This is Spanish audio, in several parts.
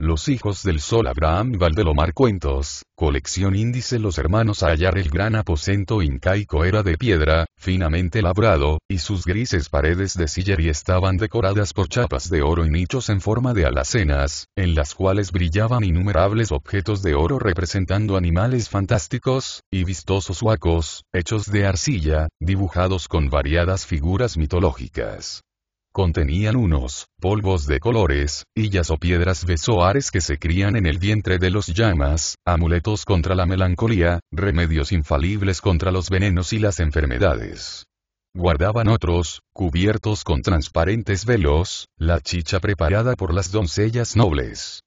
Los hijos del sol Abraham Valdelomar Cuentos, colección índice Los hermanos hallar el gran aposento incaico era de piedra, finamente labrado, y sus grises paredes de sillería estaban decoradas por chapas de oro y nichos en forma de alacenas, en las cuales brillaban innumerables objetos de oro representando animales fantásticos, y vistosos huacos, hechos de arcilla, dibujados con variadas figuras mitológicas. Contenían unos polvos de colores, illas o piedras besoares que se crían en el vientre de los llamas, amuletos contra la melancolía, remedios infalibles contra los venenos y las enfermedades. Guardaban otros, cubiertos con transparentes velos, la chicha preparada por las doncellas nobles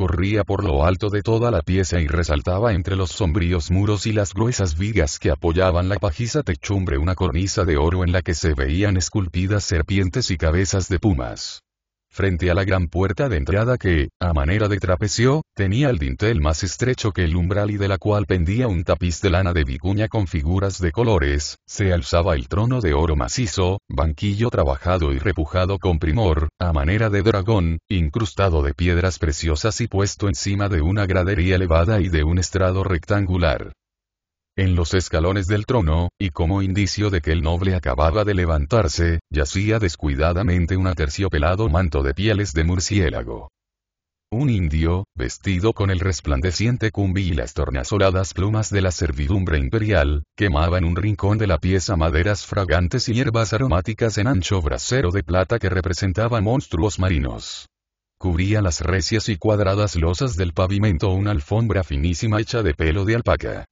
corría por lo alto de toda la pieza y resaltaba entre los sombríos muros y las gruesas vigas que apoyaban la pajiza techumbre una cornisa de oro en la que se veían esculpidas serpientes y cabezas de pumas frente a la gran puerta de entrada que, a manera de trapecio, tenía el dintel más estrecho que el umbral y de la cual pendía un tapiz de lana de vicuña con figuras de colores, se alzaba el trono de oro macizo, banquillo trabajado y repujado con primor, a manera de dragón, incrustado de piedras preciosas y puesto encima de una gradería elevada y de un estrado rectangular en los escalones del trono, y como indicio de que el noble acababa de levantarse, yacía descuidadamente un aterciopelado manto de pieles de murciélago. Un indio, vestido con el resplandeciente cumbi y las tornasoladas plumas de la servidumbre imperial, quemaba en un rincón de la pieza maderas fragantes y hierbas aromáticas en ancho brasero de plata que representaba monstruos marinos. Cubría las recias y cuadradas losas del pavimento una alfombra finísima hecha de pelo de alpaca.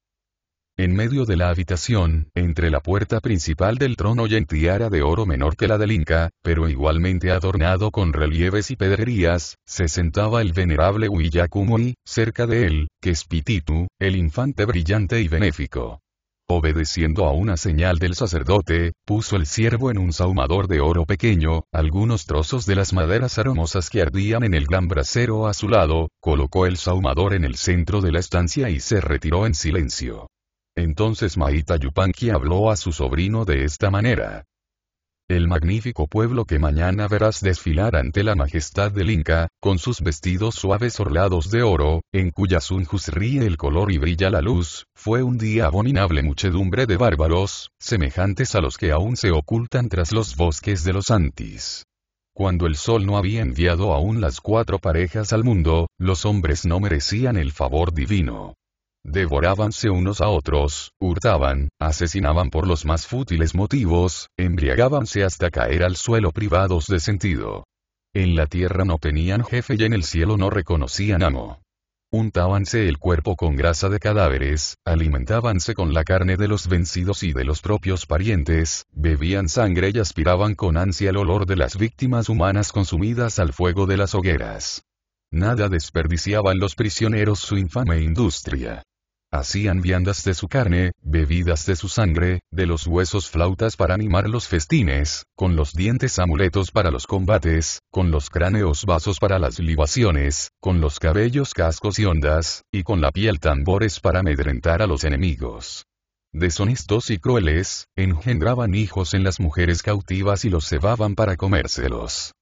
En medio de la habitación, entre la puerta principal del trono y en tiara de oro menor que la del Inca, pero igualmente adornado con relieves y pedrerías, se sentaba el venerable y, cerca de él, que es el infante brillante y benéfico. Obedeciendo a una señal del sacerdote, puso el siervo en un saumador de oro pequeño, algunos trozos de las maderas aromosas que ardían en el gran brasero a su lado, colocó el saumador en el centro de la estancia y se retiró en silencio. Entonces Maita Yupanqui habló a su sobrino de esta manera. El magnífico pueblo que mañana verás desfilar ante la majestad del Inca, con sus vestidos suaves orlados de oro, en cuyas unjus ríe el color y brilla la luz, fue un día abominable muchedumbre de bárbaros, semejantes a los que aún se ocultan tras los bosques de los Antis. Cuando el sol no había enviado aún las cuatro parejas al mundo, los hombres no merecían el favor divino. Devorábanse unos a otros, hurtaban, asesinaban por los más fútiles motivos, embriagábanse hasta caer al suelo privados de sentido. En la tierra no tenían jefe y en el cielo no reconocían amo. Untábanse el cuerpo con grasa de cadáveres, alimentábanse con la carne de los vencidos y de los propios parientes, bebían sangre y aspiraban con ansia el olor de las víctimas humanas consumidas al fuego de las hogueras. Nada desperdiciaban los prisioneros su infame industria. Hacían viandas de su carne, bebidas de su sangre, de los huesos flautas para animar los festines, con los dientes amuletos para los combates, con los cráneos vasos para las libaciones, con los cabellos cascos y ondas, y con la piel tambores para amedrentar a los enemigos. Deshonestos y crueles, engendraban hijos en las mujeres cautivas y los cebaban para comérselos.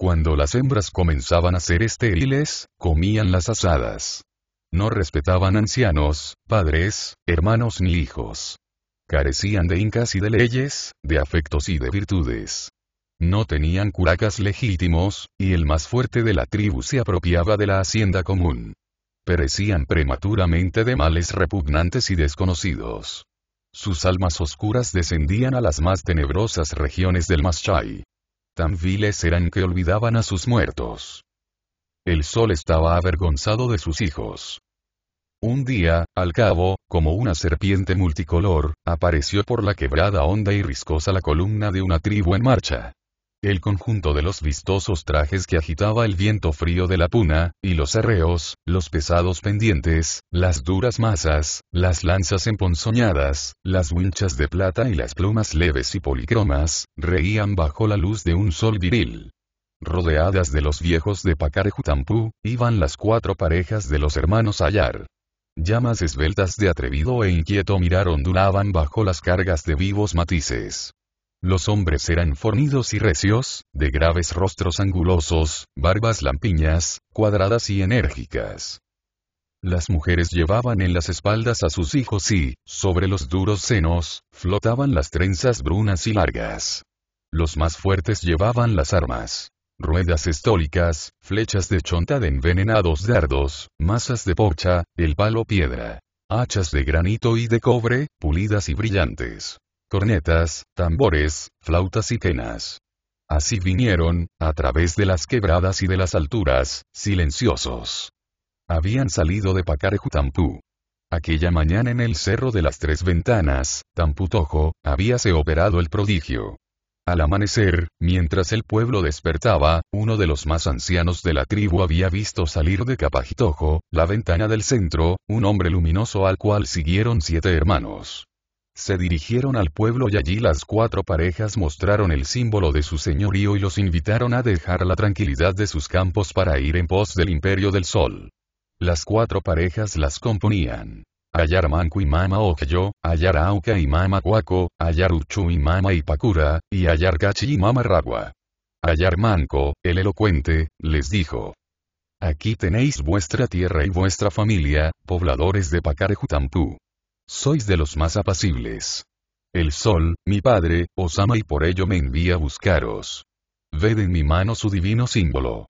Cuando las hembras comenzaban a ser estériles, comían las asadas. No respetaban ancianos, padres, hermanos ni hijos. Carecían de incas y de leyes, de afectos y de virtudes. No tenían curacas legítimos, y el más fuerte de la tribu se apropiaba de la hacienda común. Perecían prematuramente de males repugnantes y desconocidos. Sus almas oscuras descendían a las más tenebrosas regiones del Maschai. Tan viles eran que olvidaban a sus muertos. El sol estaba avergonzado de sus hijos. Un día, al cabo, como una serpiente multicolor, apareció por la quebrada honda y riscosa la columna de una tribu en marcha el conjunto de los vistosos trajes que agitaba el viento frío de la puna, y los arreos, los pesados pendientes, las duras masas, las lanzas emponzoñadas, las winchas de plata y las plumas leves y policromas, reían bajo la luz de un sol viril. Rodeadas de los viejos de Pacarjutampú, iban las cuatro parejas de los hermanos Ayar. Llamas esbeltas de atrevido e inquieto mirar ondulaban bajo las cargas de vivos matices. Los hombres eran fornidos y recios, de graves rostros angulosos, barbas lampiñas, cuadradas y enérgicas. Las mujeres llevaban en las espaldas a sus hijos y, sobre los duros senos, flotaban las trenzas brunas y largas. Los más fuertes llevaban las armas. Ruedas estólicas, flechas de chonta de envenenados dardos, masas de porcha, el palo piedra. Hachas de granito y de cobre, pulidas y brillantes cornetas, tambores, flautas y quenas. Así vinieron, a través de las quebradas y de las alturas, silenciosos. Habían salido de Pacarejutampú. Aquella mañana en el Cerro de las Tres Ventanas, Tamputojo, habíase operado el prodigio. Al amanecer, mientras el pueblo despertaba, uno de los más ancianos de la tribu había visto salir de Capajitojo, la ventana del centro, un hombre luminoso al cual siguieron siete hermanos se dirigieron al pueblo y allí las cuatro parejas mostraron el símbolo de su señorío y los invitaron a dejar la tranquilidad de sus campos para ir en pos del imperio del sol. Las cuatro parejas las componían. Ayar Manco y Mama Ocayo, Ayar Auca y Mama Cuaco, Ayar Uchu y Mama Ipacura, y Ayar y Mama Ragua. Ayar el elocuente, les dijo. Aquí tenéis vuestra tierra y vuestra familia, pobladores de Pacarejutampú» sois de los más apacibles. El sol, mi padre, os ama y por ello me envía a buscaros. Ved en mi mano su divino símbolo.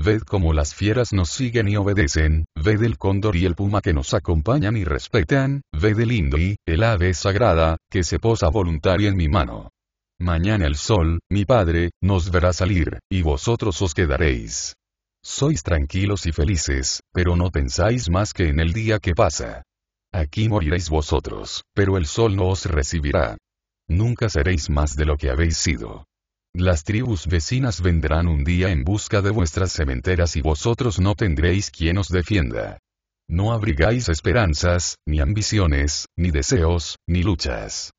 Ved cómo las fieras nos siguen y obedecen, ved el cóndor y el puma que nos acompañan y respetan, ved el y el ave sagrada, que se posa voluntaria en mi mano. Mañana el sol, mi padre, nos verá salir, y vosotros os quedaréis. Sois tranquilos y felices, pero no pensáis más que en el día que pasa. Aquí moriréis vosotros, pero el sol no os recibirá. Nunca seréis más de lo que habéis sido. Las tribus vecinas vendrán un día en busca de vuestras cementeras y vosotros no tendréis quien os defienda. No abrigáis esperanzas, ni ambiciones, ni deseos, ni luchas.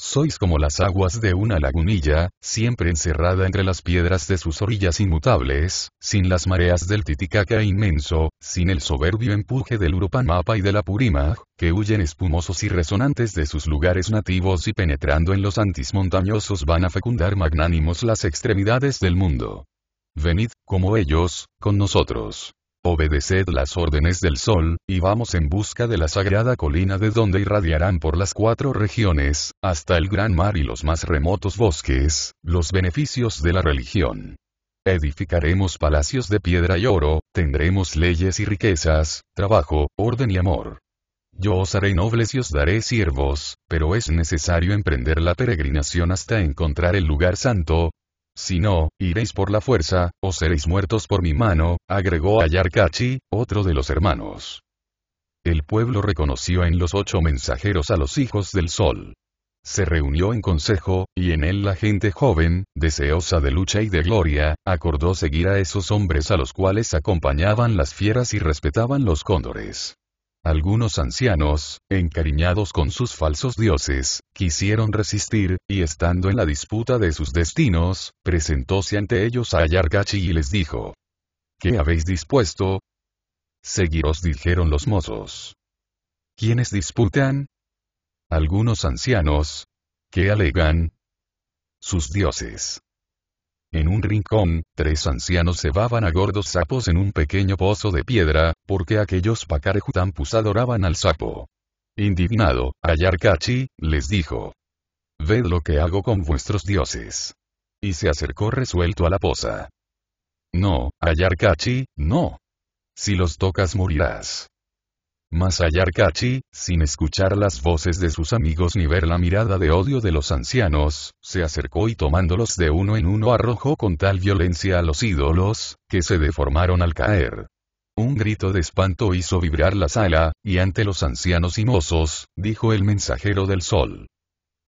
Sois como las aguas de una lagunilla, siempre encerrada entre las piedras de sus orillas inmutables, sin las mareas del Titicaca inmenso, sin el soberbio empuje del Urupanmapa y de la Purimaj, que huyen espumosos y resonantes de sus lugares nativos y penetrando en los antismontañosos montañosos van a fecundar magnánimos las extremidades del mundo. Venid, como ellos, con nosotros obedeced las órdenes del sol, y vamos en busca de la sagrada colina de donde irradiarán por las cuatro regiones, hasta el gran mar y los más remotos bosques, los beneficios de la religión. Edificaremos palacios de piedra y oro, tendremos leyes y riquezas, trabajo, orden y amor. Yo os haré nobles y os daré siervos, pero es necesario emprender la peregrinación hasta encontrar el lugar santo, si no, iréis por la fuerza, o seréis muertos por mi mano, agregó Ayarkachi, otro de los hermanos. El pueblo reconoció en los ocho mensajeros a los hijos del sol. Se reunió en consejo, y en él la gente joven, deseosa de lucha y de gloria, acordó seguir a esos hombres a los cuales acompañaban las fieras y respetaban los cóndores. Algunos ancianos, encariñados con sus falsos dioses, quisieron resistir, y estando en la disputa de sus destinos, presentóse ante ellos a Ayargachi y les dijo, ¿Qué habéis dispuesto? Seguiros dijeron los mozos. ¿Quiénes disputan? Algunos ancianos. ¿Qué alegan? Sus dioses. En un rincón, tres ancianos cebaban a gordos sapos en un pequeño pozo de piedra, porque aquellos pacarejutampus adoraban al sapo. Indignado, Ayarkachi, les dijo. Ved lo que hago con vuestros dioses. Y se acercó resuelto a la poza. No, Ayarkachi, no. Si los tocas morirás. Kachi, sin escuchar las voces de sus amigos ni ver la mirada de odio de los ancianos, se acercó y tomándolos de uno en uno arrojó con tal violencia a los ídolos, que se deformaron al caer. Un grito de espanto hizo vibrar la sala, y ante los ancianos y mozos, dijo el mensajero del sol.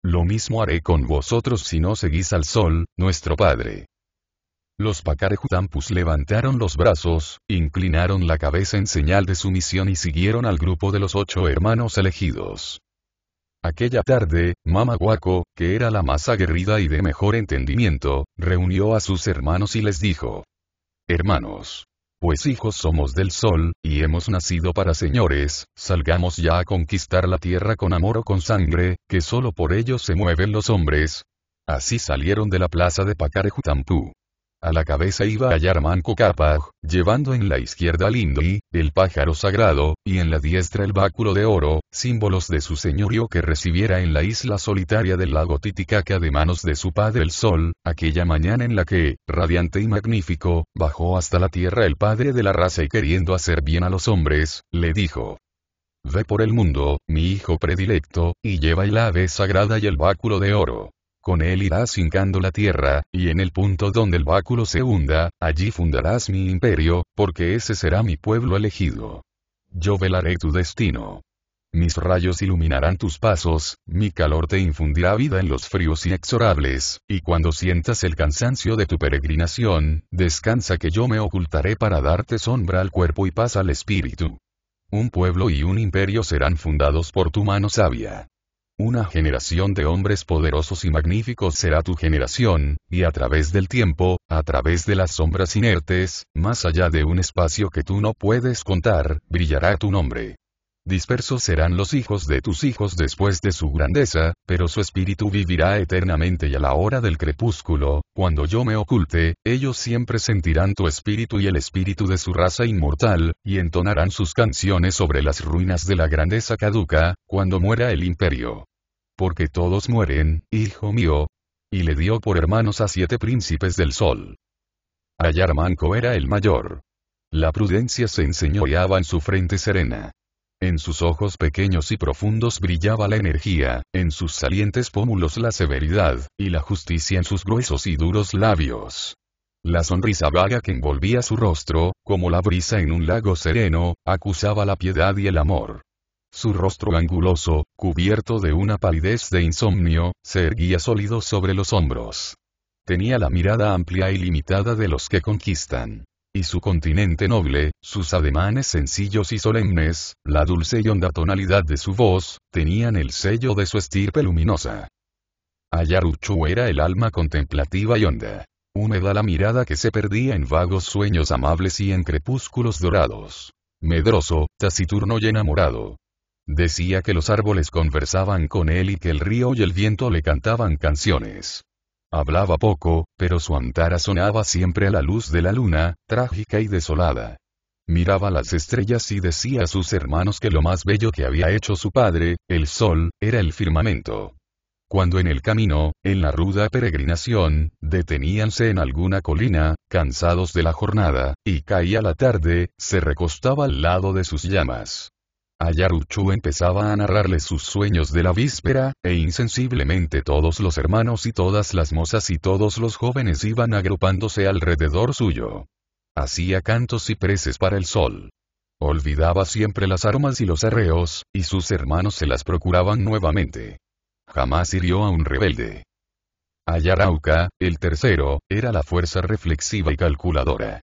Lo mismo haré con vosotros si no seguís al sol, nuestro padre. Los pacarejutampus levantaron los brazos, inclinaron la cabeza en señal de sumisión y siguieron al grupo de los ocho hermanos elegidos. Aquella tarde, Mama Guaco, que era la más aguerrida y de mejor entendimiento, reunió a sus hermanos y les dijo: Hermanos, pues hijos somos del sol, y hemos nacido para señores, salgamos ya a conquistar la tierra con amor o con sangre, que solo por ello se mueven los hombres. Así salieron de la plaza de Pacarejutampú. A la cabeza iba Ayarmanco Capaj, llevando en la izquierda al el pájaro sagrado, y en la diestra el báculo de oro, símbolos de su señorío que recibiera en la isla solitaria del lago Titicaca de manos de su padre el sol, aquella mañana en la que, radiante y magnífico, bajó hasta la tierra el padre de la raza y queriendo hacer bien a los hombres, le dijo, Ve por el mundo, mi hijo predilecto, y lleva el ave sagrada y el báculo de oro. Con él irás hincando la tierra, y en el punto donde el báculo se hunda, allí fundarás mi imperio, porque ese será mi pueblo elegido. Yo velaré tu destino. Mis rayos iluminarán tus pasos, mi calor te infundirá vida en los fríos inexorables, y cuando sientas el cansancio de tu peregrinación, descansa que yo me ocultaré para darte sombra al cuerpo y paz al espíritu. Un pueblo y un imperio serán fundados por tu mano sabia. Una generación de hombres poderosos y magníficos será tu generación, y a través del tiempo, a través de las sombras inertes, más allá de un espacio que tú no puedes contar, brillará tu nombre. Dispersos serán los hijos de tus hijos después de su grandeza, pero su espíritu vivirá eternamente y a la hora del crepúsculo, cuando yo me oculte, ellos siempre sentirán tu espíritu y el espíritu de su raza inmortal, y entonarán sus canciones sobre las ruinas de la grandeza caduca, cuando muera el imperio porque todos mueren, hijo mío. Y le dio por hermanos a siete príncipes del sol. Ayarmanco era el mayor. La prudencia se enseñoreaba en su frente serena. En sus ojos pequeños y profundos brillaba la energía, en sus salientes pómulos la severidad, y la justicia en sus gruesos y duros labios. La sonrisa vaga que envolvía su rostro, como la brisa en un lago sereno, acusaba la piedad y el amor. Su rostro anguloso, cubierto de una palidez de insomnio, se erguía sólido sobre los hombros. Tenía la mirada amplia y limitada de los que conquistan. Y su continente noble, sus ademanes sencillos y solemnes, la dulce y honda tonalidad de su voz, tenían el sello de su estirpe luminosa. Ayaruchu era el alma contemplativa y honda. Húmeda la mirada que se perdía en vagos sueños amables y en crepúsculos dorados. Medroso, taciturno y enamorado, Decía que los árboles conversaban con él y que el río y el viento le cantaban canciones. Hablaba poco, pero su antara sonaba siempre a la luz de la luna, trágica y desolada. Miraba las estrellas y decía a sus hermanos que lo más bello que había hecho su padre, el sol, era el firmamento. Cuando en el camino, en la ruda peregrinación, deteníanse en alguna colina, cansados de la jornada, y caía la tarde, se recostaba al lado de sus llamas. Ayaruchu empezaba a narrarle sus sueños de la víspera, e insensiblemente todos los hermanos y todas las mozas y todos los jóvenes iban agrupándose alrededor suyo. Hacía cantos y preces para el sol. Olvidaba siempre las armas y los arreos, y sus hermanos se las procuraban nuevamente. Jamás hirió a un rebelde. Ayarauca, el tercero, era la fuerza reflexiva y calculadora.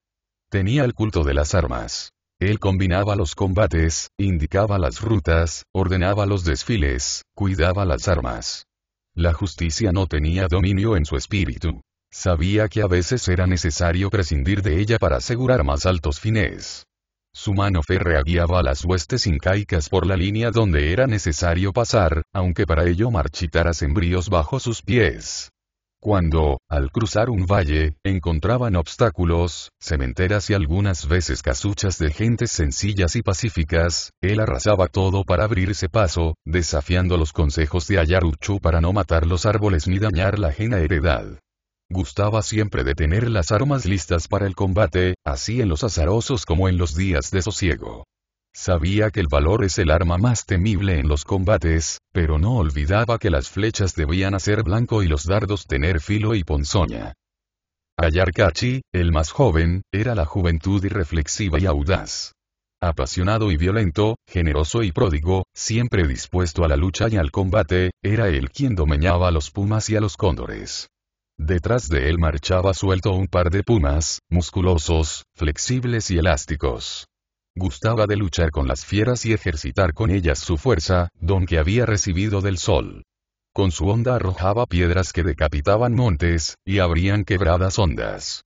Tenía el culto de las armas. Él combinaba los combates, indicaba las rutas, ordenaba los desfiles, cuidaba las armas. La justicia no tenía dominio en su espíritu. Sabía que a veces era necesario prescindir de ella para asegurar más altos fines. Su mano férrea guiaba a las huestes incaicas por la línea donde era necesario pasar, aunque para ello marchitaras sembríos bajo sus pies. Cuando, al cruzar un valle, encontraban obstáculos, cementeras y algunas veces casuchas de gentes sencillas y pacíficas, él arrasaba todo para abrirse paso, desafiando los consejos de Ayaruchu para no matar los árboles ni dañar la ajena heredad. Gustaba siempre de tener las armas listas para el combate, así en los azarosos como en los días de sosiego. Sabía que el valor es el arma más temible en los combates, pero no olvidaba que las flechas debían hacer blanco y los dardos tener filo y ponzoña. Ayarkachi, el más joven, era la juventud irreflexiva y audaz. Apasionado y violento, generoso y pródigo, siempre dispuesto a la lucha y al combate, era él quien domeñaba a los pumas y a los cóndores. Detrás de él marchaba suelto un par de pumas, musculosos, flexibles y elásticos. Gustaba de luchar con las fieras y ejercitar con ellas su fuerza, don que había recibido del sol. Con su onda arrojaba piedras que decapitaban montes, y abrían quebradas ondas.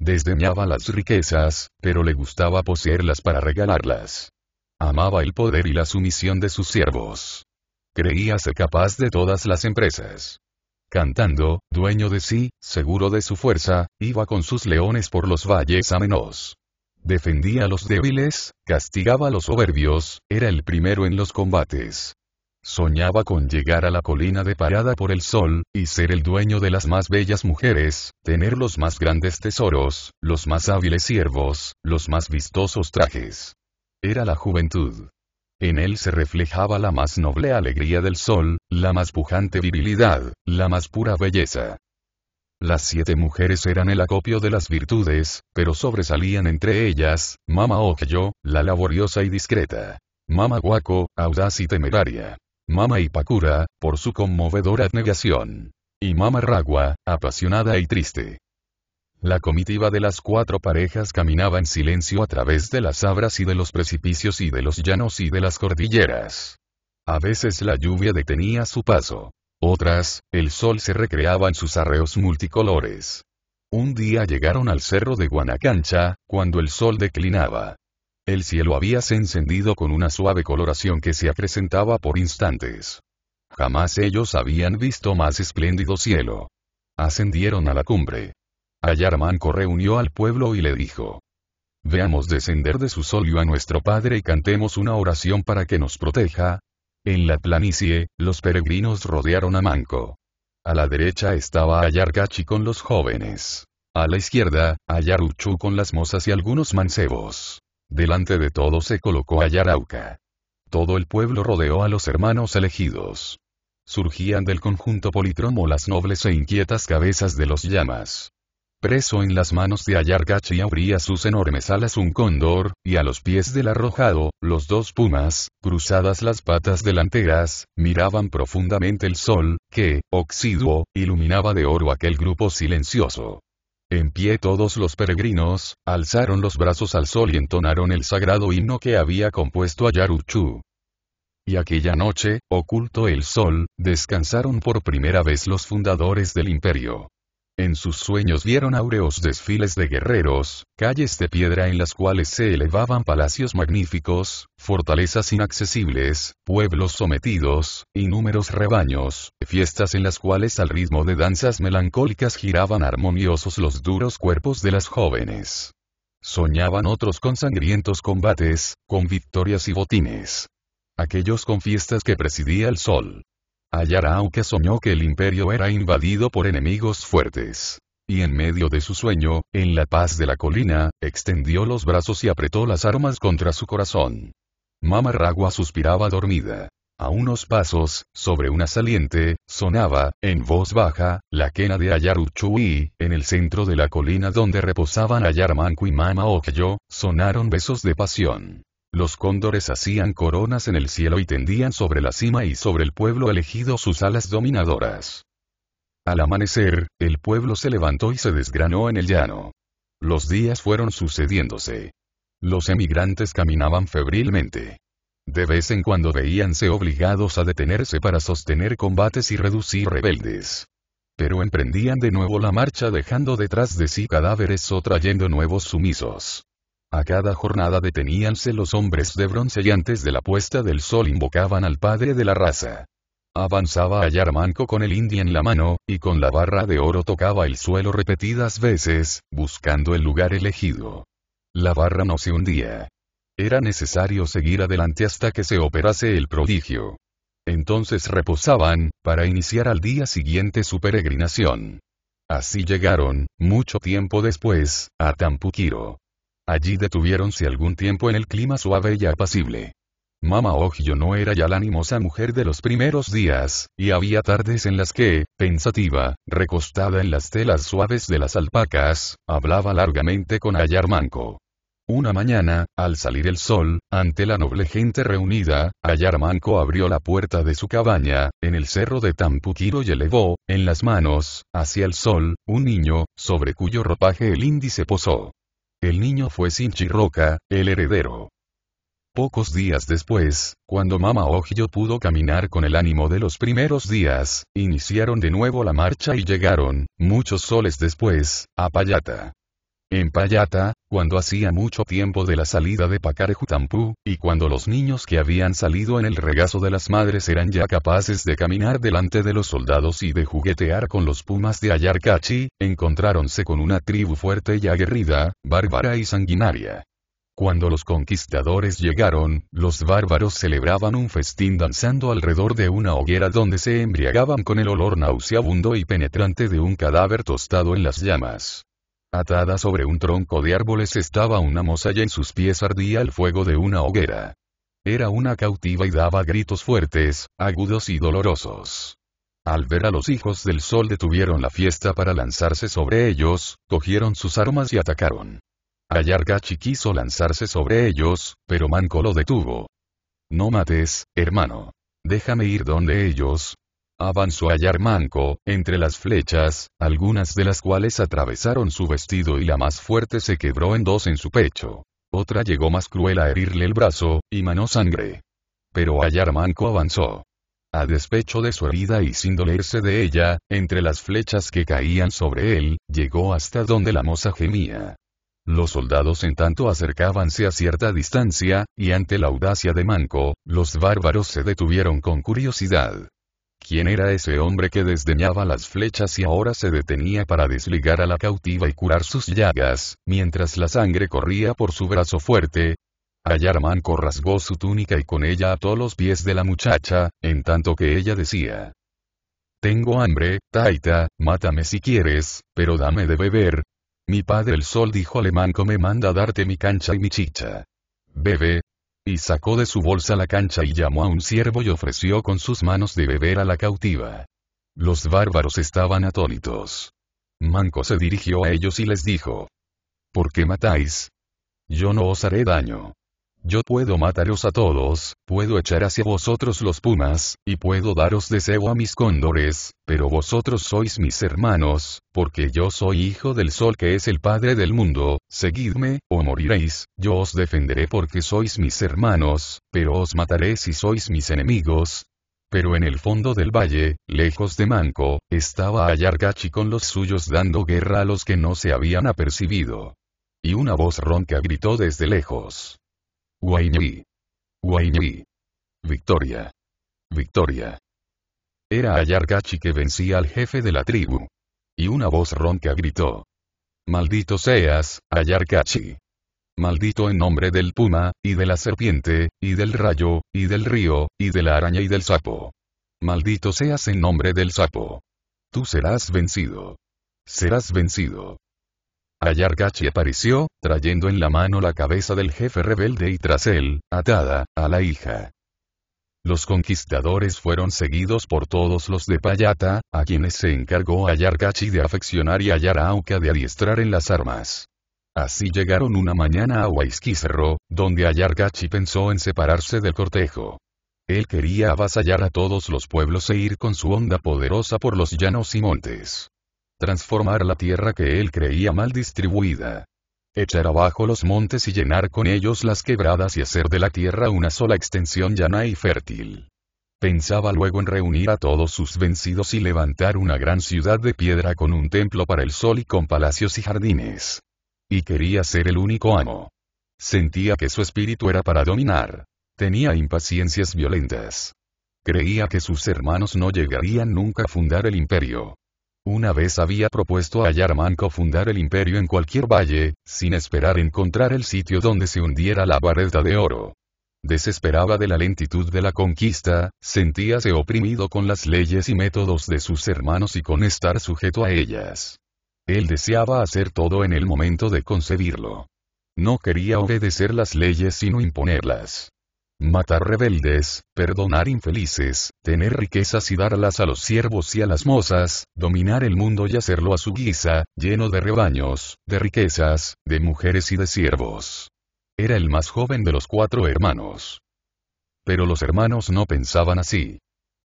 Desdeñaba las riquezas, pero le gustaba poseerlas para regalarlas. Amaba el poder y la sumisión de sus siervos. Creíase capaz de todas las empresas. Cantando, dueño de sí, seguro de su fuerza, iba con sus leones por los valles amenos. Defendía a los débiles, castigaba a los soberbios, era el primero en los combates. Soñaba con llegar a la colina de parada por el sol, y ser el dueño de las más bellas mujeres, tener los más grandes tesoros, los más hábiles siervos, los más vistosos trajes. Era la juventud. En él se reflejaba la más noble alegría del sol, la más pujante virilidad, la más pura belleza. Las siete mujeres eran el acopio de las virtudes, pero sobresalían entre ellas, Mama Okyo, la laboriosa y discreta. Mama Guaco, audaz y temeraria. Mama Ipakura, por su conmovedora abnegación. Y Mama Ragua, apasionada y triste. La comitiva de las cuatro parejas caminaba en silencio a través de las abras y de los precipicios y de los llanos y de las cordilleras. A veces la lluvia detenía su paso. Otras, el sol se recreaba en sus arreos multicolores. Un día llegaron al cerro de Guanacancha, cuando el sol declinaba. El cielo se encendido con una suave coloración que se acrecentaba por instantes. Jamás ellos habían visto más espléndido cielo. Ascendieron a la cumbre. Ayarmanco reunió al pueblo y le dijo. Veamos descender de su solio a nuestro Padre y cantemos una oración para que nos proteja, en la planicie, los peregrinos rodearon a Manco. A la derecha estaba Ayargachi con los jóvenes. A la izquierda, Ayaruchu con las mozas y algunos mancebos. Delante de todos se colocó Ayarauca. Todo el pueblo rodeó a los hermanos elegidos. Surgían del conjunto polítromo las nobles e inquietas cabezas de los llamas preso en las manos de Ayargachi abría sus enormes alas un cóndor, y a los pies del arrojado, los dos pumas, cruzadas las patas delanteras, miraban profundamente el sol, que, oxiduo, iluminaba de oro aquel grupo silencioso. En pie todos los peregrinos, alzaron los brazos al sol y entonaron el sagrado himno que había compuesto a Y aquella noche, oculto el sol, descansaron por primera vez los fundadores del imperio. En sus sueños vieron áureos desfiles de guerreros, calles de piedra en las cuales se elevaban palacios magníficos, fortalezas inaccesibles, pueblos sometidos, numerosos rebaños, fiestas en las cuales al ritmo de danzas melancólicas giraban armoniosos los duros cuerpos de las jóvenes. Soñaban otros con sangrientos combates, con victorias y botines. Aquellos con fiestas que presidía el sol, Ayarauka que soñó que el imperio era invadido por enemigos fuertes. Y en medio de su sueño, en la paz de la colina, extendió los brazos y apretó las armas contra su corazón. Mama suspiraba dormida. A unos pasos, sobre una saliente, sonaba, en voz baja, la quena de Ayaruchui, en el centro de la colina donde reposaban Ayarmanco y Mama Okyo, sonaron besos de pasión. Los cóndores hacían coronas en el cielo y tendían sobre la cima y sobre el pueblo elegido sus alas dominadoras. Al amanecer, el pueblo se levantó y se desgranó en el llano. Los días fueron sucediéndose. Los emigrantes caminaban febrilmente. De vez en cuando veíanse obligados a detenerse para sostener combates y reducir rebeldes. Pero emprendían de nuevo la marcha dejando detrás de sí cadáveres o trayendo nuevos sumisos. A cada jornada deteníanse los hombres de bronce y antes de la puesta del sol invocaban al padre de la raza. Avanzaba a con el indio en la mano, y con la barra de oro tocaba el suelo repetidas veces, buscando el lugar elegido. La barra no se hundía. Era necesario seguir adelante hasta que se operase el prodigio. Entonces reposaban, para iniciar al día siguiente su peregrinación. Así llegaron, mucho tiempo después, a Tampuquiro. Allí detuvieronse algún tiempo en el clima suave y apacible. Mama Ojiyo no era ya la animosa mujer de los primeros días, y había tardes en las que, pensativa, recostada en las telas suaves de las alpacas, hablaba largamente con Ayar Manco. Una mañana, al salir el sol, ante la noble gente reunida, Ayar Manco abrió la puerta de su cabaña, en el cerro de Tampuquiro y elevó, en las manos, hacia el sol, un niño, sobre cuyo ropaje el índice posó. El niño fue Sinchi Roca, el heredero. Pocos días después, cuando Mama Ojo pudo caminar con el ánimo de los primeros días, iniciaron de nuevo la marcha y llegaron, muchos soles después, a Payata. En Payata, cuando hacía mucho tiempo de la salida de Pacarejutampu, y cuando los niños que habían salido en el regazo de las madres eran ya capaces de caminar delante de los soldados y de juguetear con los pumas de Ayarcachi, encontráronse con una tribu fuerte y aguerrida, bárbara y sanguinaria. Cuando los conquistadores llegaron, los bárbaros celebraban un festín danzando alrededor de una hoguera donde se embriagaban con el olor nauseabundo y penetrante de un cadáver tostado en las llamas. Atada sobre un tronco de árboles estaba una moza y en sus pies ardía el fuego de una hoguera. Era una cautiva y daba gritos fuertes, agudos y dolorosos. Al ver a los hijos del sol detuvieron la fiesta para lanzarse sobre ellos, cogieron sus armas y atacaron. Ayargachi quiso lanzarse sobre ellos, pero Manco lo detuvo. No mates, hermano. Déjame ir donde ellos, avanzó a Manco, entre las flechas, algunas de las cuales atravesaron su vestido y la más fuerte se quebró en dos en su pecho. Otra llegó más cruel a herirle el brazo, y manó sangre. Pero Manco avanzó. A despecho de su herida y sin dolerse de ella, entre las flechas que caían sobre él, llegó hasta donde la moza gemía. Los soldados en tanto acercábanse a cierta distancia, y ante la audacia de Manco, los bárbaros se detuvieron con curiosidad. ¿Quién era ese hombre que desdeñaba las flechas y ahora se detenía para desligar a la cautiva y curar sus llagas, mientras la sangre corría por su brazo fuerte? Ayarmanco rasgó su túnica y con ella ató los pies de la muchacha, en tanto que ella decía. Tengo hambre, Taita, mátame si quieres, pero dame de beber. Mi padre el sol dijo Alemanco me manda darte mi cancha y mi chicha. Bebe, y sacó de su bolsa la cancha y llamó a un siervo y ofreció con sus manos de beber a la cautiva. Los bárbaros estaban atónitos. Manco se dirigió a ellos y les dijo. ¿Por qué matáis? Yo no os haré daño. Yo puedo mataros a todos, puedo echar hacia vosotros los pumas, y puedo daros deseo a mis cóndores, pero vosotros sois mis hermanos, porque yo soy hijo del sol que es el Padre del mundo, seguidme, o moriréis, yo os defenderé porque sois mis hermanos, pero os mataré si sois mis enemigos, pero en el fondo del valle, lejos de Manco, estaba Ayargachi con los suyos dando guerra a los que no se habían apercibido. Y una voz ronca gritó desde lejos. Guainí. Guainí. Victoria. Victoria. Era Ayarkachi que vencía al jefe de la tribu. Y una voz ronca gritó. Maldito seas, Ayarkachi. Maldito en nombre del puma, y de la serpiente, y del rayo, y del río, y de la araña y del sapo. Maldito seas en nombre del sapo. Tú serás vencido. Serás vencido. Ayargachi apareció, trayendo en la mano la cabeza del jefe rebelde y tras él, atada, a la hija. Los conquistadores fueron seguidos por todos los de Payata, a quienes se encargó Ayargachi de afeccionar y Ayarauca de adiestrar en las armas. Así llegaron una mañana a Huayskizarro, donde Ayargachi pensó en separarse del cortejo. Él quería avasallar a todos los pueblos e ir con su onda poderosa por los llanos y montes transformar la tierra que él creía mal distribuida. Echar abajo los montes y llenar con ellos las quebradas y hacer de la tierra una sola extensión llana y fértil. Pensaba luego en reunir a todos sus vencidos y levantar una gran ciudad de piedra con un templo para el sol y con palacios y jardines. Y quería ser el único amo. Sentía que su espíritu era para dominar. Tenía impaciencias violentas. Creía que sus hermanos no llegarían nunca a fundar el imperio. Una vez había propuesto a Yarmanko fundar el imperio en cualquier valle, sin esperar encontrar el sitio donde se hundiera la vareta de oro. Desesperaba de la lentitud de la conquista, sentíase oprimido con las leyes y métodos de sus hermanos y con estar sujeto a ellas. Él deseaba hacer todo en el momento de concebirlo. No quería obedecer las leyes sino imponerlas matar rebeldes, perdonar infelices, tener riquezas y darlas a los siervos y a las mozas, dominar el mundo y hacerlo a su guisa, lleno de rebaños, de riquezas, de mujeres y de siervos. Era el más joven de los cuatro hermanos. Pero los hermanos no pensaban así.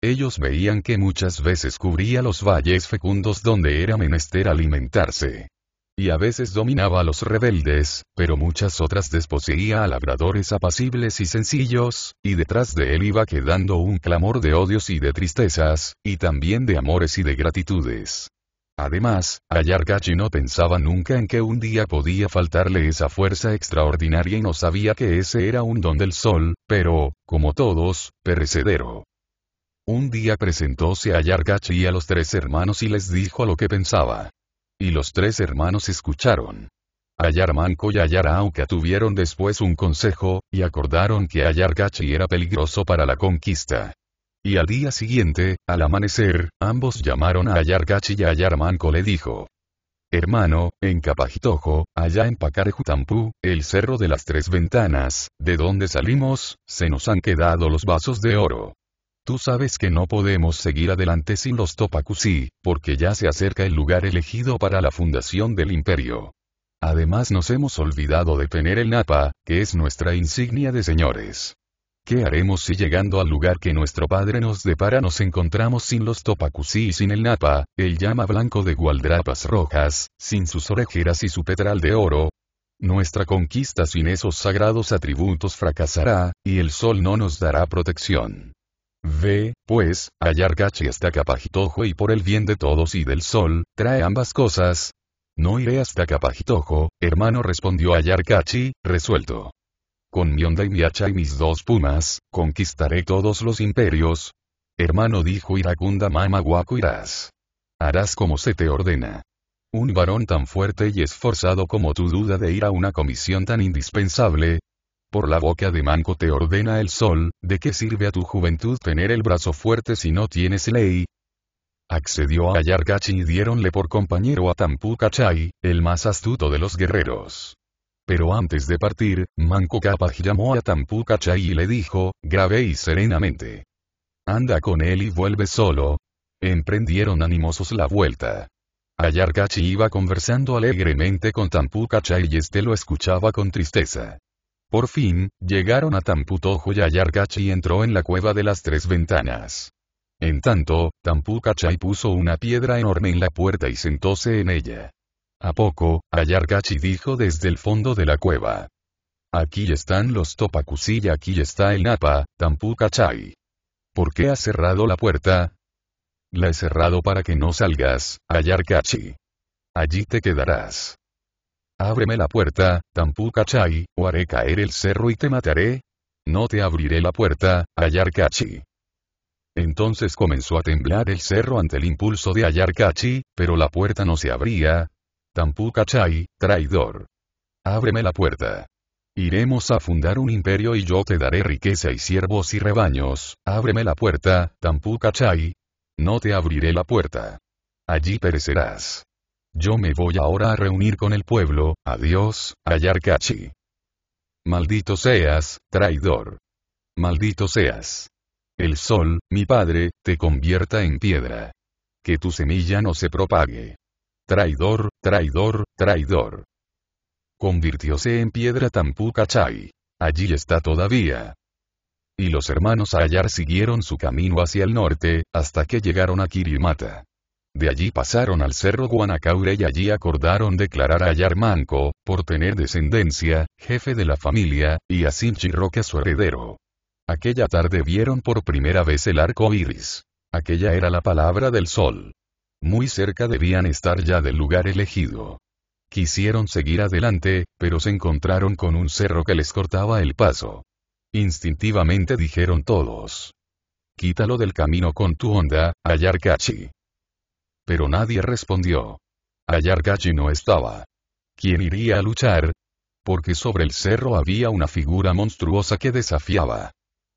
Ellos veían que muchas veces cubría los valles fecundos donde era menester alimentarse y a veces dominaba a los rebeldes, pero muchas otras desposeía a labradores apacibles y sencillos, y detrás de él iba quedando un clamor de odios y de tristezas, y también de amores y de gratitudes. Además, Ayargachi no pensaba nunca en que un día podía faltarle esa fuerza extraordinaria y no sabía que ese era un don del sol, pero, como todos, perecedero. Un día presentóse a a los tres hermanos y les dijo lo que pensaba. Y los tres hermanos escucharon. Ayarmanco y Ayar tuvieron después un consejo, y acordaron que Ayar era peligroso para la conquista. Y al día siguiente, al amanecer, ambos llamaron a Ayar y Ayarmanco le dijo. Hermano, en Capajitojo, allá en Pacarejutampú, el cerro de las tres ventanas, de donde salimos, se nos han quedado los vasos de oro. Tú sabes que no podemos seguir adelante sin los Topacusí, porque ya se acerca el lugar elegido para la fundación del imperio. Además nos hemos olvidado de tener el Napa, que es nuestra insignia de señores. ¿Qué haremos si llegando al lugar que nuestro padre nos depara nos encontramos sin los Topacusí y sin el napa, el llama blanco de gualdrapas rojas, sin sus orejeras y su petral de oro? Nuestra conquista sin esos sagrados atributos fracasará, y el sol no nos dará protección. Ve, pues, Yarkachi hasta Capajitojo y por el bien de todos y del sol, trae ambas cosas. No iré hasta Capajitojo, hermano respondió Yarkachi, resuelto. Con mi onda y mi hacha y mis dos pumas, conquistaré todos los imperios. Hermano dijo Iracunda Mama irás. Harás como se te ordena. Un varón tan fuerte y esforzado como tú duda de ir a una comisión tan indispensable, por la boca de Manco te ordena el sol, ¿de qué sirve a tu juventud tener el brazo fuerte si no tienes ley? Accedió a Ayarkachi y diéronle por compañero a Tampu el más astuto de los guerreros. Pero antes de partir, Manco Capac llamó a Tampu y le dijo, grave y serenamente. Anda con él y vuelve solo. Emprendieron animosos la vuelta. Ayarkachi iba conversando alegremente con Tampu y este lo escuchaba con tristeza. Por fin, llegaron a Tamputojo y Ayarcachi entró en la cueva de las tres ventanas. En tanto, Tampucachai puso una piedra enorme en la puerta y sentóse en ella. A poco, Ayarcachi dijo desde el fondo de la cueva. Aquí están los topacus y aquí está el Napa, Tampucachai. ¿Por qué has cerrado la puerta? La he cerrado para que no salgas, Ayarcachi. Allí te quedarás. Ábreme la puerta, Tampukachai, o haré caer el cerro y te mataré. No te abriré la puerta, Ayarkachi. Entonces comenzó a temblar el cerro ante el impulso de Ayarkachi, pero la puerta no se abría. Tampukachai, traidor. Ábreme la puerta. Iremos a fundar un imperio y yo te daré riqueza y siervos y rebaños, ábreme la puerta, Tampukachai. No te abriré la puerta. Allí perecerás. Yo me voy ahora a reunir con el pueblo, adiós, Kachi. Maldito seas, traidor. Maldito seas. El sol, mi padre, te convierta en piedra. Que tu semilla no se propague. Traidor, traidor, traidor. Convirtióse en piedra Tampu Allí está todavía. Y los hermanos Ayar siguieron su camino hacia el norte, hasta que llegaron a Kirimata. De allí pasaron al cerro Guanacaure y allí acordaron declarar a Yarmanco, por tener descendencia, jefe de la familia, y a Sinchi su heredero. Aquella tarde vieron por primera vez el arco iris. Aquella era la palabra del sol. Muy cerca debían estar ya del lugar elegido. Quisieron seguir adelante, pero se encontraron con un cerro que les cortaba el paso. Instintivamente dijeron todos. Quítalo del camino con tu onda, Ayarcachi pero nadie respondió. Gachi no estaba. ¿Quién iría a luchar? Porque sobre el cerro había una figura monstruosa que desafiaba.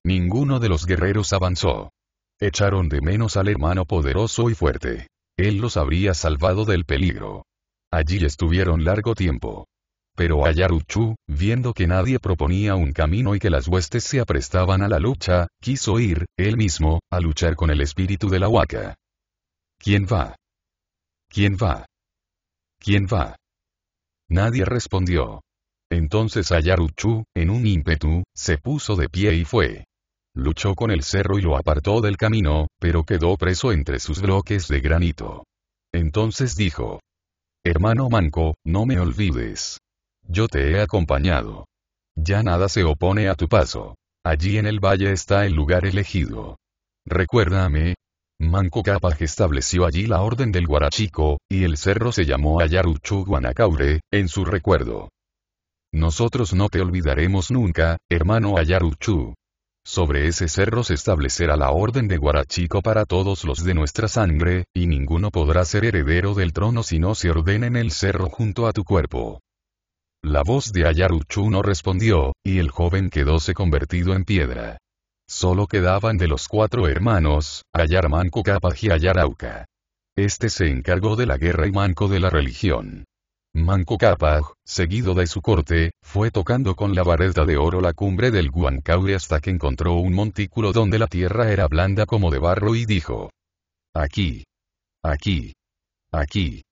Ninguno de los guerreros avanzó. Echaron de menos al hermano poderoso y fuerte. Él los habría salvado del peligro. Allí estuvieron largo tiempo. Pero Ayaruchu, viendo que nadie proponía un camino y que las huestes se aprestaban a la lucha, quiso ir, él mismo, a luchar con el espíritu de la huaca. ¿Quién va? ¿Quién va? ¿Quién va? Nadie respondió. Entonces Ayaruchu, en un ímpetu, se puso de pie y fue. Luchó con el cerro y lo apartó del camino, pero quedó preso entre sus bloques de granito. Entonces dijo, Hermano Manco, no me olvides. Yo te he acompañado. Ya nada se opone a tu paso. Allí en el valle está el lugar elegido. Recuérdame, Manco Cápac estableció allí la Orden del Guarachico, y el cerro se llamó Ayaruchu Guanacaure, en su recuerdo. Nosotros no te olvidaremos nunca, hermano Ayaruchu. Sobre ese cerro se establecerá la orden de Guarachico para todos los de nuestra sangre, y ninguno podrá ser heredero del trono si no se ordena en el cerro junto a tu cuerpo. La voz de Ayaruchu no respondió, y el joven quedóse convertido en piedra. Solo quedaban de los cuatro hermanos, Ayar Manco y Ayarauca. Este se encargó de la guerra y Manco de la religión. Manco Capaj, seguido de su corte, fue tocando con la vareta de oro la cumbre del Guancaure hasta que encontró un montículo donde la tierra era blanda como de barro y dijo: Aquí. Aquí. Aquí.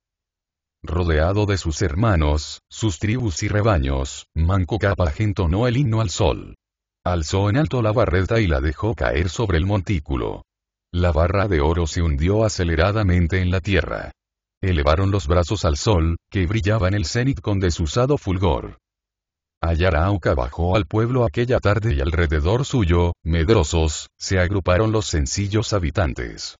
Rodeado de sus hermanos, sus tribus y rebaños, Manco Capac entonó el himno al sol. Alzó en alto la barreta y la dejó caer sobre el montículo. La barra de oro se hundió aceleradamente en la tierra. Elevaron los brazos al sol, que brillaba en el cenit con desusado fulgor. Ayarauca bajó al pueblo aquella tarde y alrededor suyo, medrosos, se agruparon los sencillos habitantes.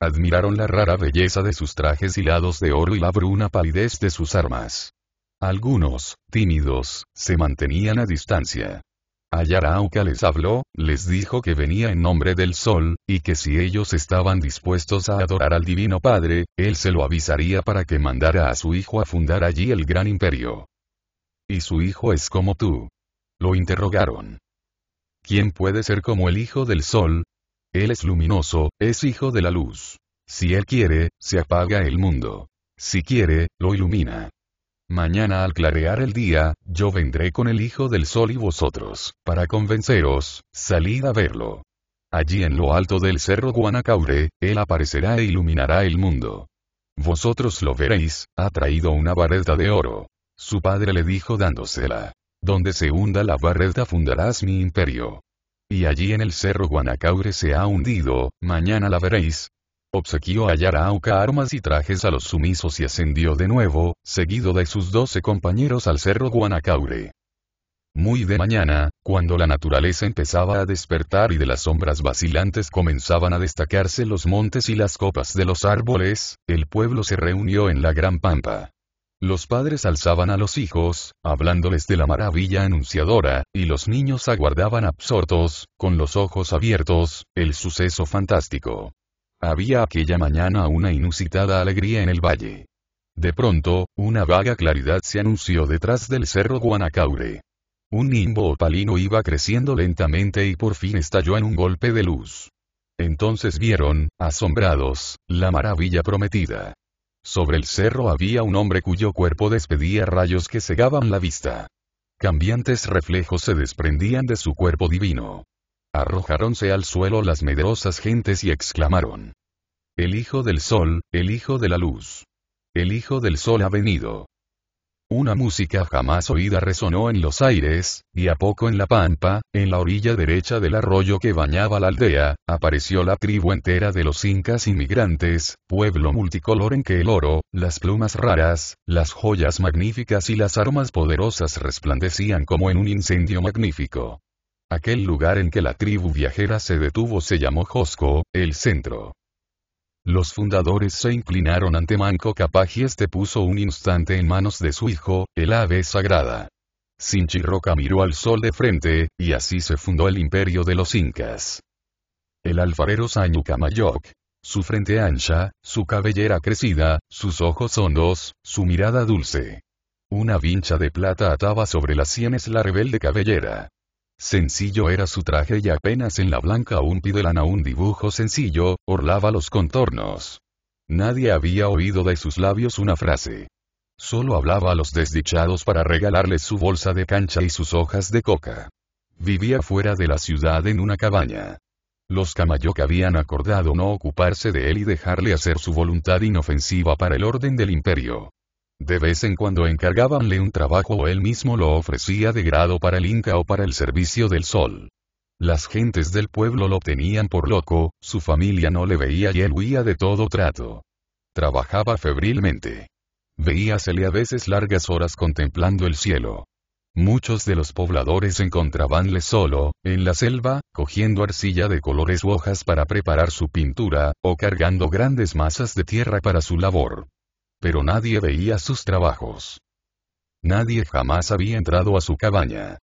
Admiraron la rara belleza de sus trajes hilados de oro y la bruna palidez de sus armas. Algunos, tímidos, se mantenían a distancia. Ayarauca les habló, les dijo que venía en nombre del sol, y que si ellos estaban dispuestos a adorar al Divino Padre, él se lo avisaría para que mandara a su hijo a fundar allí el gran imperio. Y su hijo es como tú. Lo interrogaron. ¿Quién puede ser como el hijo del sol? Él es luminoso, es hijo de la luz. Si él quiere, se apaga el mundo. Si quiere, lo ilumina. Mañana al clarear el día, yo vendré con el Hijo del Sol y vosotros, para convenceros, salid a verlo. Allí en lo alto del cerro Guanacaure, Él aparecerá e iluminará el mundo. Vosotros lo veréis, ha traído una barreta de oro. Su padre le dijo dándosela. Donde se hunda la barreta fundarás mi imperio. Y allí en el cerro Guanacaure se ha hundido, mañana la veréis, obsequió a Yarauca armas y trajes a los sumisos y ascendió de nuevo, seguido de sus doce compañeros al cerro Guanacaure. Muy de mañana, cuando la naturaleza empezaba a despertar y de las sombras vacilantes comenzaban a destacarse los montes y las copas de los árboles, el pueblo se reunió en la gran pampa. Los padres alzaban a los hijos, hablándoles de la maravilla anunciadora, y los niños aguardaban absortos, con los ojos abiertos, el suceso fantástico. Había aquella mañana una inusitada alegría en el valle. De pronto, una vaga claridad se anunció detrás del cerro Guanacaure. Un nimbo opalino iba creciendo lentamente y por fin estalló en un golpe de luz. Entonces vieron, asombrados, la maravilla prometida. Sobre el cerro había un hombre cuyo cuerpo despedía rayos que cegaban la vista. Cambiantes reflejos se desprendían de su cuerpo divino. Arrojáronse al suelo las medrosas gentes y exclamaron. El Hijo del Sol, el Hijo de la Luz. El Hijo del Sol ha venido. Una música jamás oída resonó en los aires, y a poco en la pampa, en la orilla derecha del arroyo que bañaba la aldea, apareció la tribu entera de los incas inmigrantes, pueblo multicolor en que el oro, las plumas raras, las joyas magníficas y las armas poderosas resplandecían como en un incendio magnífico. Aquel lugar en que la tribu viajera se detuvo se llamó Josco, el centro. Los fundadores se inclinaron ante Manco Capac y este puso un instante en manos de su hijo, el ave sagrada. Sinchirroca miró al sol de frente, y así se fundó el imperio de los incas. El alfarero Mayoc, su frente ancha, su cabellera crecida, sus ojos hondos, su mirada dulce. Una vincha de plata ataba sobre las sienes la rebelde cabellera. Sencillo era su traje y apenas en la blanca un de lana un dibujo sencillo, orlaba los contornos. Nadie había oído de sus labios una frase. Solo hablaba a los desdichados para regalarles su bolsa de cancha y sus hojas de coca. Vivía fuera de la ciudad en una cabaña. Los Camayoc habían acordado no ocuparse de él y dejarle hacer su voluntad inofensiva para el orden del imperio. De vez en cuando encargábanle un trabajo o él mismo lo ofrecía de grado para el Inca o para el servicio del sol. Las gentes del pueblo lo tenían por loco, su familia no le veía y él huía de todo trato. Trabajaba febrilmente. Veíasele a veces largas horas contemplando el cielo. Muchos de los pobladores encontrabanle solo, en la selva, cogiendo arcilla de colores hojas para preparar su pintura, o cargando grandes masas de tierra para su labor pero nadie veía sus trabajos. Nadie jamás había entrado a su cabaña.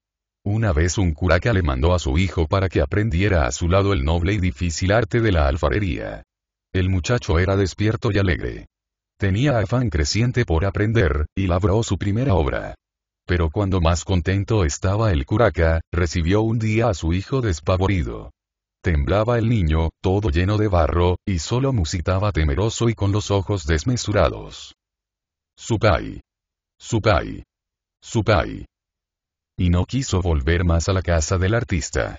Una vez un curaca le mandó a su hijo para que aprendiera a su lado el noble y difícil arte de la alfarería. El muchacho era despierto y alegre. Tenía afán creciente por aprender, y labró su primera obra. Pero cuando más contento estaba el curaca, recibió un día a su hijo despavorido. Temblaba el niño, todo lleno de barro, y solo musitaba temeroso y con los ojos desmesurados. Supai. Supai. Supai. Y no quiso volver más a la casa del artista.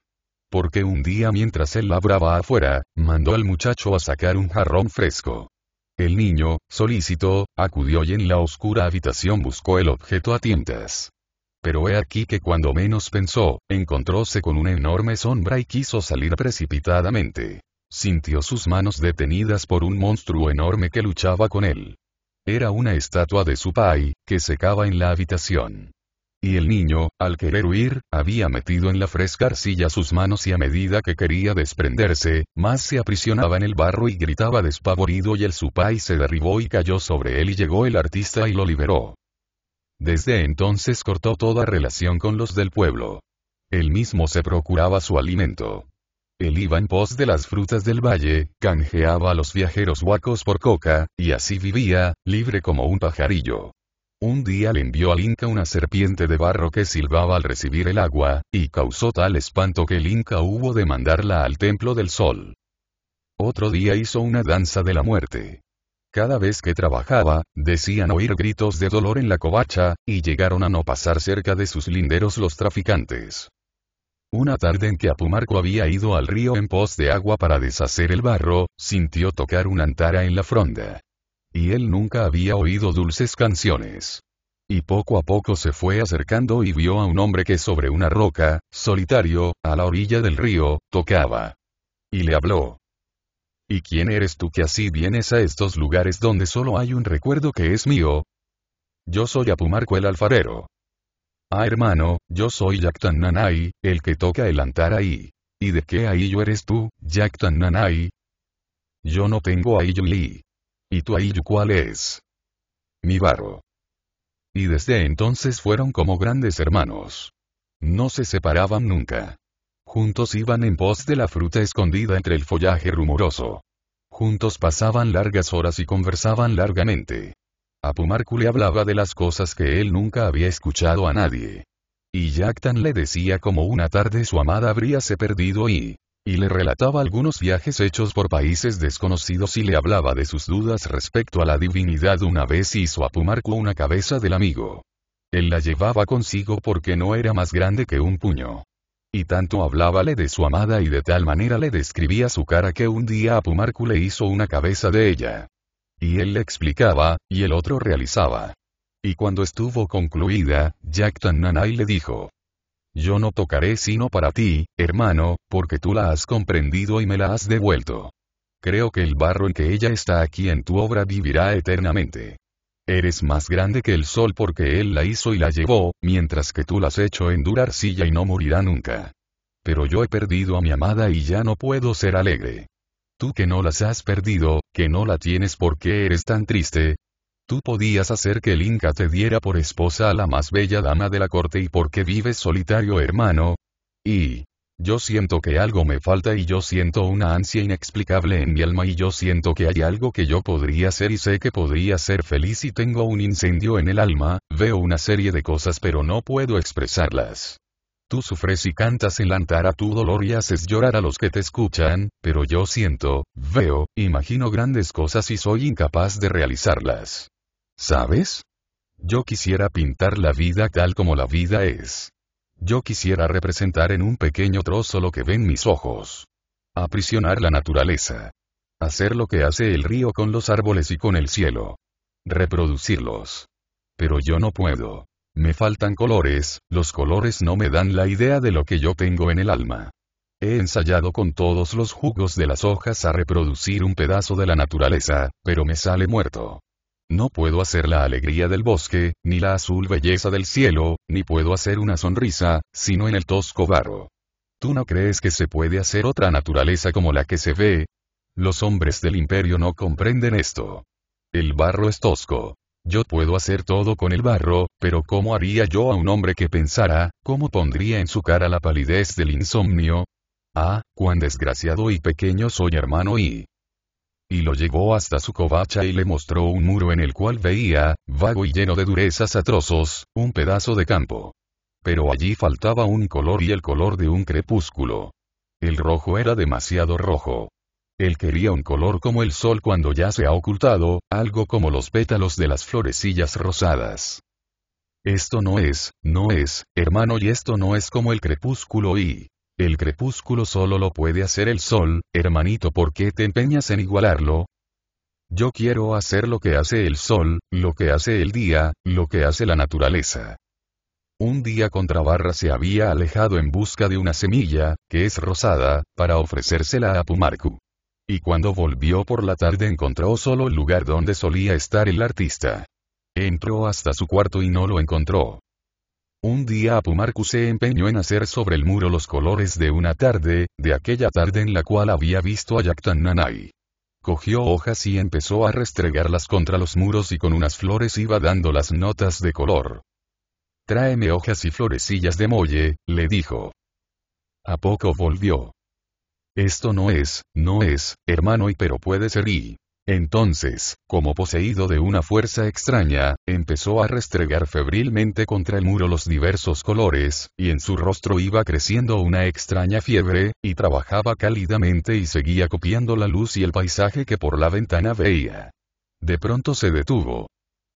Porque un día mientras él labraba afuera, mandó al muchacho a sacar un jarrón fresco. El niño, solícito, acudió y en la oscura habitación buscó el objeto a tientas. Pero he aquí que cuando menos pensó, encontróse con una enorme sombra y quiso salir precipitadamente. Sintió sus manos detenidas por un monstruo enorme que luchaba con él. Era una estatua de su pai, que secaba en la habitación. Y el niño, al querer huir, había metido en la fresca arcilla sus manos y a medida que quería desprenderse, más se aprisionaba en el barro y gritaba despavorido y el supai se derribó y cayó sobre él y llegó el artista y lo liberó. Desde entonces cortó toda relación con los del pueblo. Él mismo se procuraba su alimento. Él iba en pos de las frutas del valle, canjeaba a los viajeros huacos por coca, y así vivía, libre como un pajarillo. Un día le envió al Inca una serpiente de barro que silbaba al recibir el agua, y causó tal espanto que el Inca hubo de mandarla al templo del sol. Otro día hizo una danza de la muerte. Cada vez que trabajaba, decían oír gritos de dolor en la covacha, y llegaron a no pasar cerca de sus linderos los traficantes. Una tarde en que Apumarco había ido al río en pos de agua para deshacer el barro, sintió tocar una antara en la fronda. Y él nunca había oído dulces canciones. Y poco a poco se fue acercando y vio a un hombre que sobre una roca, solitario, a la orilla del río, tocaba. Y le habló. ¿Y quién eres tú que así vienes a estos lugares donde solo hay un recuerdo que es mío? Yo soy Apumarco el alfarero. Ah hermano, yo soy Yaktan Nanay, el que toca el antar ahí. ¿Y de qué ahí eres tú, Yaktan Yo no tengo ahí Lee. ¿Y tu ahí cuál es? Mi barro. Y desde entonces fueron como grandes hermanos. No se separaban nunca. Juntos iban en pos de la fruta escondida entre el follaje rumoroso. Juntos pasaban largas horas y conversaban largamente. A le hablaba de las cosas que él nunca había escuchado a nadie. Y Yactan le decía cómo una tarde su amada habríase perdido y... Y le relataba algunos viajes hechos por países desconocidos y le hablaba de sus dudas respecto a la divinidad. Una vez hizo a Pumarku una cabeza del amigo. Él la llevaba consigo porque no era más grande que un puño. Y tanto hablábale de su amada y de tal manera le describía su cara que un día Apumarcu le hizo una cabeza de ella. Y él le explicaba, y el otro realizaba. Y cuando estuvo concluida, Jack Tananay le dijo, yo no tocaré sino para ti, hermano, porque tú la has comprendido y me la has devuelto. Creo que el barro en que ella está aquí en tu obra vivirá eternamente. Eres más grande que el sol porque él la hizo y la llevó, mientras que tú la has hecho en dura arcilla y no morirá nunca. Pero yo he perdido a mi amada y ya no puedo ser alegre. Tú que no las has perdido, que no la tienes porque eres tan triste, Tú podías hacer que el Inca te diera por esposa a la más bella dama de la corte y porque vives solitario hermano. Y, yo siento que algo me falta y yo siento una ansia inexplicable en mi alma y yo siento que hay algo que yo podría hacer y sé que podría ser feliz y tengo un incendio en el alma, veo una serie de cosas pero no puedo expresarlas. Tú sufres y cantas en la a tu dolor y haces llorar a los que te escuchan, pero yo siento, veo, imagino grandes cosas y soy incapaz de realizarlas. ¿Sabes? Yo quisiera pintar la vida tal como la vida es. Yo quisiera representar en un pequeño trozo lo que ven mis ojos. Aprisionar la naturaleza. Hacer lo que hace el río con los árboles y con el cielo. Reproducirlos. Pero yo no puedo. Me faltan colores, los colores no me dan la idea de lo que yo tengo en el alma. He ensayado con todos los jugos de las hojas a reproducir un pedazo de la naturaleza, pero me sale muerto. No puedo hacer la alegría del bosque, ni la azul belleza del cielo, ni puedo hacer una sonrisa, sino en el tosco barro. ¿Tú no crees que se puede hacer otra naturaleza como la que se ve? Los hombres del imperio no comprenden esto. El barro es tosco. Yo puedo hacer todo con el barro, pero ¿cómo haría yo a un hombre que pensara, cómo pondría en su cara la palidez del insomnio? Ah, cuán desgraciado y pequeño soy hermano y y lo llevó hasta su covacha y le mostró un muro en el cual veía, vago y lleno de durezas atrozos, un pedazo de campo. Pero allí faltaba un color y el color de un crepúsculo. El rojo era demasiado rojo. Él quería un color como el sol cuando ya se ha ocultado, algo como los pétalos de las florecillas rosadas. Esto no es, no es, hermano y esto no es como el crepúsculo y, el crepúsculo solo lo puede hacer el sol, hermanito, ¿por qué te empeñas en igualarlo? Yo quiero hacer lo que hace el sol, lo que hace el día, lo que hace la naturaleza. Un día Contrabarra se había alejado en busca de una semilla, que es rosada, para ofrecérsela a Pumarku. Y cuando volvió por la tarde encontró solo el lugar donde solía estar el artista. Entró hasta su cuarto y no lo encontró. Un día Apumarcu se empeñó en hacer sobre el muro los colores de una tarde, de aquella tarde en la cual había visto a Yaktan Nanai. Cogió hojas y empezó a restregarlas contra los muros y con unas flores iba dando las notas de color. Tráeme hojas y florecillas de molle, le dijo. A poco volvió. Esto no es, no es, hermano y pero puede ser y. Entonces, como poseído de una fuerza extraña, empezó a restregar febrilmente contra el muro los diversos colores, y en su rostro iba creciendo una extraña fiebre, y trabajaba cálidamente y seguía copiando la luz y el paisaje que por la ventana veía. De pronto se detuvo.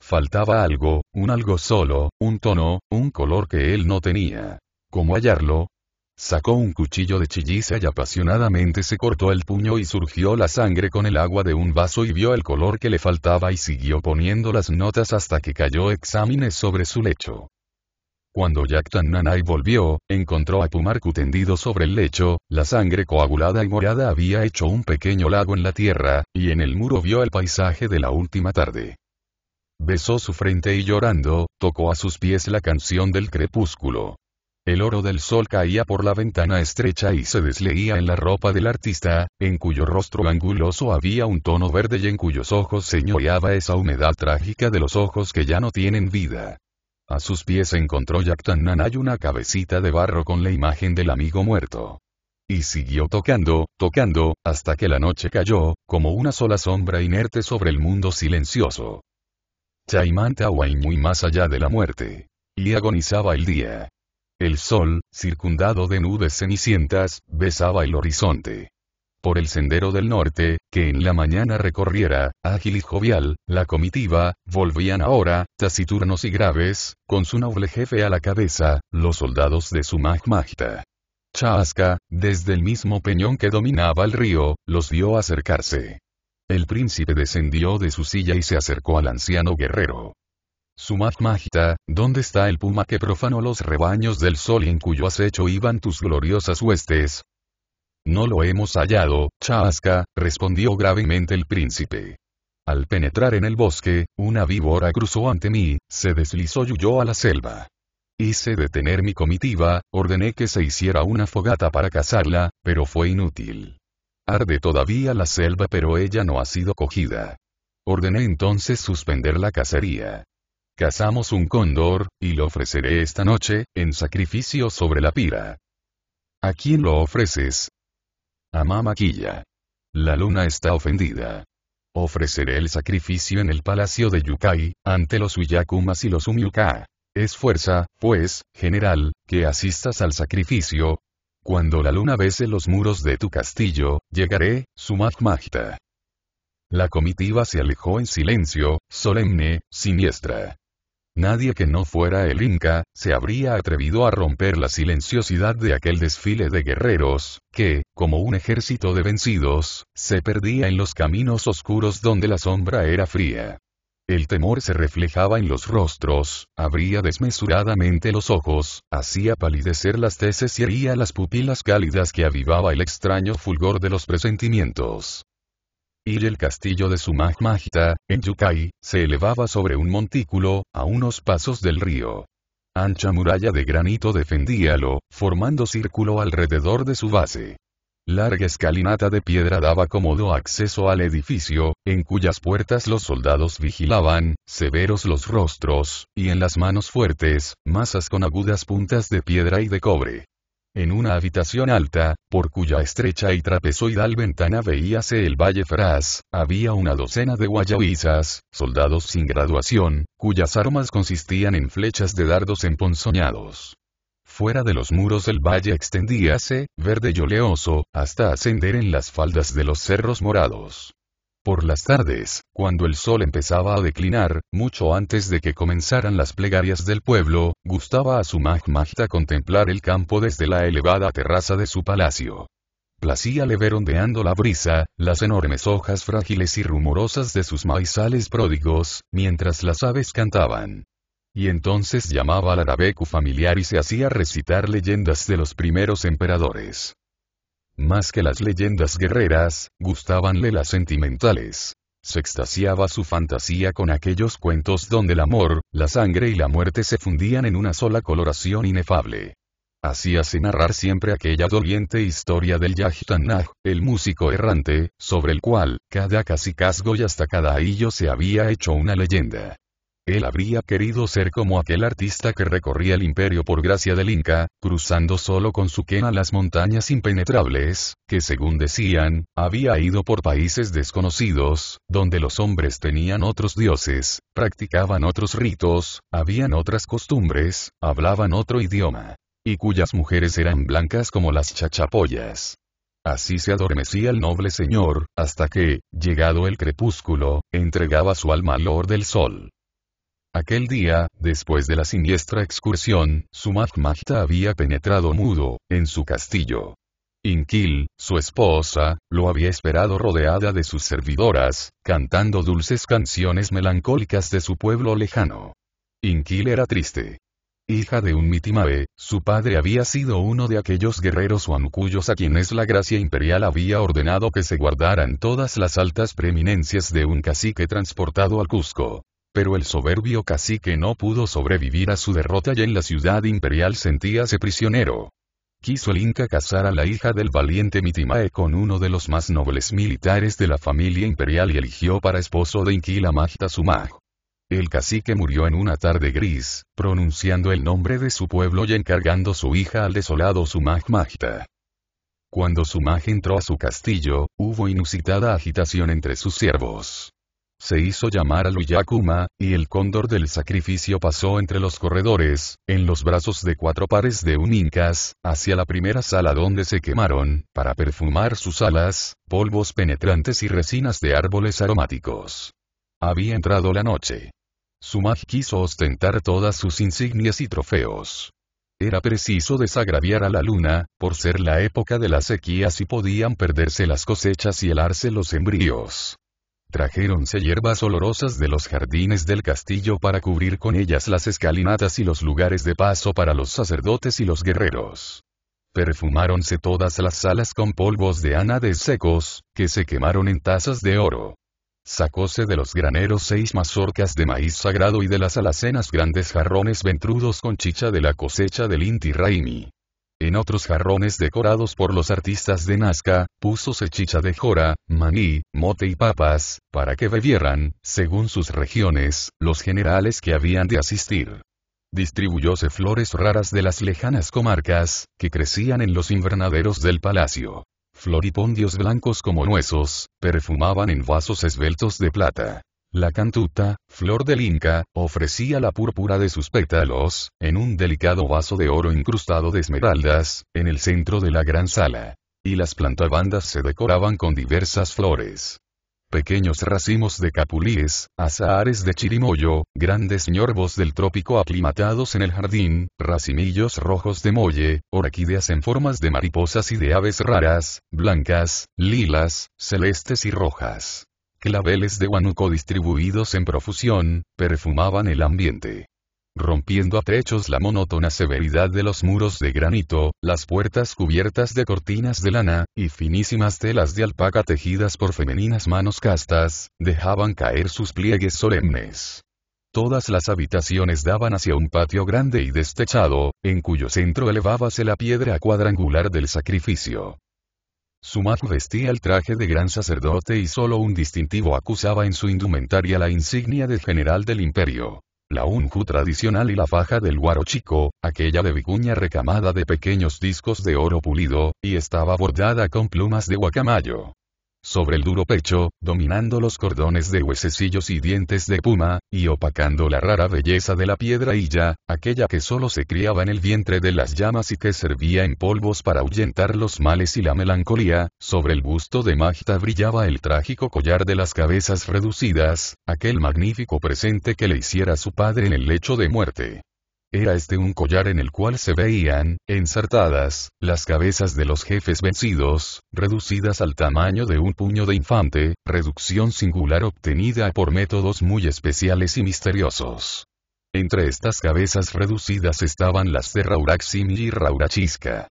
Faltaba algo, un algo solo, un tono, un color que él no tenía. ¿Cómo hallarlo? Sacó un cuchillo de chilliza y apasionadamente se cortó el puño y surgió la sangre con el agua de un vaso y vio el color que le faltaba y siguió poniendo las notas hasta que cayó exámenes sobre su lecho. Cuando Yaktan Nanay volvió, encontró a Pumarku tendido sobre el lecho, la sangre coagulada y morada había hecho un pequeño lago en la tierra, y en el muro vio el paisaje de la última tarde. Besó su frente y llorando, tocó a sus pies la canción del crepúsculo. El oro del sol caía por la ventana estrecha y se desleía en la ropa del artista, en cuyo rostro anguloso había un tono verde y en cuyos ojos señoreaba esa humedad trágica de los ojos que ya no tienen vida. A sus pies encontró Nanay una cabecita de barro con la imagen del amigo muerto. Y siguió tocando, tocando, hasta que la noche cayó, como una sola sombra inerte sobre el mundo silencioso. Chaimanta muy más allá de la muerte. Y agonizaba el día. El sol, circundado de nubes cenicientas, besaba el horizonte. Por el sendero del norte, que en la mañana recorriera, ágil y jovial, la comitiva, volvían ahora, taciturnos y graves, con su noble jefe a la cabeza, los soldados de su magmagta. Chaska, desde el mismo peñón que dominaba el río, los vio acercarse. El príncipe descendió de su silla y se acercó al anciano guerrero sumat ¿dónde está el puma que profanó los rebaños del sol y en cuyo acecho iban tus gloriosas huestes? No lo hemos hallado, Chaska, respondió gravemente el príncipe. Al penetrar en el bosque, una víbora cruzó ante mí, se deslizó y huyó a la selva. Hice detener mi comitiva, ordené que se hiciera una fogata para cazarla, pero fue inútil. Arde todavía la selva pero ella no ha sido cogida. Ordené entonces suspender la cacería. Cazamos un cóndor, y lo ofreceré esta noche, en sacrificio sobre la pira. ¿A quién lo ofreces? A Mamaquilla. La luna está ofendida. Ofreceré el sacrificio en el palacio de Yukai, ante los Uyakumas y los Umyuka. Es fuerza, pues, general, que asistas al sacrificio, cuando la luna bese los muros de tu castillo, llegaré, magta. La comitiva se alejó en silencio, solemne, siniestra. Nadie que no fuera el Inca, se habría atrevido a romper la silenciosidad de aquel desfile de guerreros, que, como un ejército de vencidos, se perdía en los caminos oscuros donde la sombra era fría. El temor se reflejaba en los rostros, abría desmesuradamente los ojos, hacía palidecer las teces y hería las pupilas cálidas que avivaba el extraño fulgor de los presentimientos y el castillo de Sumaj-Majita, en Yukai, se elevaba sobre un montículo, a unos pasos del río. Ancha muralla de granito defendíalo, formando círculo alrededor de su base. Larga escalinata de piedra daba cómodo acceso al edificio, en cuyas puertas los soldados vigilaban, severos los rostros, y en las manos fuertes, masas con agudas puntas de piedra y de cobre. En una habitación alta, por cuya estrecha y trapezoidal ventana veíase el valle Fraz, había una docena de guayabizas, soldados sin graduación, cuyas armas consistían en flechas de dardos emponzoñados. Fuera de los muros el valle extendíase, verde y oleoso, hasta ascender en las faldas de los cerros morados. Por las tardes, cuando el sol empezaba a declinar, mucho antes de que comenzaran las plegarias del pueblo, gustaba a su magmagta contemplar el campo desde la elevada terraza de su palacio. Placíale ver ondeando la brisa, las enormes hojas frágiles y rumorosas de sus maizales pródigos, mientras las aves cantaban. Y entonces llamaba al arabecu familiar y se hacía recitar leyendas de los primeros emperadores. Más que las leyendas guerreras, gustábanle las sentimentales. Se extasiaba su fantasía con aquellos cuentos donde el amor, la sangre y la muerte se fundían en una sola coloración inefable. Hacíase narrar siempre aquella doliente historia del Yajtanaj, el músico errante, sobre el cual, cada casicazgo y hasta cada hillo se había hecho una leyenda. Él habría querido ser como aquel artista que recorría el imperio por gracia del Inca, cruzando solo con su quena las montañas impenetrables, que según decían, había ido por países desconocidos, donde los hombres tenían otros dioses, practicaban otros ritos, habían otras costumbres, hablaban otro idioma. Y cuyas mujeres eran blancas como las chachapoyas. Así se adormecía el noble señor, hasta que, llegado el crepúsculo, entregaba su alma al or del Sol. Aquel día, después de la siniestra excursión, su magmata había penetrado mudo, en su castillo. Inquil, su esposa, lo había esperado rodeada de sus servidoras, cantando dulces canciones melancólicas de su pueblo lejano. Inquil era triste. Hija de un mitimae, su padre había sido uno de aquellos guerreros huancuyos a quienes la gracia imperial había ordenado que se guardaran todas las altas preeminencias de un cacique transportado al Cusco. Pero el soberbio cacique no pudo sobrevivir a su derrota y en la ciudad imperial sentíase prisionero. Quiso el Inca casar a la hija del valiente Mitimae con uno de los más nobles militares de la familia imperial y eligió para esposo de Inquila Magta Sumaj. El cacique murió en una tarde gris, pronunciando el nombre de su pueblo y encargando su hija al desolado Sumaj Magta. Cuando Sumaj entró a su castillo, hubo inusitada agitación entre sus siervos. Se hizo llamar a Luyakuma, y el cóndor del sacrificio pasó entre los corredores, en los brazos de cuatro pares de incas, hacia la primera sala donde se quemaron, para perfumar sus alas, polvos penetrantes y resinas de árboles aromáticos. Había entrado la noche. Sumaj quiso ostentar todas sus insignias y trofeos. Era preciso desagraviar a la luna, por ser la época de las sequías y podían perderse las cosechas y helarse los embrios trajéronse hierbas olorosas de los jardines del castillo para cubrir con ellas las escalinatas y los lugares de paso para los sacerdotes y los guerreros. Perfumáronse todas las salas con polvos de anades secos, que se quemaron en tazas de oro. Sacóse de los graneros seis mazorcas de maíz sagrado y de las alacenas grandes jarrones ventrudos con chicha de la cosecha del Inti Raimi. En otros jarrones decorados por los artistas de Nazca, puso chicha de jora, maní, mote y papas, para que bebieran, según sus regiones, los generales que habían de asistir. Distribuyóse flores raras de las lejanas comarcas, que crecían en los invernaderos del palacio. Floripondios blancos como huesos, perfumaban en vasos esbeltos de plata. La cantuta, flor del Inca, ofrecía la púrpura de sus pétalos, en un delicado vaso de oro incrustado de esmeraldas, en el centro de la gran sala. Y las plantabandas se decoraban con diversas flores. Pequeños racimos de capulíes, azahares de chirimoyo, grandes ñorbos del trópico aclimatados en el jardín, racimillos rojos de molle, orquídeas en formas de mariposas y de aves raras, blancas, lilas, celestes y rojas claveles de guanuco distribuidos en profusión, perfumaban el ambiente. Rompiendo a trechos la monótona severidad de los muros de granito, las puertas cubiertas de cortinas de lana, y finísimas telas de alpaca tejidas por femeninas manos castas, dejaban caer sus pliegues solemnes. Todas las habitaciones daban hacia un patio grande y destechado, en cuyo centro elevábase la piedra cuadrangular del sacrificio. Sumahu vestía el traje de gran sacerdote y solo un distintivo acusaba en su indumentaria la insignia de general del imperio. La unju tradicional y la faja del guaro chico, aquella de vicuña recamada de pequeños discos de oro pulido, y estaba bordada con plumas de guacamayo sobre el duro pecho, dominando los cordones de huesecillos y dientes de puma, y opacando la rara belleza de la piedra illa, aquella que solo se criaba en el vientre de las llamas y que servía en polvos para ahuyentar los males y la melancolía, sobre el busto de Magda brillaba el trágico collar de las cabezas reducidas, aquel magnífico presente que le hiciera su padre en el lecho de muerte. Era este un collar en el cual se veían, ensartadas, las cabezas de los jefes vencidos, reducidas al tamaño de un puño de infante, reducción singular obtenida por métodos muy especiales y misteriosos. Entre estas cabezas reducidas estaban las de Rauraximi y Raurachisca.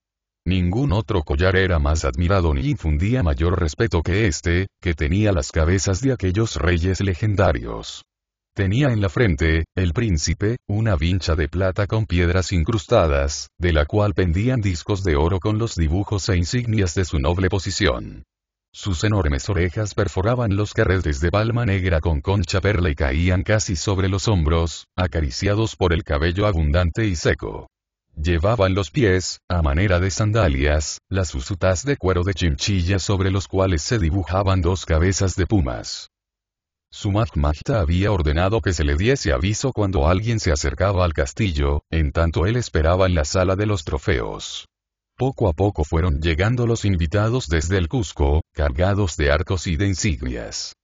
Ningún otro collar era más admirado ni infundía mayor respeto que este, que tenía las cabezas de aquellos reyes legendarios. Tenía en la frente, el príncipe, una vincha de plata con piedras incrustadas, de la cual pendían discos de oro con los dibujos e insignias de su noble posición. Sus enormes orejas perforaban los carretes de palma negra con concha perla y caían casi sobre los hombros, acariciados por el cabello abundante y seco. Llevaban los pies, a manera de sandalias, las usutas de cuero de chinchilla sobre los cuales se dibujaban dos cabezas de pumas. Sumajmajta había ordenado que se le diese aviso cuando alguien se acercaba al castillo, en tanto él esperaba en la sala de los trofeos. Poco a poco fueron llegando los invitados desde el Cusco, cargados de arcos y de insignias.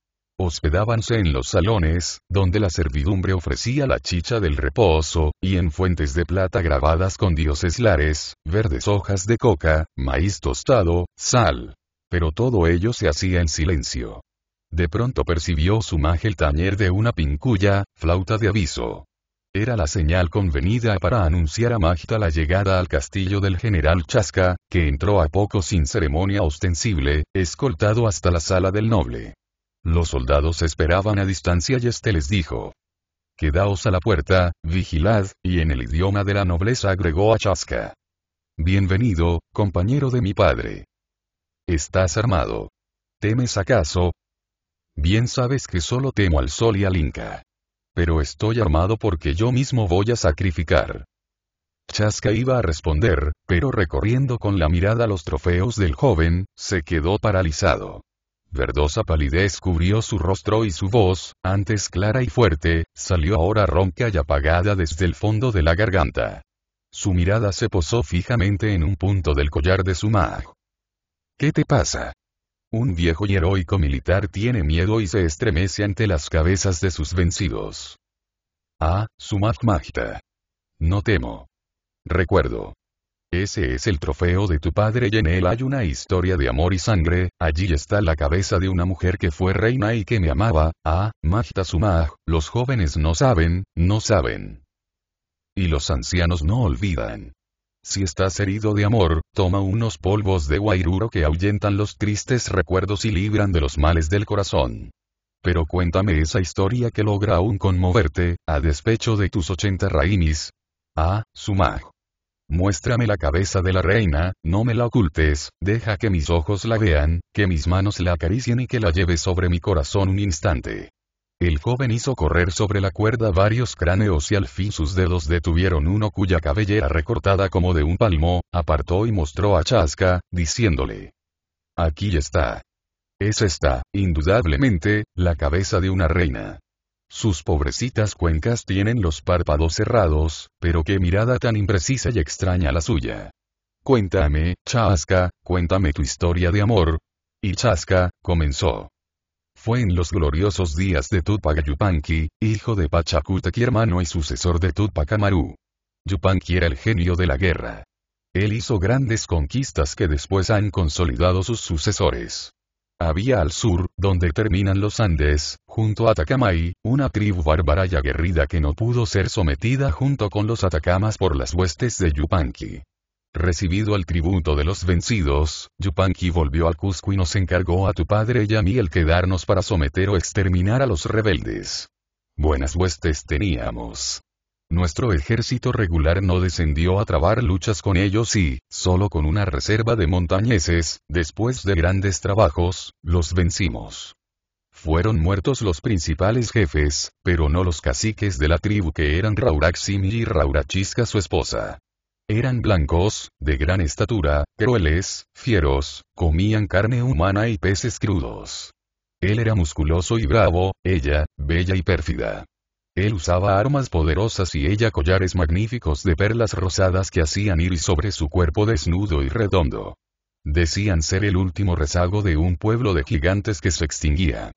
Hospedábanse en los salones, donde la servidumbre ofrecía la chicha del reposo, y en fuentes de plata grabadas con dioses lares, verdes hojas de coca, maíz tostado, sal. Pero todo ello se hacía en silencio. De pronto percibió su magia el tañer de una pincuya, flauta de aviso. Era la señal convenida para anunciar a Magita la llegada al castillo del general Chasca, que entró a poco sin ceremonia ostensible, escoltado hasta la sala del noble. Los soldados esperaban a distancia y este les dijo. Quedaos a la puerta, vigilad, y en el idioma de la nobleza agregó a Chasca. Bienvenido, compañero de mi padre. Estás armado. ¿Temes acaso, Bien sabes que solo temo al sol y al Inca. Pero estoy armado porque yo mismo voy a sacrificar. Chasca iba a responder, pero recorriendo con la mirada los trofeos del joven, se quedó paralizado. Verdosa palidez cubrió su rostro y su voz, antes clara y fuerte, salió ahora ronca y apagada desde el fondo de la garganta. Su mirada se posó fijamente en un punto del collar de su mag. ¿Qué te pasa? Un viejo y heroico militar tiene miedo y se estremece ante las cabezas de sus vencidos. Ah, majta No temo. Recuerdo. Ese es el trofeo de tu padre y en él hay una historia de amor y sangre, allí está la cabeza de una mujer que fue reina y que me amaba, ah, Majta Sumaj, los jóvenes no saben, no saben. Y los ancianos no olvidan. Si estás herido de amor, toma unos polvos de guairuro que ahuyentan los tristes recuerdos y libran de los males del corazón. Pero cuéntame esa historia que logra aún conmoverte, a despecho de tus ochenta raímis. Ah, Sumaj. Muéstrame la cabeza de la reina, no me la ocultes, deja que mis ojos la vean, que mis manos la acaricien y que la lleve sobre mi corazón un instante. El joven hizo correr sobre la cuerda varios cráneos y al fin sus dedos detuvieron uno cuya cabellera recortada como de un palmo, apartó y mostró a Chasca, diciéndole. Aquí está. Es esta, indudablemente, la cabeza de una reina. Sus pobrecitas cuencas tienen los párpados cerrados, pero qué mirada tan imprecisa y extraña la suya. Cuéntame, Chasca, cuéntame tu historia de amor. Y Chasca, comenzó. Fue en los gloriosos días de Tupac Yupanqui, hijo de Pachakutaki hermano y sucesor de Tupac Amaru. Yupanqui era el genio de la guerra. Él hizo grandes conquistas que después han consolidado sus sucesores. Había al sur, donde terminan los Andes, junto a Atacamay, una tribu bárbara y aguerrida que no pudo ser sometida junto con los Atacamas por las huestes de Yupanqui. Recibido el tributo de los vencidos, Yupanqui volvió al Cusco y nos encargó a tu padre y a mí el quedarnos para someter o exterminar a los rebeldes. Buenas huestes teníamos. Nuestro ejército regular no descendió a trabar luchas con ellos y, solo con una reserva de montañeses, después de grandes trabajos, los vencimos. Fueron muertos los principales jefes, pero no los caciques de la tribu que eran Rauraximi y Raurachisca su esposa. Eran blancos, de gran estatura, crueles, fieros, comían carne humana y peces crudos. Él era musculoso y bravo, ella, bella y pérfida. Él usaba armas poderosas y ella collares magníficos de perlas rosadas que hacían ir sobre su cuerpo desnudo y redondo. Decían ser el último rezago de un pueblo de gigantes que se extinguía.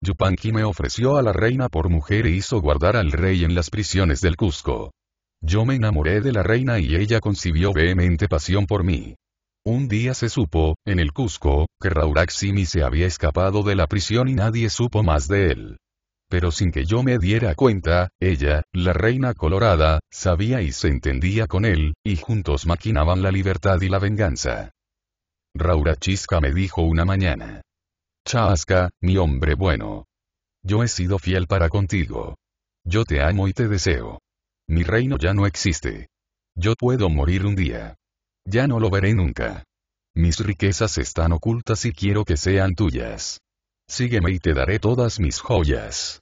Yupanqui me ofreció a la reina por mujer e hizo guardar al rey en las prisiones del Cusco. Yo me enamoré de la reina y ella concibió vehemente pasión por mí. Un día se supo, en el Cusco, que Rauraximi se había escapado de la prisión y nadie supo más de él. Pero sin que yo me diera cuenta, ella, la reina colorada, sabía y se entendía con él, y juntos maquinaban la libertad y la venganza. Raurachisca me dijo una mañana. Chasca, mi hombre bueno. Yo he sido fiel para contigo. Yo te amo y te deseo. Mi reino ya no existe. Yo puedo morir un día. Ya no lo veré nunca. Mis riquezas están ocultas y quiero que sean tuyas. Sígueme y te daré todas mis joyas.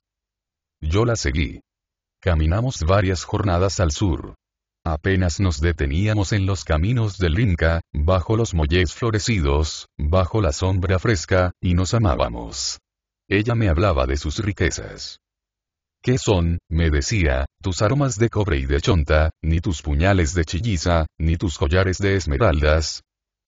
Yo la seguí. Caminamos varias jornadas al sur. Apenas nos deteníamos en los caminos del Inca, bajo los molles florecidos, bajo la sombra fresca, y nos amábamos. Ella me hablaba de sus riquezas. ¿Qué son, me decía, tus aromas de cobre y de chonta, ni tus puñales de chilliza, ni tus collares de esmeraldas?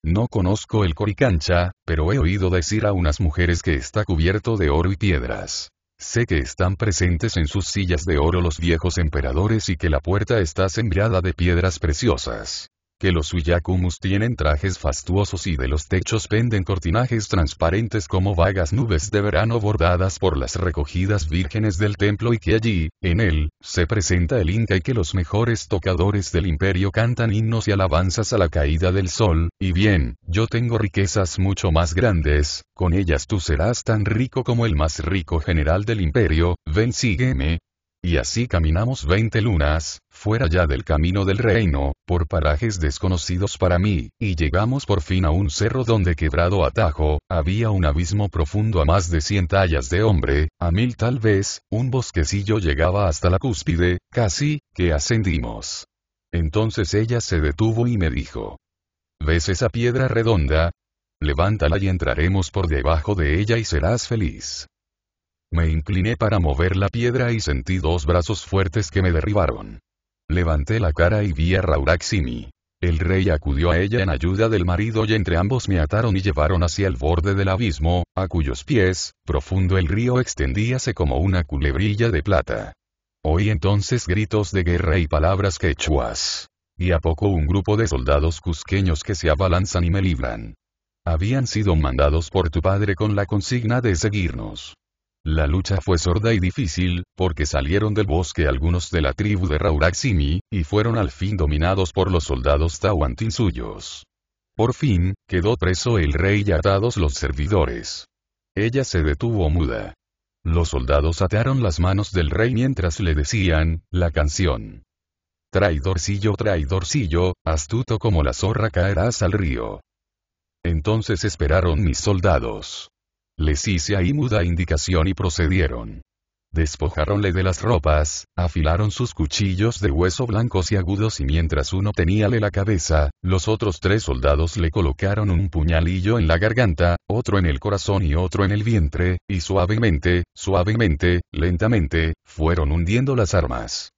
No conozco el coricancha, pero he oído decir a unas mujeres que está cubierto de oro y piedras. Sé que están presentes en sus sillas de oro los viejos emperadores y que la puerta está sembrada de piedras preciosas que los suyakumus tienen trajes fastuosos y de los techos penden cortinajes transparentes como vagas nubes de verano bordadas por las recogidas vírgenes del templo y que allí, en él, se presenta el Inca y que los mejores tocadores del imperio cantan himnos y alabanzas a la caída del sol, y bien, yo tengo riquezas mucho más grandes, con ellas tú serás tan rico como el más rico general del imperio, ven sígueme, y así caminamos veinte lunas, fuera ya del camino del reino, por parajes desconocidos para mí, y llegamos por fin a un cerro donde quebrado atajo, había un abismo profundo a más de cien tallas de hombre, a mil tal vez, un bosquecillo llegaba hasta la cúspide, casi, que ascendimos. Entonces ella se detuvo y me dijo. ¿Ves esa piedra redonda? Levántala y entraremos por debajo de ella y serás feliz. Me incliné para mover la piedra y sentí dos brazos fuertes que me derribaron. Levanté la cara y vi a Rauraximi. El rey acudió a ella en ayuda del marido y entre ambos me ataron y llevaron hacia el borde del abismo, a cuyos pies, profundo el río extendíase como una culebrilla de plata. Oí entonces gritos de guerra y palabras quechuas. Y a poco un grupo de soldados cusqueños que se abalanzan y me libran. Habían sido mandados por tu padre con la consigna de seguirnos. La lucha fue sorda y difícil, porque salieron del bosque algunos de la tribu de Rauraximi, y fueron al fin dominados por los soldados Tawantin suyos. Por fin, quedó preso el rey y atados los servidores. Ella se detuvo muda. Los soldados ataron las manos del rey mientras le decían, la canción. Traidorcillo, traidorcillo, astuto como la zorra caerás al río. Entonces esperaron mis soldados. Les hice ahí muda indicación y procedieron. Despojáronle de las ropas, afilaron sus cuchillos de hueso blancos y agudos y mientras uno teníale la cabeza, los otros tres soldados le colocaron un puñalillo en la garganta, otro en el corazón y otro en el vientre, y suavemente, suavemente, lentamente, fueron hundiendo las armas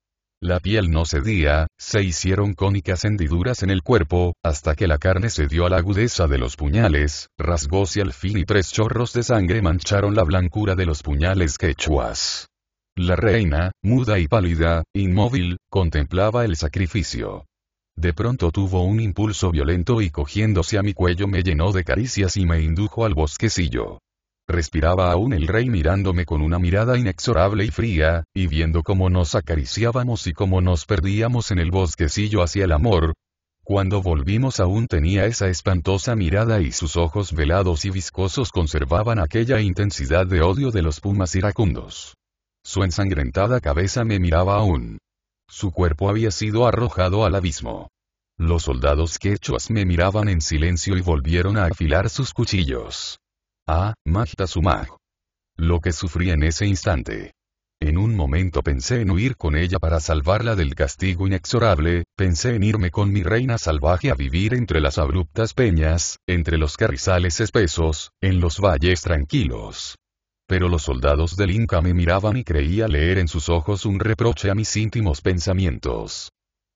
la piel no cedía, se hicieron cónicas hendiduras en el cuerpo, hasta que la carne cedió a la agudeza de los puñales, rasgóse al fin y tres chorros de sangre mancharon la blancura de los puñales quechuas. La reina, muda y pálida, inmóvil, contemplaba el sacrificio. De pronto tuvo un impulso violento y cogiéndose a mi cuello me llenó de caricias y me indujo al bosquecillo. Respiraba aún el rey mirándome con una mirada inexorable y fría, y viendo cómo nos acariciábamos y cómo nos perdíamos en el bosquecillo hacia el amor. Cuando volvimos aún tenía esa espantosa mirada y sus ojos velados y viscosos conservaban aquella intensidad de odio de los pumas iracundos. Su ensangrentada cabeza me miraba aún. Su cuerpo había sido arrojado al abismo. Los soldados quechuas me miraban en silencio y volvieron a afilar sus cuchillos. «¡Ah, Magda Lo que sufrí en ese instante. En un momento pensé en huir con ella para salvarla del castigo inexorable, pensé en irme con mi reina salvaje a vivir entre las abruptas peñas, entre los carrizales espesos, en los valles tranquilos. Pero los soldados del Inca me miraban y creía leer en sus ojos un reproche a mis íntimos pensamientos.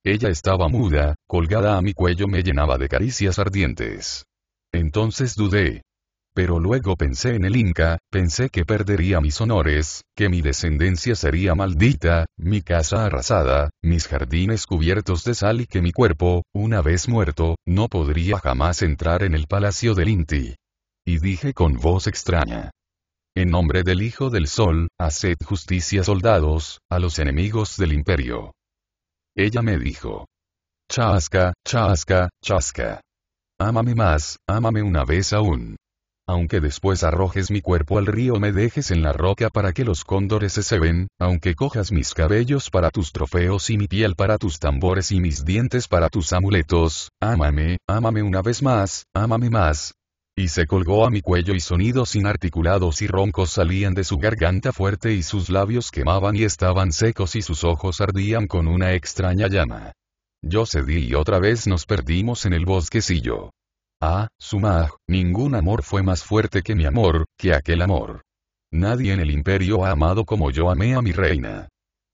Ella estaba muda, colgada a mi cuello me llenaba de caricias ardientes. Entonces dudé, pero luego pensé en el Inca, pensé que perdería mis honores, que mi descendencia sería maldita, mi casa arrasada, mis jardines cubiertos de sal y que mi cuerpo, una vez muerto, no podría jamás entrar en el palacio del Inti. Y dije con voz extraña. En nombre del Hijo del Sol, haced justicia soldados, a los enemigos del imperio. Ella me dijo. Chasca, chasca, chasca. Ámame más, ámame una vez aún aunque después arrojes mi cuerpo al río me dejes en la roca para que los cóndores se ceben, aunque cojas mis cabellos para tus trofeos y mi piel para tus tambores y mis dientes para tus amuletos, ámame, ámame una vez más, ámame más. Y se colgó a mi cuello y sonidos inarticulados y roncos salían de su garganta fuerte y sus labios quemaban y estaban secos y sus ojos ardían con una extraña llama. Yo cedí y otra vez nos perdimos en el bosquecillo. Ah, Sumaj, ningún amor fue más fuerte que mi amor, que aquel amor. Nadie en el imperio ha amado como yo amé a mi reina.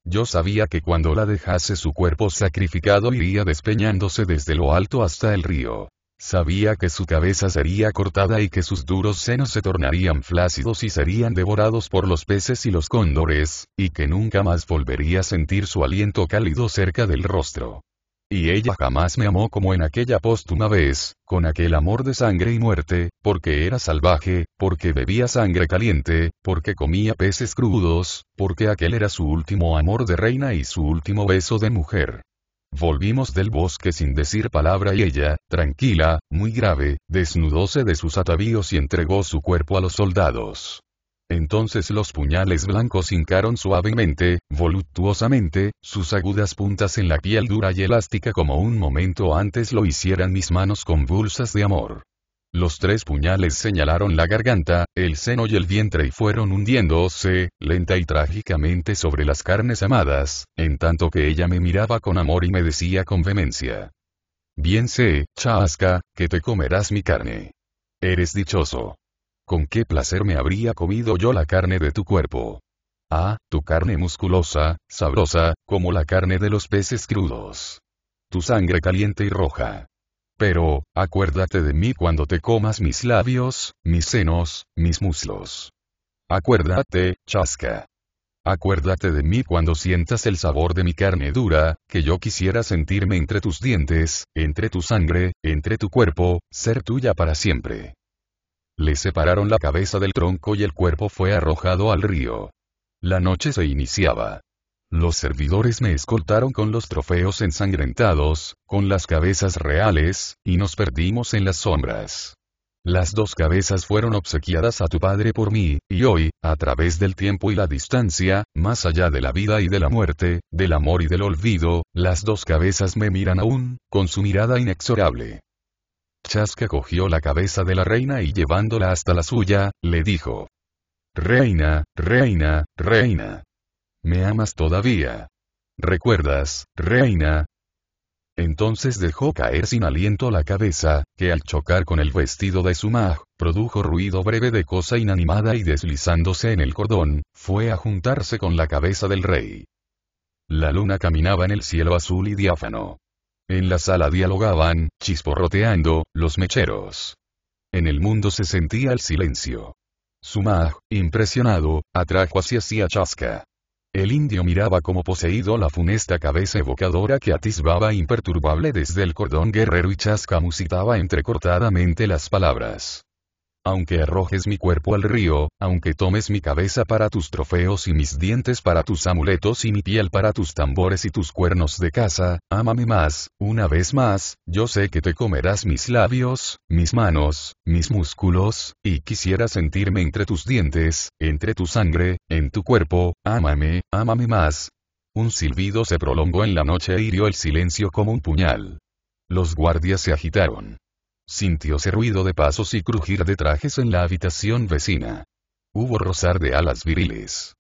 Yo sabía que cuando la dejase su cuerpo sacrificado iría despeñándose desde lo alto hasta el río. Sabía que su cabeza sería cortada y que sus duros senos se tornarían flácidos y serían devorados por los peces y los cóndores, y que nunca más volvería a sentir su aliento cálido cerca del rostro. Y ella jamás me amó como en aquella póstuma vez, con aquel amor de sangre y muerte, porque era salvaje, porque bebía sangre caliente, porque comía peces crudos, porque aquel era su último amor de reina y su último beso de mujer. Volvimos del bosque sin decir palabra y ella, tranquila, muy grave, desnudóse de sus atavíos y entregó su cuerpo a los soldados. Entonces los puñales blancos hincaron suavemente, voluptuosamente, sus agudas puntas en la piel dura y elástica como un momento antes lo hicieran mis manos convulsas de amor. Los tres puñales señalaron la garganta, el seno y el vientre y fueron hundiéndose, lenta y trágicamente sobre las carnes amadas, en tanto que ella me miraba con amor y me decía con vehemencia. Bien sé, chasca, que te comerás mi carne. Eres dichoso. ¿Con qué placer me habría comido yo la carne de tu cuerpo? Ah, tu carne musculosa, sabrosa, como la carne de los peces crudos. Tu sangre caliente y roja. Pero, acuérdate de mí cuando te comas mis labios, mis senos, mis muslos. Acuérdate, chasca. Acuérdate de mí cuando sientas el sabor de mi carne dura, que yo quisiera sentirme entre tus dientes, entre tu sangre, entre tu cuerpo, ser tuya para siempre. Le separaron la cabeza del tronco y el cuerpo fue arrojado al río. La noche se iniciaba. Los servidores me escoltaron con los trofeos ensangrentados, con las cabezas reales, y nos perdimos en las sombras. Las dos cabezas fueron obsequiadas a tu padre por mí, y hoy, a través del tiempo y la distancia, más allá de la vida y de la muerte, del amor y del olvido, las dos cabezas me miran aún, con su mirada inexorable. Chasca cogió la cabeza de la reina y llevándola hasta la suya, le dijo. Reina, reina, reina. ¿Me amas todavía? ¿Recuerdas, reina? Entonces dejó caer sin aliento la cabeza, que al chocar con el vestido de su maj, produjo ruido breve de cosa inanimada y deslizándose en el cordón, fue a juntarse con la cabeza del rey. La luna caminaba en el cielo azul y diáfano. En la sala dialogaban, chisporroteando, los mecheros. En el mundo se sentía el silencio. Sumaj, impresionado, atrajo hacia sí a Chaska. El indio miraba como poseído la funesta cabeza evocadora que atisbaba imperturbable desde el cordón guerrero y Chaska musitaba entrecortadamente las palabras aunque arrojes mi cuerpo al río, aunque tomes mi cabeza para tus trofeos y mis dientes para tus amuletos y mi piel para tus tambores y tus cuernos de caza, ámame más, una vez más, yo sé que te comerás mis labios, mis manos, mis músculos, y quisiera sentirme entre tus dientes, entre tu sangre, en tu cuerpo, ámame, ámame más. Un silbido se prolongó en la noche e hirió el silencio como un puñal. Los guardias se agitaron. Sintióse ruido de pasos y crujir de trajes en la habitación vecina. Hubo rozar de alas viriles.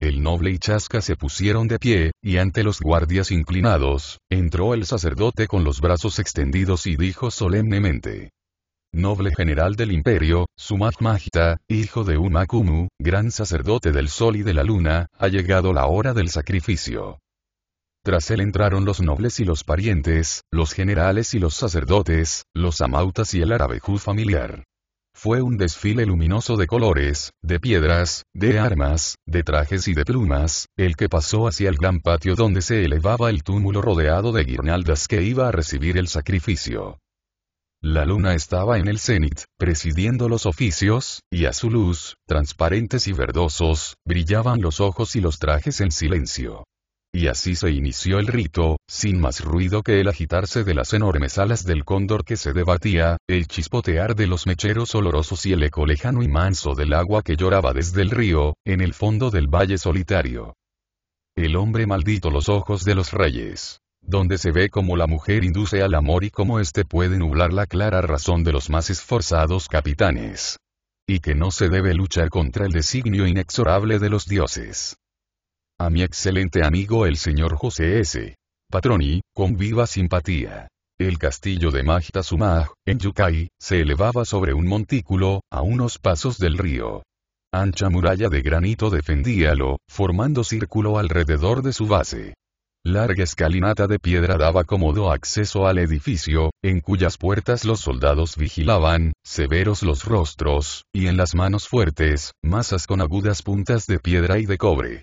El noble y Chasca se pusieron de pie, y ante los guardias inclinados, entró el sacerdote con los brazos extendidos y dijo solemnemente. Noble general del imperio, Sumat hijo de Umakumu, gran sacerdote del sol y de la luna, ha llegado la hora del sacrificio. Tras él entraron los nobles y los parientes, los generales y los sacerdotes, los amautas y el arabejú familiar. Fue un desfile luminoso de colores, de piedras, de armas, de trajes y de plumas, el que pasó hacia el gran patio donde se elevaba el túmulo rodeado de guirnaldas que iba a recibir el sacrificio. La luna estaba en el cenit, presidiendo los oficios, y a su luz, transparentes y verdosos, brillaban los ojos y los trajes en silencio. Y así se inició el rito, sin más ruido que el agitarse de las enormes alas del cóndor que se debatía, el chispotear de los mecheros olorosos y el eco lejano y manso del agua que lloraba desde el río, en el fondo del valle solitario. El hombre maldito los ojos de los reyes donde se ve cómo la mujer induce al amor y cómo éste puede nublar la clara razón de los más esforzados capitanes. Y que no se debe luchar contra el designio inexorable de los dioses a mi excelente amigo el señor José S. Patroni, con viva simpatía. El castillo de Majtasumaj, en Yukai, se elevaba sobre un montículo, a unos pasos del río. Ancha muralla de granito defendíalo, formando círculo alrededor de su base. Larga escalinata de piedra daba cómodo acceso al edificio, en cuyas puertas los soldados vigilaban, severos los rostros, y en las manos fuertes, masas con agudas puntas de piedra y de cobre.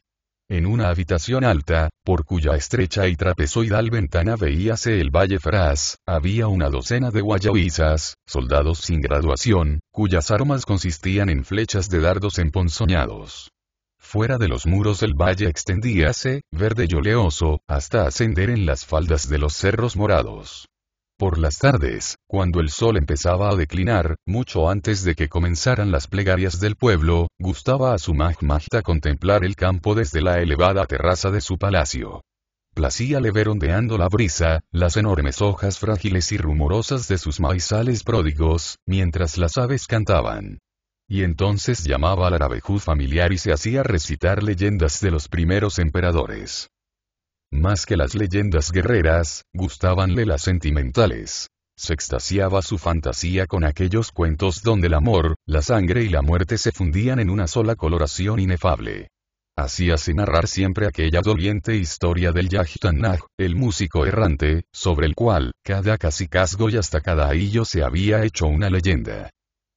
En una habitación alta, por cuya estrecha y trapezoidal ventana veíase el valle Fras, había una docena de guayauisas, soldados sin graduación, cuyas armas consistían en flechas de dardos emponzoñados. Fuera de los muros el valle extendíase, verde y oleoso, hasta ascender en las faldas de los cerros morados. Por las tardes, cuando el sol empezaba a declinar, mucho antes de que comenzaran las plegarias del pueblo, gustaba a su Magta contemplar el campo desde la elevada terraza de su palacio. Placíale ver ondeando la brisa, las enormes hojas frágiles y rumorosas de sus maizales pródigos, mientras las aves cantaban. Y entonces llamaba al arabejú familiar y se hacía recitar leyendas de los primeros emperadores. Más que las leyendas guerreras, gustabanle las sentimentales. Se extasiaba su fantasía con aquellos cuentos donde el amor, la sangre y la muerte se fundían en una sola coloración inefable. Hacíase narrar siempre aquella doliente historia del Yajitanaj, el músico errante, sobre el cual, cada casicazgo y hasta cada hillo se había hecho una leyenda.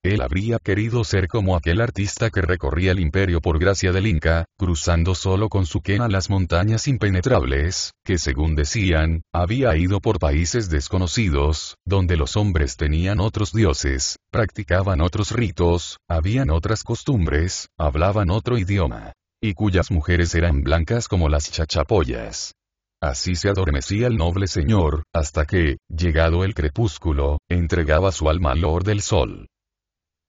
Él habría querido ser como aquel artista que recorría el imperio por gracia del Inca, cruzando solo con su quena las montañas impenetrables, que según decían, había ido por países desconocidos, donde los hombres tenían otros dioses, practicaban otros ritos, habían otras costumbres, hablaban otro idioma. Y cuyas mujeres eran blancas como las chachapoyas. Así se adormecía el noble señor, hasta que, llegado el crepúsculo, entregaba su alma al Lord del Sol.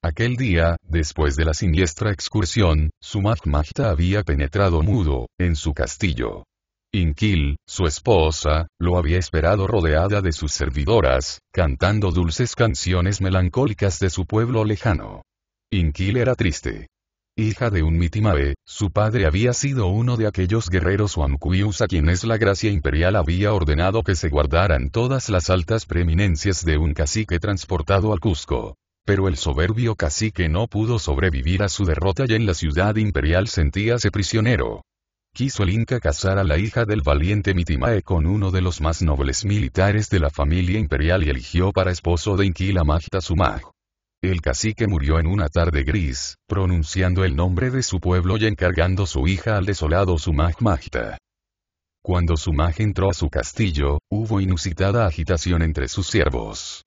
Aquel día, después de la siniestra excursión, su Mahmahta había penetrado mudo, en su castillo. Inquil, su esposa, lo había esperado rodeada de sus servidoras, cantando dulces canciones melancólicas de su pueblo lejano. Inquil era triste. Hija de un mitimae, su padre había sido uno de aquellos guerreros huancuyus a quienes la gracia imperial había ordenado que se guardaran todas las altas preeminencias de un cacique transportado al Cusco. Pero el soberbio cacique no pudo sobrevivir a su derrota y en la ciudad imperial sentíase prisionero. Quiso el Inca casar a la hija del valiente Mitimae con uno de los más nobles militares de la familia imperial y eligió para esposo de Inquila Magta Sumaj. El cacique murió en una tarde gris, pronunciando el nombre de su pueblo y encargando su hija al desolado Sumaj Magta. Cuando Sumaj entró a su castillo, hubo inusitada agitación entre sus siervos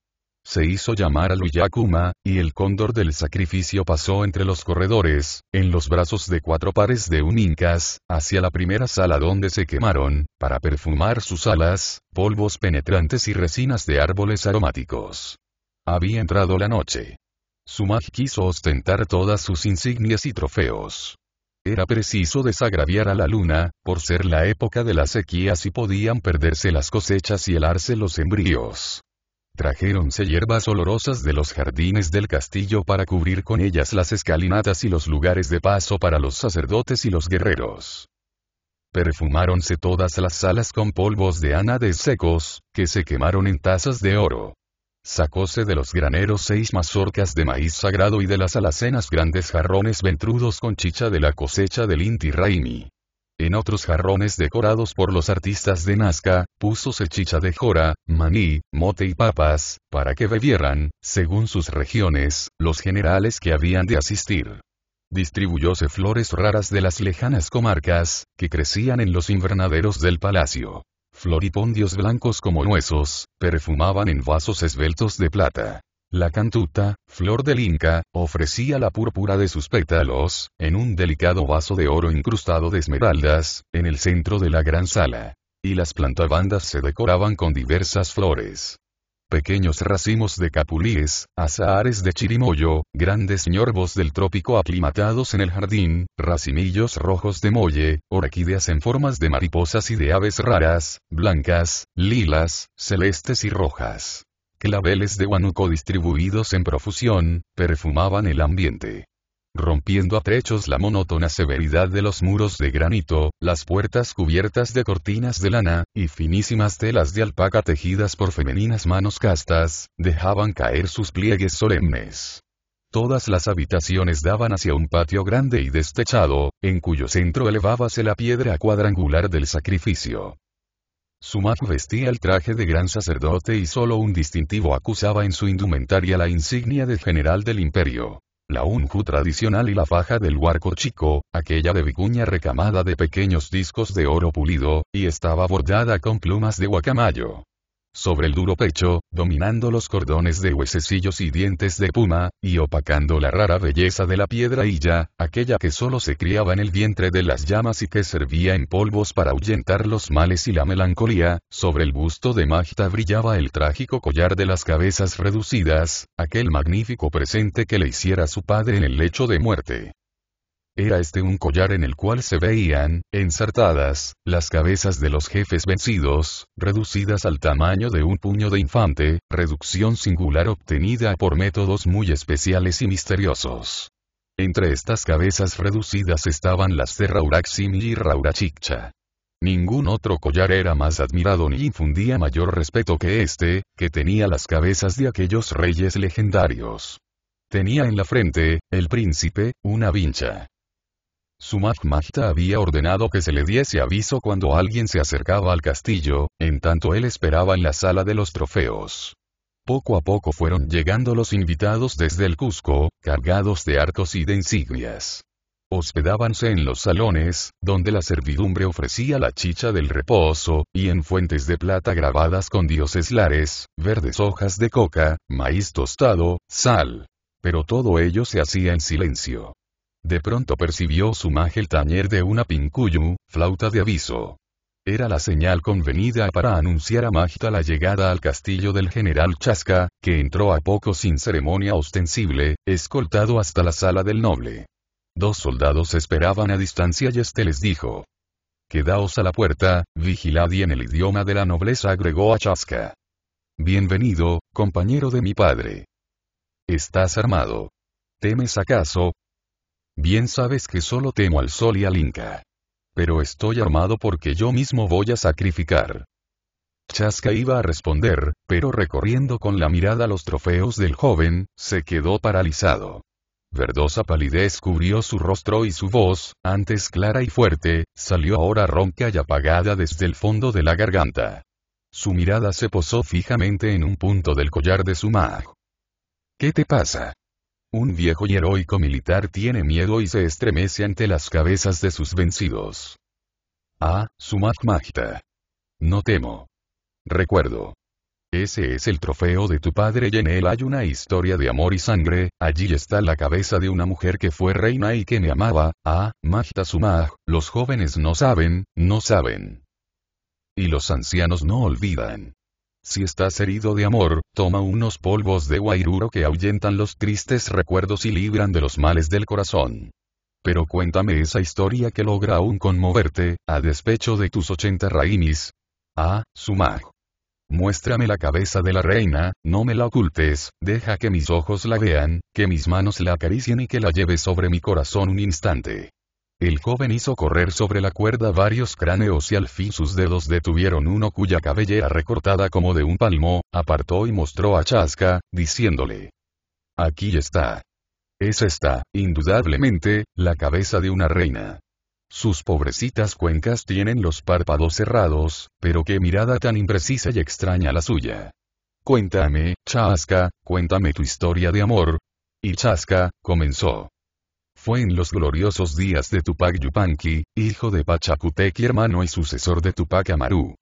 se hizo llamar a Luyakuma, y el cóndor del sacrificio pasó entre los corredores, en los brazos de cuatro pares de un incas, hacia la primera sala donde se quemaron, para perfumar sus alas, polvos penetrantes y resinas de árboles aromáticos. Había entrado la noche. Sumaj quiso ostentar todas sus insignias y trofeos. Era preciso desagraviar a la luna, por ser la época de las sequías y podían perderse las cosechas y helarse los embrios. Trajéronse hierbas olorosas de los jardines del castillo para cubrir con ellas las escalinatas y los lugares de paso para los sacerdotes y los guerreros. Perfumáronse todas las salas con polvos de anades secos, que se quemaron en tazas de oro. Sacóse de los graneros seis mazorcas de maíz sagrado y de las alacenas grandes jarrones ventrudos con chicha de la cosecha del Inti Raimi. En otros jarrones decorados por los artistas de Nazca, puso chicha de jora, maní, mote y papas, para que bebieran, según sus regiones, los generales que habían de asistir. Distribuyóse flores raras de las lejanas comarcas, que crecían en los invernaderos del palacio. Floripondios blancos como huesos, perfumaban en vasos esbeltos de plata. La cantuta, flor del Inca, ofrecía la púrpura de sus pétalos, en un delicado vaso de oro incrustado de esmeraldas, en el centro de la gran sala. Y las plantabandas se decoraban con diversas flores. Pequeños racimos de capulíes, azahares de chirimoyo, grandes ñorbos del trópico aclimatados en el jardín, racimillos rojos de molle, orquídeas en formas de mariposas y de aves raras, blancas, lilas, celestes y rojas claveles de guanuco distribuidos en profusión, perfumaban el ambiente. Rompiendo a trechos la monótona severidad de los muros de granito, las puertas cubiertas de cortinas de lana, y finísimas telas de alpaca tejidas por femeninas manos castas, dejaban caer sus pliegues solemnes. Todas las habitaciones daban hacia un patio grande y destechado, en cuyo centro elevábase la piedra cuadrangular del sacrificio. Sumak vestía el traje de gran sacerdote y solo un distintivo acusaba en su indumentaria la insignia de general del imperio. La unju tradicional y la faja del huarco chico, aquella de vicuña recamada de pequeños discos de oro pulido, y estaba bordada con plumas de guacamayo sobre el duro pecho, dominando los cordones de huesecillos y dientes de puma, y opacando la rara belleza de la piedra ya, aquella que solo se criaba en el vientre de las llamas y que servía en polvos para ahuyentar los males y la melancolía, sobre el busto de Magta brillaba el trágico collar de las cabezas reducidas, aquel magnífico presente que le hiciera su padre en el lecho de muerte. Era este un collar en el cual se veían, ensartadas, las cabezas de los jefes vencidos, reducidas al tamaño de un puño de infante, reducción singular obtenida por métodos muy especiales y misteriosos. Entre estas cabezas reducidas estaban las de Rauraximi y Raurachicha. Ningún otro collar era más admirado ni infundía mayor respeto que este, que tenía las cabezas de aquellos reyes legendarios. Tenía en la frente, el príncipe, una vincha. Su Magta había ordenado que se le diese aviso cuando alguien se acercaba al castillo, en tanto él esperaba en la sala de los trofeos. Poco a poco fueron llegando los invitados desde el Cusco, cargados de arcos y de insignias. Hospedábanse en los salones, donde la servidumbre ofrecía la chicha del reposo, y en fuentes de plata grabadas con dioses lares, verdes hojas de coca, maíz tostado, sal. Pero todo ello se hacía en silencio. De pronto percibió su magia el tañer de una pinkuyu, flauta de aviso. Era la señal convenida para anunciar a Magda la llegada al castillo del general Chasca, que entró a poco sin ceremonia ostensible, escoltado hasta la sala del noble. Dos soldados esperaban a distancia y este les dijo. Quedaos a la puerta, vigilad y en el idioma de la nobleza agregó a Chasca. Bienvenido, compañero de mi padre. Estás armado. ¿Temes acaso, Bien sabes que solo temo al sol y al Inca. Pero estoy armado porque yo mismo voy a sacrificar. Chasca iba a responder, pero recorriendo con la mirada los trofeos del joven, se quedó paralizado. Verdosa palidez cubrió su rostro y su voz, antes clara y fuerte, salió ahora ronca y apagada desde el fondo de la garganta. Su mirada se posó fijamente en un punto del collar de su mag. ¿Qué te pasa? Un viejo y heroico militar tiene miedo y se estremece ante las cabezas de sus vencidos. Ah, Sumaj Majta. No temo. Recuerdo. Ese es el trofeo de tu padre y en él hay una historia de amor y sangre, allí está la cabeza de una mujer que fue reina y que me amaba, ah, Majta Sumaj, los jóvenes no saben, no saben. Y los ancianos no olvidan. Si estás herido de amor, toma unos polvos de guairuro que ahuyentan los tristes recuerdos y libran de los males del corazón. Pero cuéntame esa historia que logra aún conmoverte, a despecho de tus ochenta raímis. Ah, Sumag. Muéstrame la cabeza de la reina, no me la ocultes, deja que mis ojos la vean, que mis manos la acaricien y que la lleve sobre mi corazón un instante. El joven hizo correr sobre la cuerda varios cráneos y al fin sus dedos detuvieron uno cuya cabellera recortada como de un palmo, apartó y mostró a Chasca, diciéndole. Aquí está. Es esta, indudablemente, la cabeza de una reina. Sus pobrecitas cuencas tienen los párpados cerrados, pero qué mirada tan imprecisa y extraña la suya. Cuéntame, Chasca, cuéntame tu historia de amor. Y Chasca, comenzó fue en los gloriosos días de Tupac Yupanqui, hijo de Pachacutec hermano y sucesor de Tupac Amaru.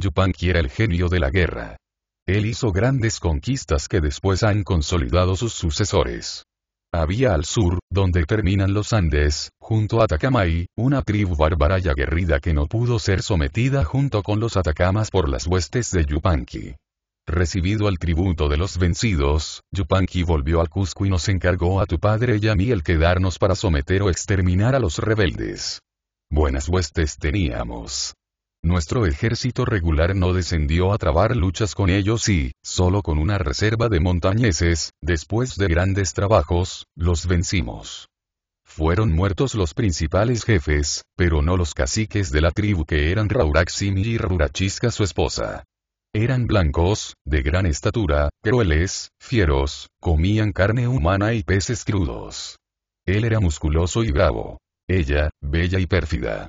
Yupanqui era el genio de la guerra. Él hizo grandes conquistas que después han consolidado sus sucesores. Había al sur, donde terminan los Andes, junto a Atacamay, una tribu bárbara y aguerrida que no pudo ser sometida junto con los Atacamas por las huestes de Yupanqui. Recibido el tributo de los vencidos, Yupanqui volvió al Cusco y nos encargó a tu padre y a mí el quedarnos para someter o exterminar a los rebeldes. Buenas huestes teníamos. Nuestro ejército regular no descendió a trabar luchas con ellos y, solo con una reserva de montañeses, después de grandes trabajos, los vencimos. Fueron muertos los principales jefes, pero no los caciques de la tribu que eran Rauraximi y Rurachisca su esposa. Eran blancos, de gran estatura, crueles, fieros, comían carne humana y peces crudos. Él era musculoso y bravo. Ella, bella y pérfida.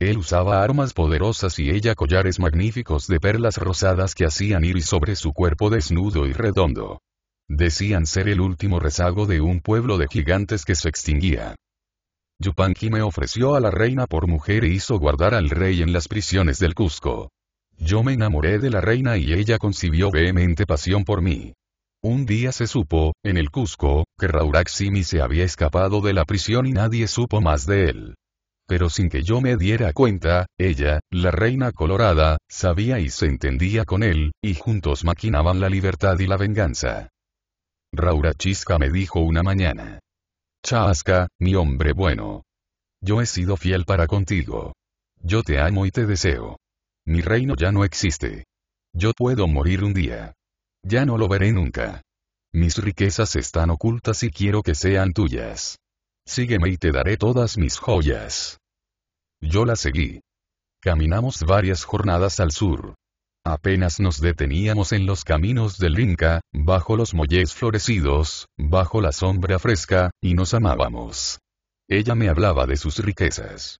Él usaba armas poderosas y ella collares magníficos de perlas rosadas que hacían iris sobre su cuerpo desnudo y redondo. Decían ser el último rezago de un pueblo de gigantes que se extinguía. Yupanqui me ofreció a la reina por mujer e hizo guardar al rey en las prisiones del Cusco. Yo me enamoré de la reina y ella concibió vehemente pasión por mí. Un día se supo, en el Cusco, que Rauraximi se había escapado de la prisión y nadie supo más de él. Pero sin que yo me diera cuenta, ella, la reina colorada, sabía y se entendía con él, y juntos maquinaban la libertad y la venganza. Raurachisca me dijo una mañana. Chasca, mi hombre bueno. Yo he sido fiel para contigo. Yo te amo y te deseo. Mi reino ya no existe. Yo puedo morir un día. Ya no lo veré nunca. Mis riquezas están ocultas y quiero que sean tuyas. Sígueme y te daré todas mis joyas. Yo la seguí. Caminamos varias jornadas al sur. Apenas nos deteníamos en los caminos del Rinca, bajo los molles florecidos, bajo la sombra fresca, y nos amábamos. Ella me hablaba de sus riquezas.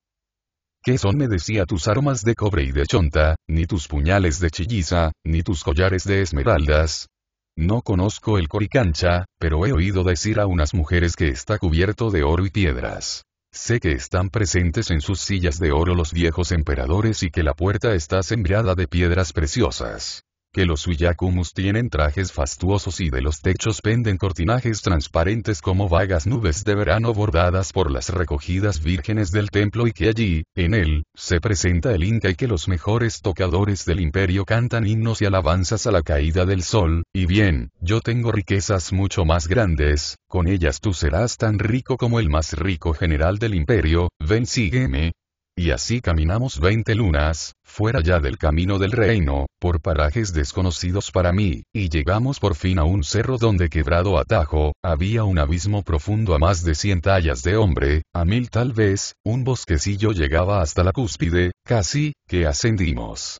¿Qué son me decía tus armas de cobre y de chonta, ni tus puñales de chilliza, ni tus collares de esmeraldas? No conozco el coricancha, pero he oído decir a unas mujeres que está cubierto de oro y piedras. Sé que están presentes en sus sillas de oro los viejos emperadores y que la puerta está sembrada de piedras preciosas que los suyakumus tienen trajes fastuosos y de los techos penden cortinajes transparentes como vagas nubes de verano bordadas por las recogidas vírgenes del templo y que allí, en él, se presenta el Inca y que los mejores tocadores del imperio cantan himnos y alabanzas a la caída del sol, y bien, yo tengo riquezas mucho más grandes, con ellas tú serás tan rico como el más rico general del imperio, ven sígueme, y así caminamos veinte lunas, fuera ya del camino del reino, por parajes desconocidos para mí, y llegamos por fin a un cerro donde quebrado atajo, había un abismo profundo a más de cien tallas de hombre, a mil tal vez, un bosquecillo llegaba hasta la cúspide, casi, que ascendimos.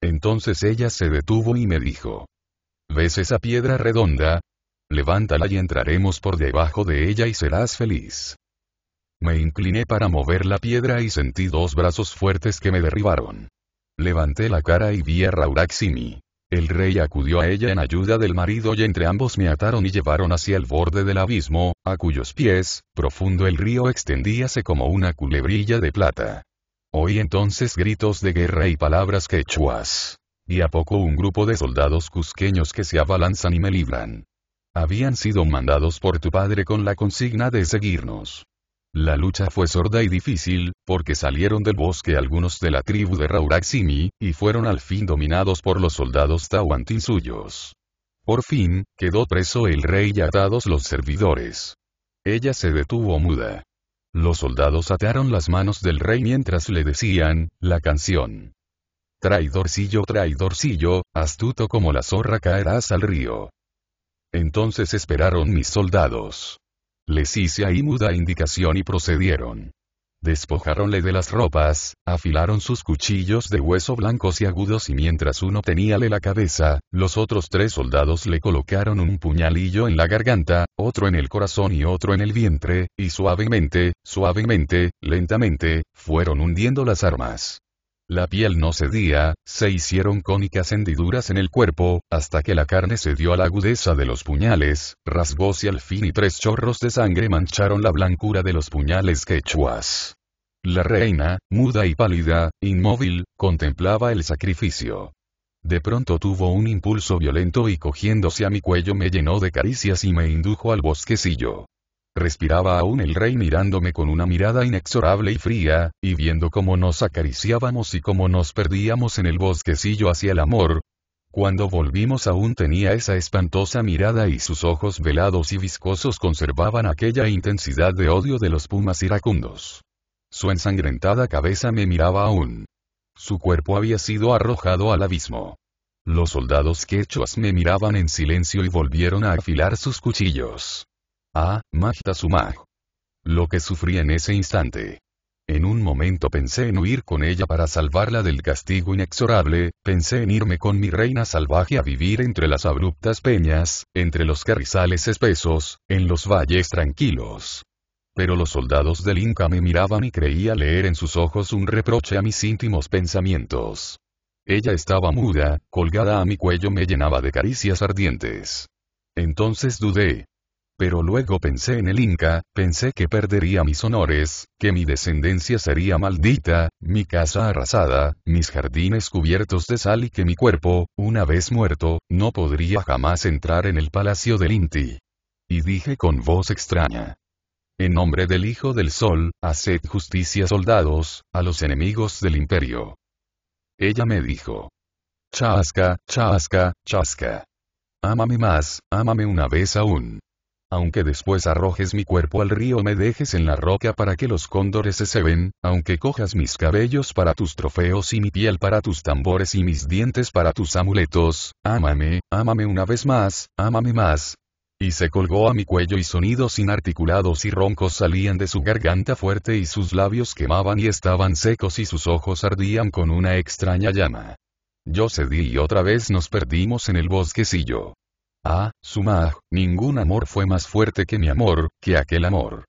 Entonces ella se detuvo y me dijo. ¿Ves esa piedra redonda? Levántala y entraremos por debajo de ella y serás feliz. Me incliné para mover la piedra y sentí dos brazos fuertes que me derribaron. Levanté la cara y vi a Rauraximi. El rey acudió a ella en ayuda del marido y entre ambos me ataron y llevaron hacia el borde del abismo, a cuyos pies, profundo el río extendíase como una culebrilla de plata. Oí entonces gritos de guerra y palabras quechuas. Y a poco un grupo de soldados cusqueños que se abalanzan y me libran. Habían sido mandados por tu padre con la consigna de seguirnos. La lucha fue sorda y difícil, porque salieron del bosque algunos de la tribu de Rauraximi, y fueron al fin dominados por los soldados Tawantin suyos. Por fin, quedó preso el rey y atados los servidores. Ella se detuvo muda. Los soldados ataron las manos del rey mientras le decían, la canción. Traidorcillo, traidorcillo, astuto como la zorra caerás al río. Entonces esperaron mis soldados. Les hice ahí muda indicación y procedieron. Despojáronle de las ropas, afilaron sus cuchillos de hueso blancos y agudos y mientras uno teníale la cabeza, los otros tres soldados le colocaron un puñalillo en la garganta, otro en el corazón y otro en el vientre, y suavemente, suavemente, lentamente, fueron hundiendo las armas. La piel no cedía, se hicieron cónicas hendiduras en el cuerpo, hasta que la carne cedió a la agudeza de los puñales, rasgóse al fin y tres chorros de sangre mancharon la blancura de los puñales quechuas. La reina, muda y pálida, inmóvil, contemplaba el sacrificio. De pronto tuvo un impulso violento y cogiéndose a mi cuello me llenó de caricias y me indujo al bosquecillo. Respiraba aún el rey mirándome con una mirada inexorable y fría, y viendo cómo nos acariciábamos y cómo nos perdíamos en el bosquecillo hacia el amor. Cuando volvimos aún tenía esa espantosa mirada y sus ojos velados y viscosos conservaban aquella intensidad de odio de los pumas iracundos. Su ensangrentada cabeza me miraba aún. Su cuerpo había sido arrojado al abismo. Los soldados quechuas me miraban en silencio y volvieron a afilar sus cuchillos. Ah, magta Sumag. Lo que sufrí en ese instante. En un momento pensé en huir con ella para salvarla del castigo inexorable, pensé en irme con mi reina salvaje a vivir entre las abruptas peñas, entre los carrizales espesos, en los valles tranquilos. Pero los soldados del Inca me miraban y creía leer en sus ojos un reproche a mis íntimos pensamientos. Ella estaba muda, colgada a mi cuello me llenaba de caricias ardientes. Entonces dudé, pero luego pensé en el Inca, pensé que perdería mis honores, que mi descendencia sería maldita, mi casa arrasada, mis jardines cubiertos de sal y que mi cuerpo, una vez muerto, no podría jamás entrar en el palacio del Inti. Y dije con voz extraña. En nombre del Hijo del Sol, haced justicia soldados, a los enemigos del imperio. Ella me dijo. Chasca, chasca, chasca. Ámame más, ámame una vez aún aunque después arrojes mi cuerpo al río me dejes en la roca para que los cóndores se ceben, aunque cojas mis cabellos para tus trofeos y mi piel para tus tambores y mis dientes para tus amuletos, ámame, ámame una vez más, ámame más. Y se colgó a mi cuello y sonidos inarticulados y roncos salían de su garganta fuerte y sus labios quemaban y estaban secos y sus ojos ardían con una extraña llama. Yo cedí y otra vez nos perdimos en el bosquecillo. Ah, Sumaj, ningún amor fue más fuerte que mi amor, que aquel amor.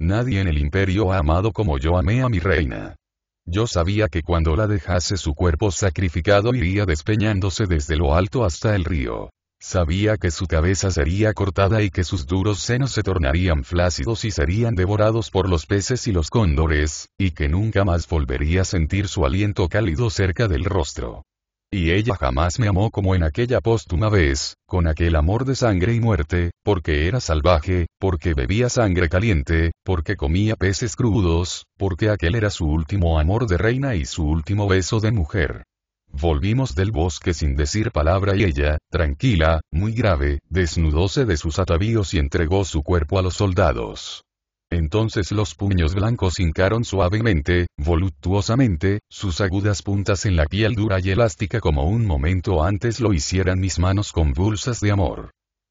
Nadie en el imperio ha amado como yo amé a mi reina. Yo sabía que cuando la dejase su cuerpo sacrificado iría despeñándose desde lo alto hasta el río. Sabía que su cabeza sería cortada y que sus duros senos se tornarían flácidos y serían devorados por los peces y los cóndores, y que nunca más volvería a sentir su aliento cálido cerca del rostro. Y ella jamás me amó como en aquella póstuma vez, con aquel amor de sangre y muerte, porque era salvaje, porque bebía sangre caliente, porque comía peces crudos, porque aquel era su último amor de reina y su último beso de mujer. Volvimos del bosque sin decir palabra y ella, tranquila, muy grave, desnudóse de sus atavíos y entregó su cuerpo a los soldados. Entonces los puños blancos hincaron suavemente, voluptuosamente, sus agudas puntas en la piel dura y elástica como un momento antes lo hicieran mis manos convulsas de amor.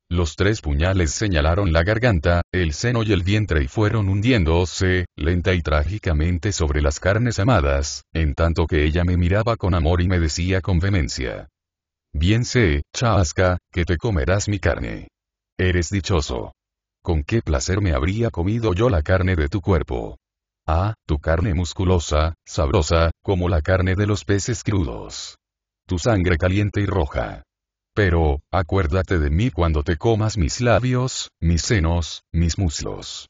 Los tres puñales señalaron la garganta, el seno y el vientre y fueron hundiéndose, lenta y trágicamente sobre las carnes amadas, en tanto que ella me miraba con amor y me decía con vehemencia. Bien sé, Chasca, que te comerás mi carne. Eres dichoso con qué placer me habría comido yo la carne de tu cuerpo. Ah, tu carne musculosa, sabrosa, como la carne de los peces crudos. Tu sangre caliente y roja. Pero, acuérdate de mí cuando te comas mis labios, mis senos, mis muslos.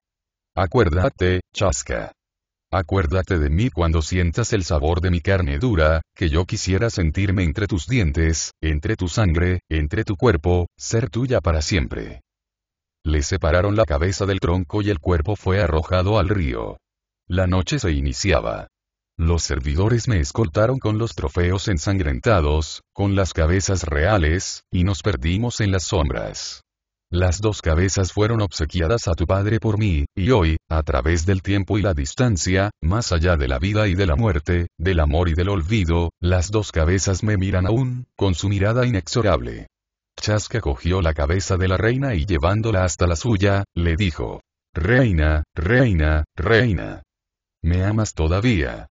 Acuérdate, chasca. Acuérdate de mí cuando sientas el sabor de mi carne dura, que yo quisiera sentirme entre tus dientes, entre tu sangre, entre tu cuerpo, ser tuya para siempre. Le separaron la cabeza del tronco y el cuerpo fue arrojado al río. La noche se iniciaba. Los servidores me escoltaron con los trofeos ensangrentados, con las cabezas reales, y nos perdimos en las sombras. Las dos cabezas fueron obsequiadas a tu padre por mí, y hoy, a través del tiempo y la distancia, más allá de la vida y de la muerte, del amor y del olvido, las dos cabezas me miran aún, con su mirada inexorable. Chasca cogió la cabeza de la reina y llevándola hasta la suya, le dijo. Reina, reina, reina. ¿Me amas todavía?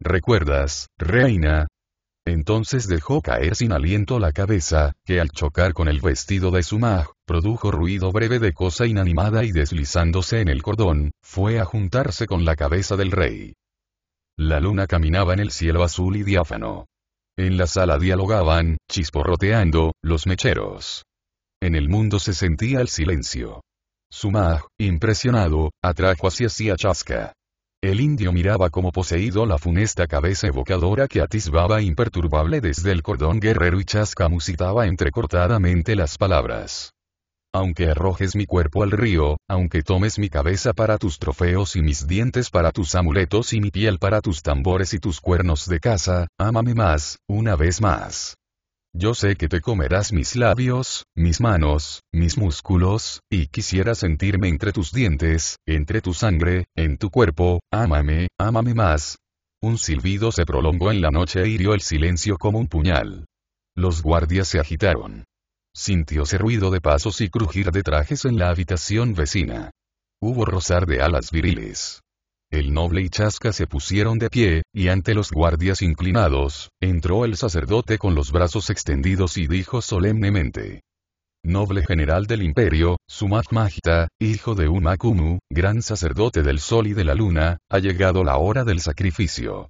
¿Recuerdas, reina? Entonces dejó caer sin aliento la cabeza, que al chocar con el vestido de Sumaj, produjo ruido breve de cosa inanimada y deslizándose en el cordón, fue a juntarse con la cabeza del rey. La luna caminaba en el cielo azul y diáfano. En la sala dialogaban, chisporroteando, los mecheros. En el mundo se sentía el silencio. Sumaj, impresionado, atrajo hacia sí a Chasca. El indio miraba como poseído la funesta cabeza evocadora que atisbaba imperturbable desde el cordón guerrero y Chaska musitaba entrecortadamente las palabras. Aunque arrojes mi cuerpo al río, aunque tomes mi cabeza para tus trofeos y mis dientes para tus amuletos y mi piel para tus tambores y tus cuernos de caza, ámame más, una vez más. Yo sé que te comerás mis labios, mis manos, mis músculos, y quisiera sentirme entre tus dientes, entre tu sangre, en tu cuerpo, ámame, ámame más. Un silbido se prolongó en la noche e hirió el silencio como un puñal. Los guardias se agitaron. Sintióse ruido de pasos y crujir de trajes en la habitación vecina. Hubo rozar de alas viriles. El noble y Chasca se pusieron de pie, y ante los guardias inclinados, entró el sacerdote con los brazos extendidos y dijo solemnemente. Noble general del imperio, Sumat Magita, hijo de Umakumu, gran sacerdote del sol y de la luna, ha llegado la hora del sacrificio.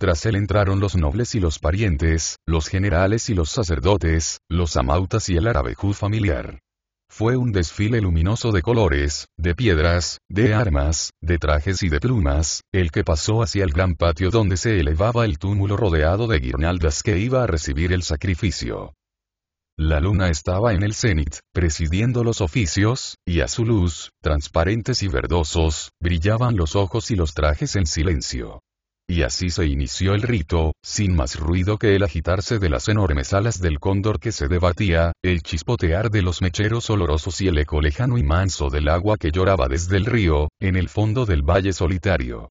Tras él entraron los nobles y los parientes, los generales y los sacerdotes, los amautas y el arabejú familiar. Fue un desfile luminoso de colores, de piedras, de armas, de trajes y de plumas, el que pasó hacia el gran patio donde se elevaba el túmulo rodeado de guirnaldas que iba a recibir el sacrificio. La luna estaba en el cenit, presidiendo los oficios, y a su luz, transparentes y verdosos, brillaban los ojos y los trajes en silencio. Y así se inició el rito, sin más ruido que el agitarse de las enormes alas del cóndor que se debatía, el chispotear de los mecheros olorosos y el eco lejano y manso del agua que lloraba desde el río, en el fondo del valle solitario.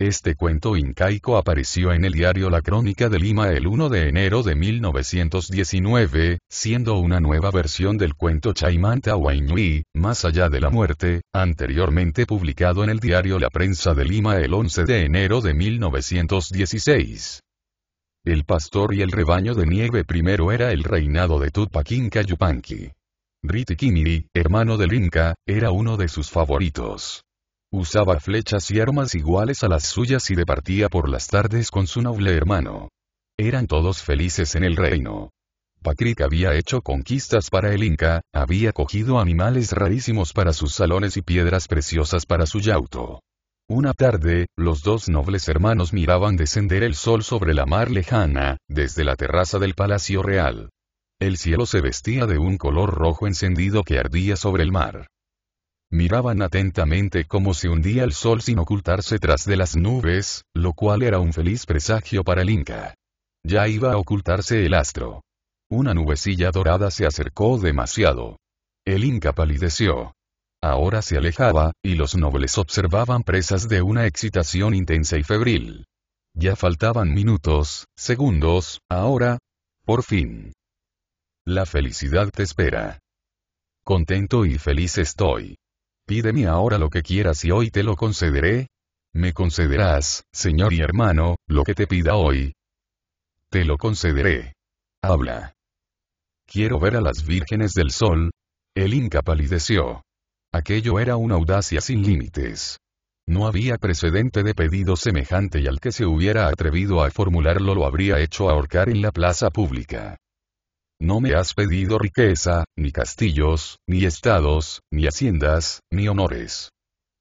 Este cuento incaico apareció en el diario La Crónica de Lima el 1 de enero de 1919, siendo una nueva versión del cuento Chaimanta Wainui, Más allá de la muerte, anteriormente publicado en el diario La Prensa de Lima el 11 de enero de 1916. El pastor y el rebaño de nieve primero era el reinado de Tupac Inca Yupanqui. Ritikimiri, hermano del Inca, era uno de sus favoritos. Usaba flechas y armas iguales a las suyas y departía por las tardes con su noble hermano. Eran todos felices en el reino. Pakrik había hecho conquistas para el Inca, había cogido animales rarísimos para sus salones y piedras preciosas para su yauto. Una tarde, los dos nobles hermanos miraban descender el sol sobre la mar lejana, desde la terraza del Palacio Real. El cielo se vestía de un color rojo encendido que ardía sobre el mar. Miraban atentamente como se hundía el sol sin ocultarse tras de las nubes, lo cual era un feliz presagio para el Inca. Ya iba a ocultarse el astro. Una nubecilla dorada se acercó demasiado. El Inca palideció. Ahora se alejaba, y los nobles observaban presas de una excitación intensa y febril. Ya faltaban minutos, segundos, ahora. Por fin. La felicidad te espera. Contento y feliz estoy. Pídeme ahora lo que quieras y hoy te lo concederé. Me concederás, Señor y hermano, lo que te pida hoy. Te lo concederé. Habla. Quiero ver a las vírgenes del sol. El Inca palideció. Aquello era una audacia sin límites. No había precedente de pedido semejante y al que se hubiera atrevido a formularlo lo habría hecho ahorcar en la plaza pública. No me has pedido riqueza, ni castillos, ni estados, ni haciendas, ni honores.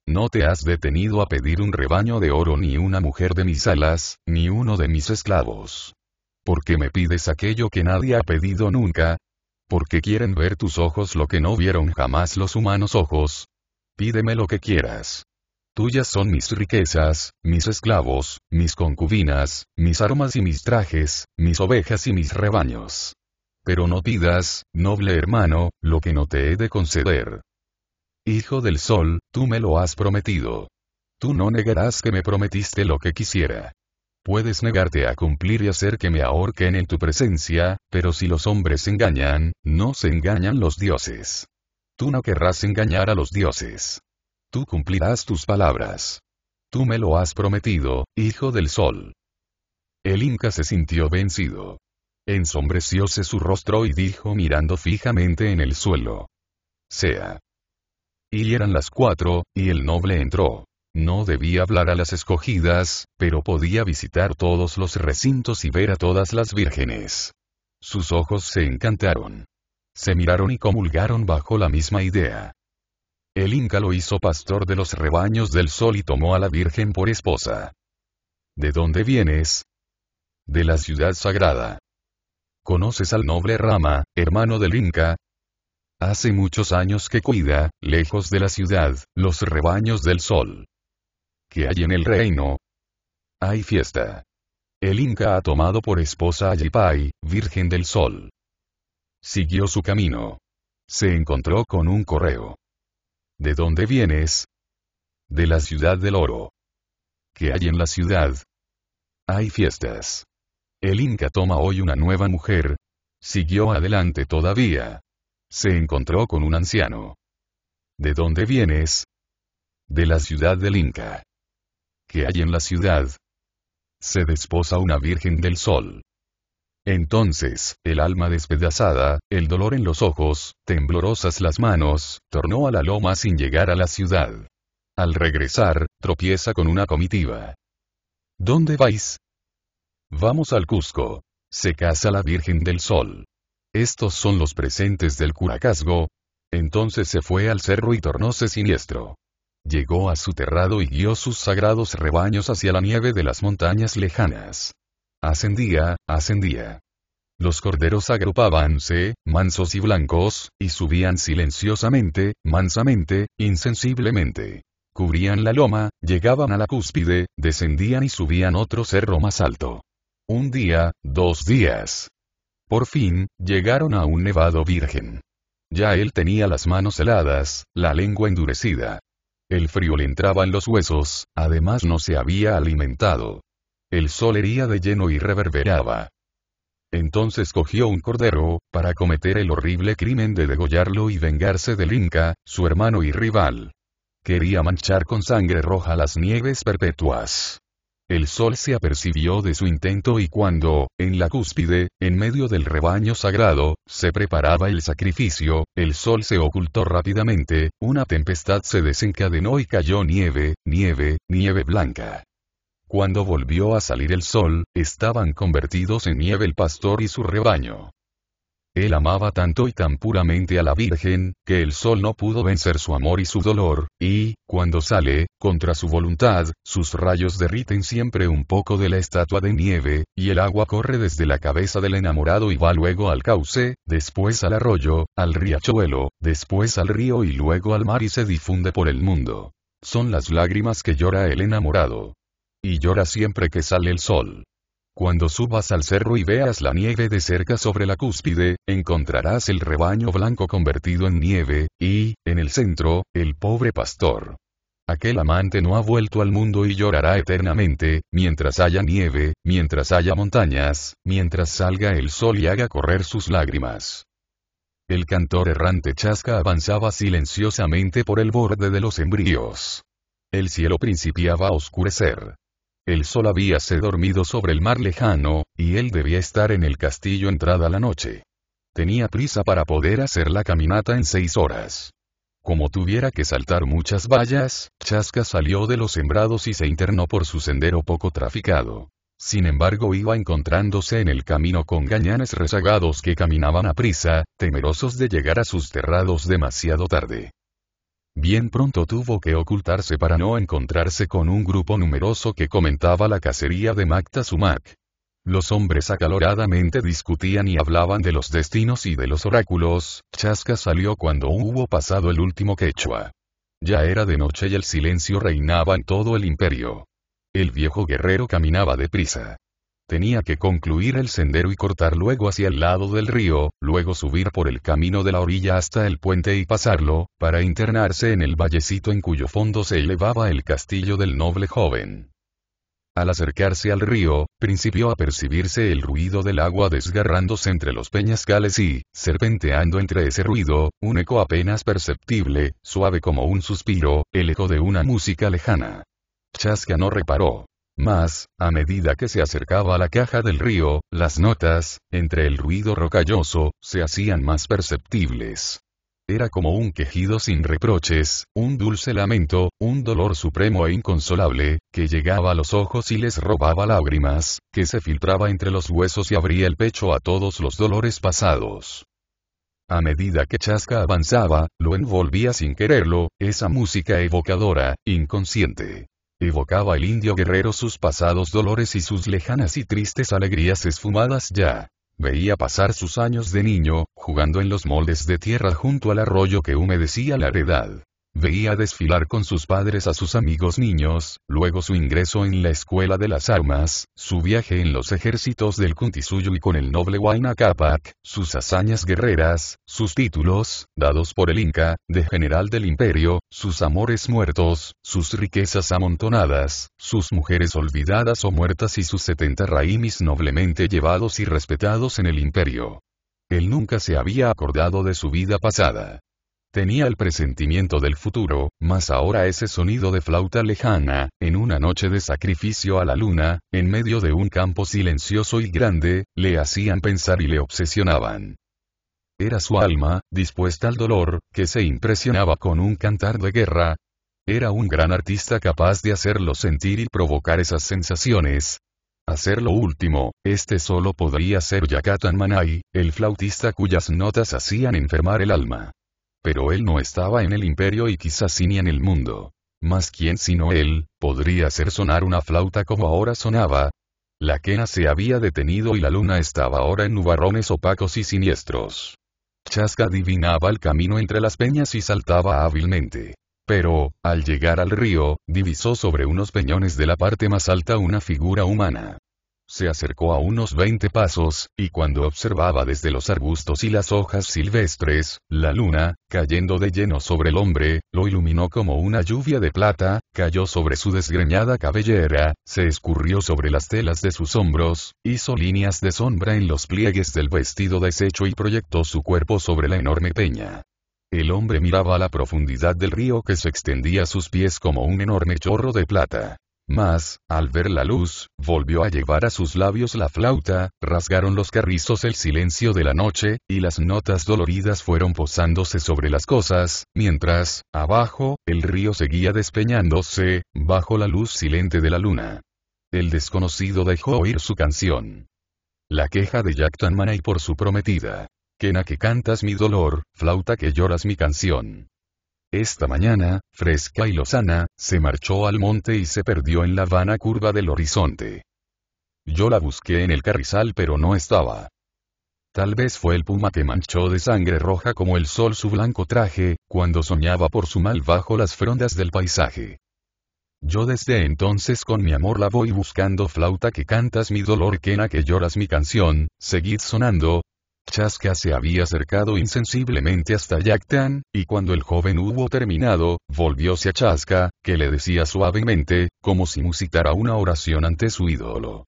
No te has detenido a pedir un rebaño de oro ni una mujer de mis alas, ni uno de mis esclavos. ¿Por qué me pides aquello que nadie ha pedido nunca? ¿Por qué quieren ver tus ojos lo que no vieron jamás los humanos ojos. Pídeme lo que quieras. Tuyas son mis riquezas, mis esclavos, mis concubinas, mis armas y mis trajes, mis ovejas y mis rebaños. Pero no pidas, noble hermano, lo que no te he de conceder. Hijo del Sol, tú me lo has prometido. Tú no negarás que me prometiste lo que quisiera. Puedes negarte a cumplir y hacer que me ahorquen en tu presencia, pero si los hombres engañan, no se engañan los dioses. Tú no querrás engañar a los dioses. Tú cumplirás tus palabras. Tú me lo has prometido, hijo del sol. El Inca se sintió vencido. Ensombrecióse su rostro y dijo mirando fijamente en el suelo. Sea. Y eran las cuatro, y el noble entró. No debía hablar a las escogidas, pero podía visitar todos los recintos y ver a todas las vírgenes. Sus ojos se encantaron. Se miraron y comulgaron bajo la misma idea. El Inca lo hizo pastor de los rebaños del sol y tomó a la Virgen por esposa. ¿De dónde vienes? De la ciudad sagrada. ¿Conoces al noble Rama, hermano del Inca? Hace muchos años que cuida, lejos de la ciudad, los rebaños del sol. ¿Qué hay en el reino? Hay fiesta. El Inca ha tomado por esposa a Yipai, Virgen del Sol. Siguió su camino. Se encontró con un correo. ¿De dónde vienes? De la ciudad del oro. ¿Qué hay en la ciudad? Hay fiestas. El Inca toma hoy una nueva mujer. Siguió adelante todavía. Se encontró con un anciano. ¿De dónde vienes? De la ciudad del Inca. ¿Qué hay en la ciudad? Se desposa una Virgen del Sol. Entonces, el alma despedazada, el dolor en los ojos, temblorosas las manos, tornó a la loma sin llegar a la ciudad. Al regresar, tropieza con una comitiva. ¿Dónde vais? Vamos al Cusco. Se casa la Virgen del Sol. Estos son los presentes del curacazgo. Entonces se fue al cerro y tornóse siniestro. Llegó a su terrado y guió sus sagrados rebaños hacia la nieve de las montañas lejanas. Ascendía, ascendía. Los corderos agrupábanse, mansos y blancos, y subían silenciosamente, mansamente, insensiblemente. Cubrían la loma, llegaban a la cúspide, descendían y subían otro cerro más alto. Un día, dos días. Por fin, llegaron a un nevado virgen. Ya él tenía las manos heladas, la lengua endurecida. El frío le entraba en los huesos, además no se había alimentado. El sol hería de lleno y reverberaba. Entonces cogió un cordero, para cometer el horrible crimen de degollarlo y vengarse del Inca, su hermano y rival. Quería manchar con sangre roja las nieves perpetuas. El sol se apercibió de su intento y cuando, en la cúspide, en medio del rebaño sagrado, se preparaba el sacrificio, el sol se ocultó rápidamente, una tempestad se desencadenó y cayó nieve, nieve, nieve blanca. Cuando volvió a salir el sol, estaban convertidos en nieve el pastor y su rebaño. Él amaba tanto y tan puramente a la Virgen, que el sol no pudo vencer su amor y su dolor, y, cuando sale, contra su voluntad, sus rayos derriten siempre un poco de la estatua de nieve, y el agua corre desde la cabeza del enamorado y va luego al cauce, después al arroyo, al riachuelo, después al río y luego al mar y se difunde por el mundo. Son las lágrimas que llora el enamorado. Y llora siempre que sale el sol. Cuando subas al cerro y veas la nieve de cerca sobre la cúspide, encontrarás el rebaño blanco convertido en nieve, y, en el centro, el pobre pastor. Aquel amante no ha vuelto al mundo y llorará eternamente, mientras haya nieve, mientras haya montañas, mientras salga el sol y haga correr sus lágrimas. El cantor errante Chasca avanzaba silenciosamente por el borde de los embríos. El cielo principiaba a oscurecer. El sol habíase dormido sobre el mar lejano, y él debía estar en el castillo entrada la noche. Tenía prisa para poder hacer la caminata en seis horas. Como tuviera que saltar muchas vallas, Chasca salió de los sembrados y se internó por su sendero poco traficado. Sin embargo, iba encontrándose en el camino con gañanes rezagados que caminaban a prisa, temerosos de llegar a sus terrados demasiado tarde. Bien pronto tuvo que ocultarse para no encontrarse con un grupo numeroso que comentaba la cacería de Macta Sumac. Los hombres acaloradamente discutían y hablaban de los destinos y de los oráculos, Chasca salió cuando hubo pasado el último quechua. Ya era de noche y el silencio reinaba en todo el imperio. El viejo guerrero caminaba deprisa tenía que concluir el sendero y cortar luego hacia el lado del río, luego subir por el camino de la orilla hasta el puente y pasarlo, para internarse en el vallecito en cuyo fondo se elevaba el castillo del noble joven. Al acercarse al río, principió a percibirse el ruido del agua desgarrándose entre los peñascales y, serpenteando entre ese ruido, un eco apenas perceptible, suave como un suspiro, el eco de una música lejana. Chasca no reparó. Mas, a medida que se acercaba a la caja del río, las notas, entre el ruido rocalloso, se hacían más perceptibles. Era como un quejido sin reproches, un dulce lamento, un dolor supremo e inconsolable, que llegaba a los ojos y les robaba lágrimas, que se filtraba entre los huesos y abría el pecho a todos los dolores pasados. A medida que Chasca avanzaba, lo envolvía sin quererlo, esa música evocadora, inconsciente evocaba el indio guerrero sus pasados dolores y sus lejanas y tristes alegrías esfumadas ya. Veía pasar sus años de niño, jugando en los moldes de tierra junto al arroyo que humedecía la heredad. Veía desfilar con sus padres a sus amigos niños, luego su ingreso en la Escuela de las Armas, su viaje en los ejércitos del Cuntisuyo y con el noble Huayna Capac, sus hazañas guerreras, sus títulos, dados por el Inca, de general del imperio, sus amores muertos, sus riquezas amontonadas, sus mujeres olvidadas o muertas y sus setenta raímis noblemente llevados y respetados en el imperio. Él nunca se había acordado de su vida pasada. Tenía el presentimiento del futuro, mas ahora ese sonido de flauta lejana, en una noche de sacrificio a la luna, en medio de un campo silencioso y grande, le hacían pensar y le obsesionaban. Era su alma, dispuesta al dolor, que se impresionaba con un cantar de guerra. Era un gran artista capaz de hacerlo sentir y provocar esas sensaciones, hacer lo último, este solo podría ser Yakatan Manai, el flautista cuyas notas hacían enfermar el alma pero él no estaba en el imperio y quizás ni en el mundo. Más quién sino él, podría hacer sonar una flauta como ahora sonaba. La quena se había detenido y la luna estaba ahora en nubarrones opacos y siniestros. Chasca adivinaba el camino entre las peñas y saltaba hábilmente. Pero, al llegar al río, divisó sobre unos peñones de la parte más alta una figura humana se acercó a unos 20 pasos, y cuando observaba desde los arbustos y las hojas silvestres, la luna, cayendo de lleno sobre el hombre, lo iluminó como una lluvia de plata, cayó sobre su desgreñada cabellera, se escurrió sobre las telas de sus hombros, hizo líneas de sombra en los pliegues del vestido deshecho y proyectó su cuerpo sobre la enorme peña. El hombre miraba a la profundidad del río que se extendía a sus pies como un enorme chorro de plata. Mas, al ver la luz, volvió a llevar a sus labios la flauta, rasgaron los carrizos el silencio de la noche, y las notas doloridas fueron posándose sobre las cosas, mientras, abajo, el río seguía despeñándose, bajo la luz silente de la luna. El desconocido dejó oír su canción. La queja de Jack Tanmanay por su prometida. Quena que cantas mi dolor, flauta que lloras mi canción. Esta mañana, fresca y lozana, se marchó al monte y se perdió en la vana curva del horizonte. Yo la busqué en el carrizal pero no estaba. Tal vez fue el puma que manchó de sangre roja como el sol su blanco traje, cuando soñaba por su mal bajo las frondas del paisaje. Yo desde entonces con mi amor la voy buscando flauta que cantas mi dolor quena que lloras mi canción, seguid sonando, Chasca se había acercado insensiblemente hasta Yactán, y cuando el joven hubo terminado, volvióse a Chasca, que le decía suavemente, como si musitara una oración ante su ídolo.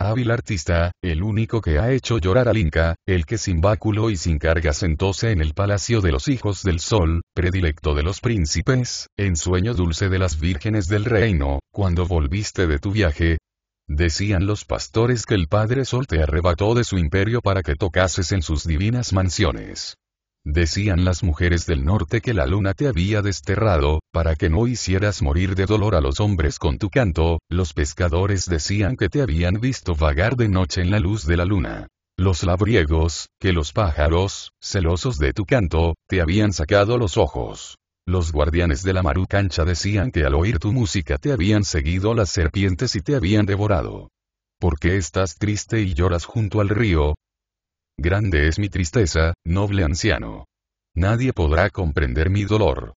Hábil artista, el único que ha hecho llorar al Inca, el que sin báculo y sin carga sentóse en el palacio de los hijos del sol, predilecto de los príncipes, en sueño dulce de las vírgenes del reino, cuando volviste de tu viaje, Decían los pastores que el Padre Sol te arrebató de su imperio para que tocases en sus divinas mansiones. Decían las mujeres del norte que la luna te había desterrado, para que no hicieras morir de dolor a los hombres con tu canto, los pescadores decían que te habían visto vagar de noche en la luz de la luna. Los labriegos, que los pájaros, celosos de tu canto, te habían sacado los ojos. Los guardianes de la marucancha decían que al oír tu música te habían seguido las serpientes y te habían devorado. ¿Por qué estás triste y lloras junto al río? Grande es mi tristeza, noble anciano. Nadie podrá comprender mi dolor.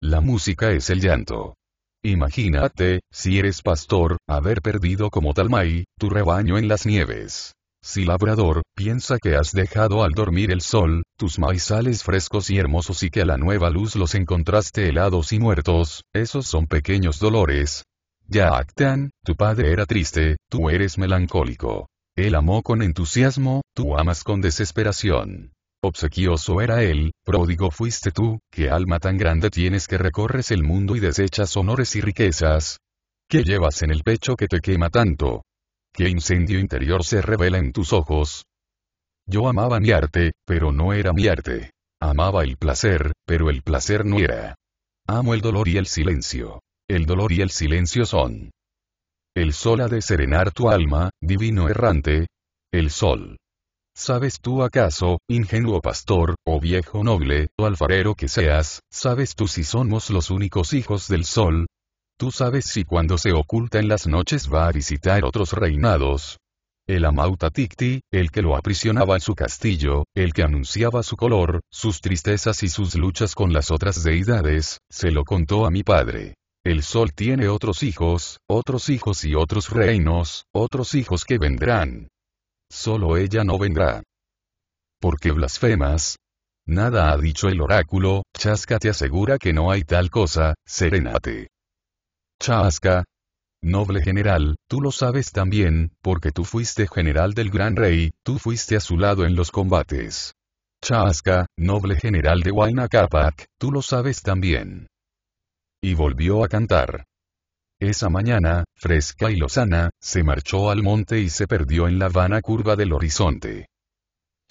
La música es el llanto. Imagínate, si eres pastor, haber perdido como Talmai, tu rebaño en las nieves. Si labrador, piensa que has dejado al dormir el sol, tus maizales frescos y hermosos y que a la nueva luz los encontraste helados y muertos, esos son pequeños dolores. Ya actan, tu padre era triste, tú eres melancólico. Él amó con entusiasmo, tú amas con desesperación. Obsequioso era él, pródigo fuiste tú, qué alma tan grande tienes que recorres el mundo y desechas honores y riquezas. ¿Qué llevas en el pecho que te quema tanto? ¿Qué incendio interior se revela en tus ojos? Yo amaba mi arte, pero no era mi arte. Amaba el placer, pero el placer no era. Amo el dolor y el silencio. El dolor y el silencio son. El sol ha de serenar tu alma, divino errante. El sol. ¿Sabes tú acaso, ingenuo pastor, o viejo noble, o alfarero que seas, sabes tú si somos los únicos hijos del sol? Tú sabes si cuando se oculta en las noches va a visitar otros reinados. El Amauta Tikti, el que lo aprisionaba en su castillo, el que anunciaba su color, sus tristezas y sus luchas con las otras deidades, se lo contó a mi padre. El sol tiene otros hijos, otros hijos y otros reinos, otros hijos que vendrán. Solo ella no vendrá. ¿Por qué blasfemas? Nada ha dicho el oráculo, Chasca te asegura que no hay tal cosa, serenate. Chasca. Noble general, tú lo sabes también, porque tú fuiste general del gran rey, tú fuiste a su lado en los combates. Chasca, noble general de Huayna Capac, tú lo sabes también. Y volvió a cantar. Esa mañana, fresca y lozana, se marchó al monte y se perdió en la vana curva del horizonte.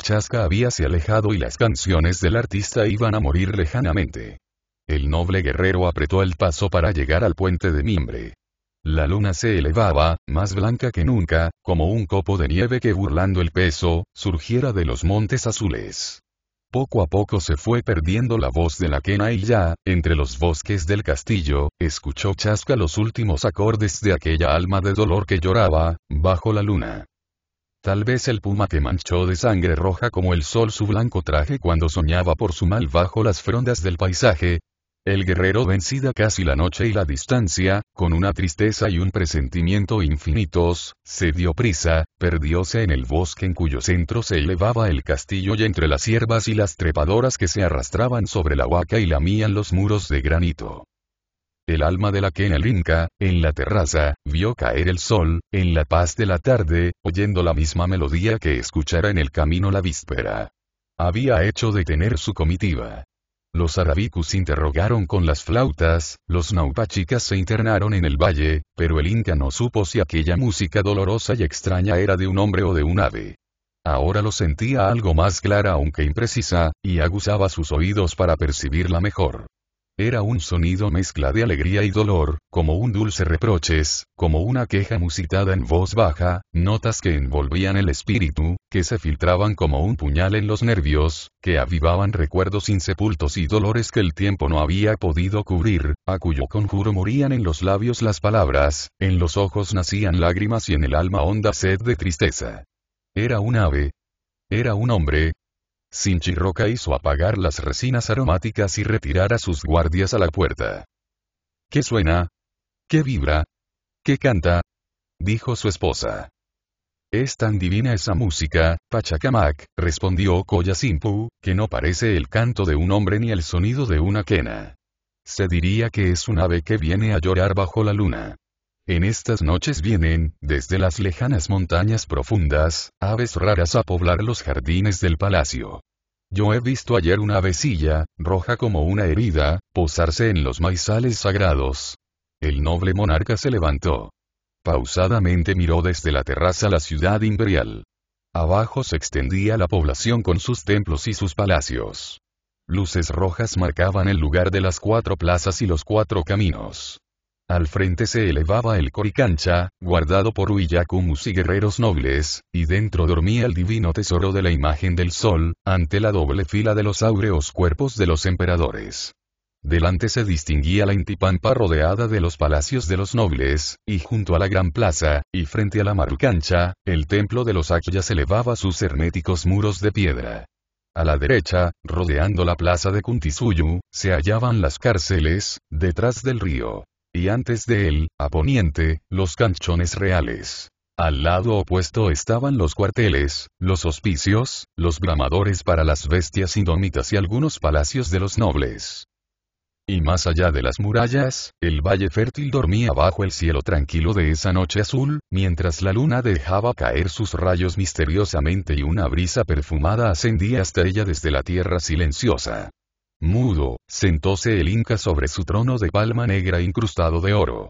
Chasca habíase alejado y las canciones del artista iban a morir lejanamente. El noble guerrero apretó el paso para llegar al puente de mimbre. La luna se elevaba, más blanca que nunca, como un copo de nieve que burlando el peso, surgiera de los montes azules. Poco a poco se fue perdiendo la voz de la quena y ya, entre los bosques del castillo, escuchó Chasca los últimos acordes de aquella alma de dolor que lloraba, bajo la luna. Tal vez el puma que manchó de sangre roja como el sol su blanco traje cuando soñaba por su mal bajo las frondas del paisaje, el guerrero vencida casi la noche y la distancia, con una tristeza y un presentimiento infinitos, se dio prisa, perdióse en el bosque en cuyo centro se elevaba el castillo y entre las hierbas y las trepadoras que se arrastraban sobre la huaca y lamían los muros de granito. El alma de la que en en la terraza, vio caer el sol, en la paz de la tarde, oyendo la misma melodía que escuchara en el camino la víspera. Había hecho detener su comitiva. Los arabicus interrogaron con las flautas, los naupachicas se internaron en el valle, pero el inca no supo si aquella música dolorosa y extraña era de un hombre o de un ave. Ahora lo sentía algo más clara aunque imprecisa, y aguzaba sus oídos para percibirla mejor. Era un sonido mezcla de alegría y dolor, como un dulce reproches, como una queja musitada en voz baja, notas que envolvían el espíritu, que se filtraban como un puñal en los nervios, que avivaban recuerdos insepultos y dolores que el tiempo no había podido cubrir, a cuyo conjuro morían en los labios las palabras, en los ojos nacían lágrimas y en el alma honda sed de tristeza. Era un ave. Era un hombre, Sinchiroca hizo apagar las resinas aromáticas y retirar a sus guardias a la puerta. ¿Qué suena? ¿Qué vibra? ¿Qué canta? dijo su esposa. Es tan divina esa música, Pachacamac, respondió Koyasimpu, que no parece el canto de un hombre ni el sonido de una quena. Se diría que es un ave que viene a llorar bajo la luna. En estas noches vienen, desde las lejanas montañas profundas, aves raras a poblar los jardines del palacio. Yo he visto ayer una avecilla, roja como una herida, posarse en los maizales sagrados. El noble monarca se levantó. Pausadamente miró desde la terraza la ciudad imperial. Abajo se extendía la población con sus templos y sus palacios. Luces rojas marcaban el lugar de las cuatro plazas y los cuatro caminos. Al frente se elevaba el coricancha, guardado por Huillacumus y guerreros nobles, y dentro dormía el divino tesoro de la imagen del sol, ante la doble fila de los áureos cuerpos de los emperadores. Delante se distinguía la intipampa rodeada de los palacios de los nobles, y junto a la gran plaza, y frente a la marucancha, el templo de los Akyas elevaba sus herméticos muros de piedra. A la derecha, rodeando la plaza de Kuntisuyu, se hallaban las cárceles, detrás del río y antes de él, a poniente, los canchones reales. Al lado opuesto estaban los cuarteles, los hospicios, los bramadores para las bestias indómitas y algunos palacios de los nobles. Y más allá de las murallas, el valle fértil dormía bajo el cielo tranquilo de esa noche azul, mientras la luna dejaba caer sus rayos misteriosamente y una brisa perfumada ascendía hasta ella desde la tierra silenciosa. Mudo, sentóse el Inca sobre su trono de palma negra incrustado de oro.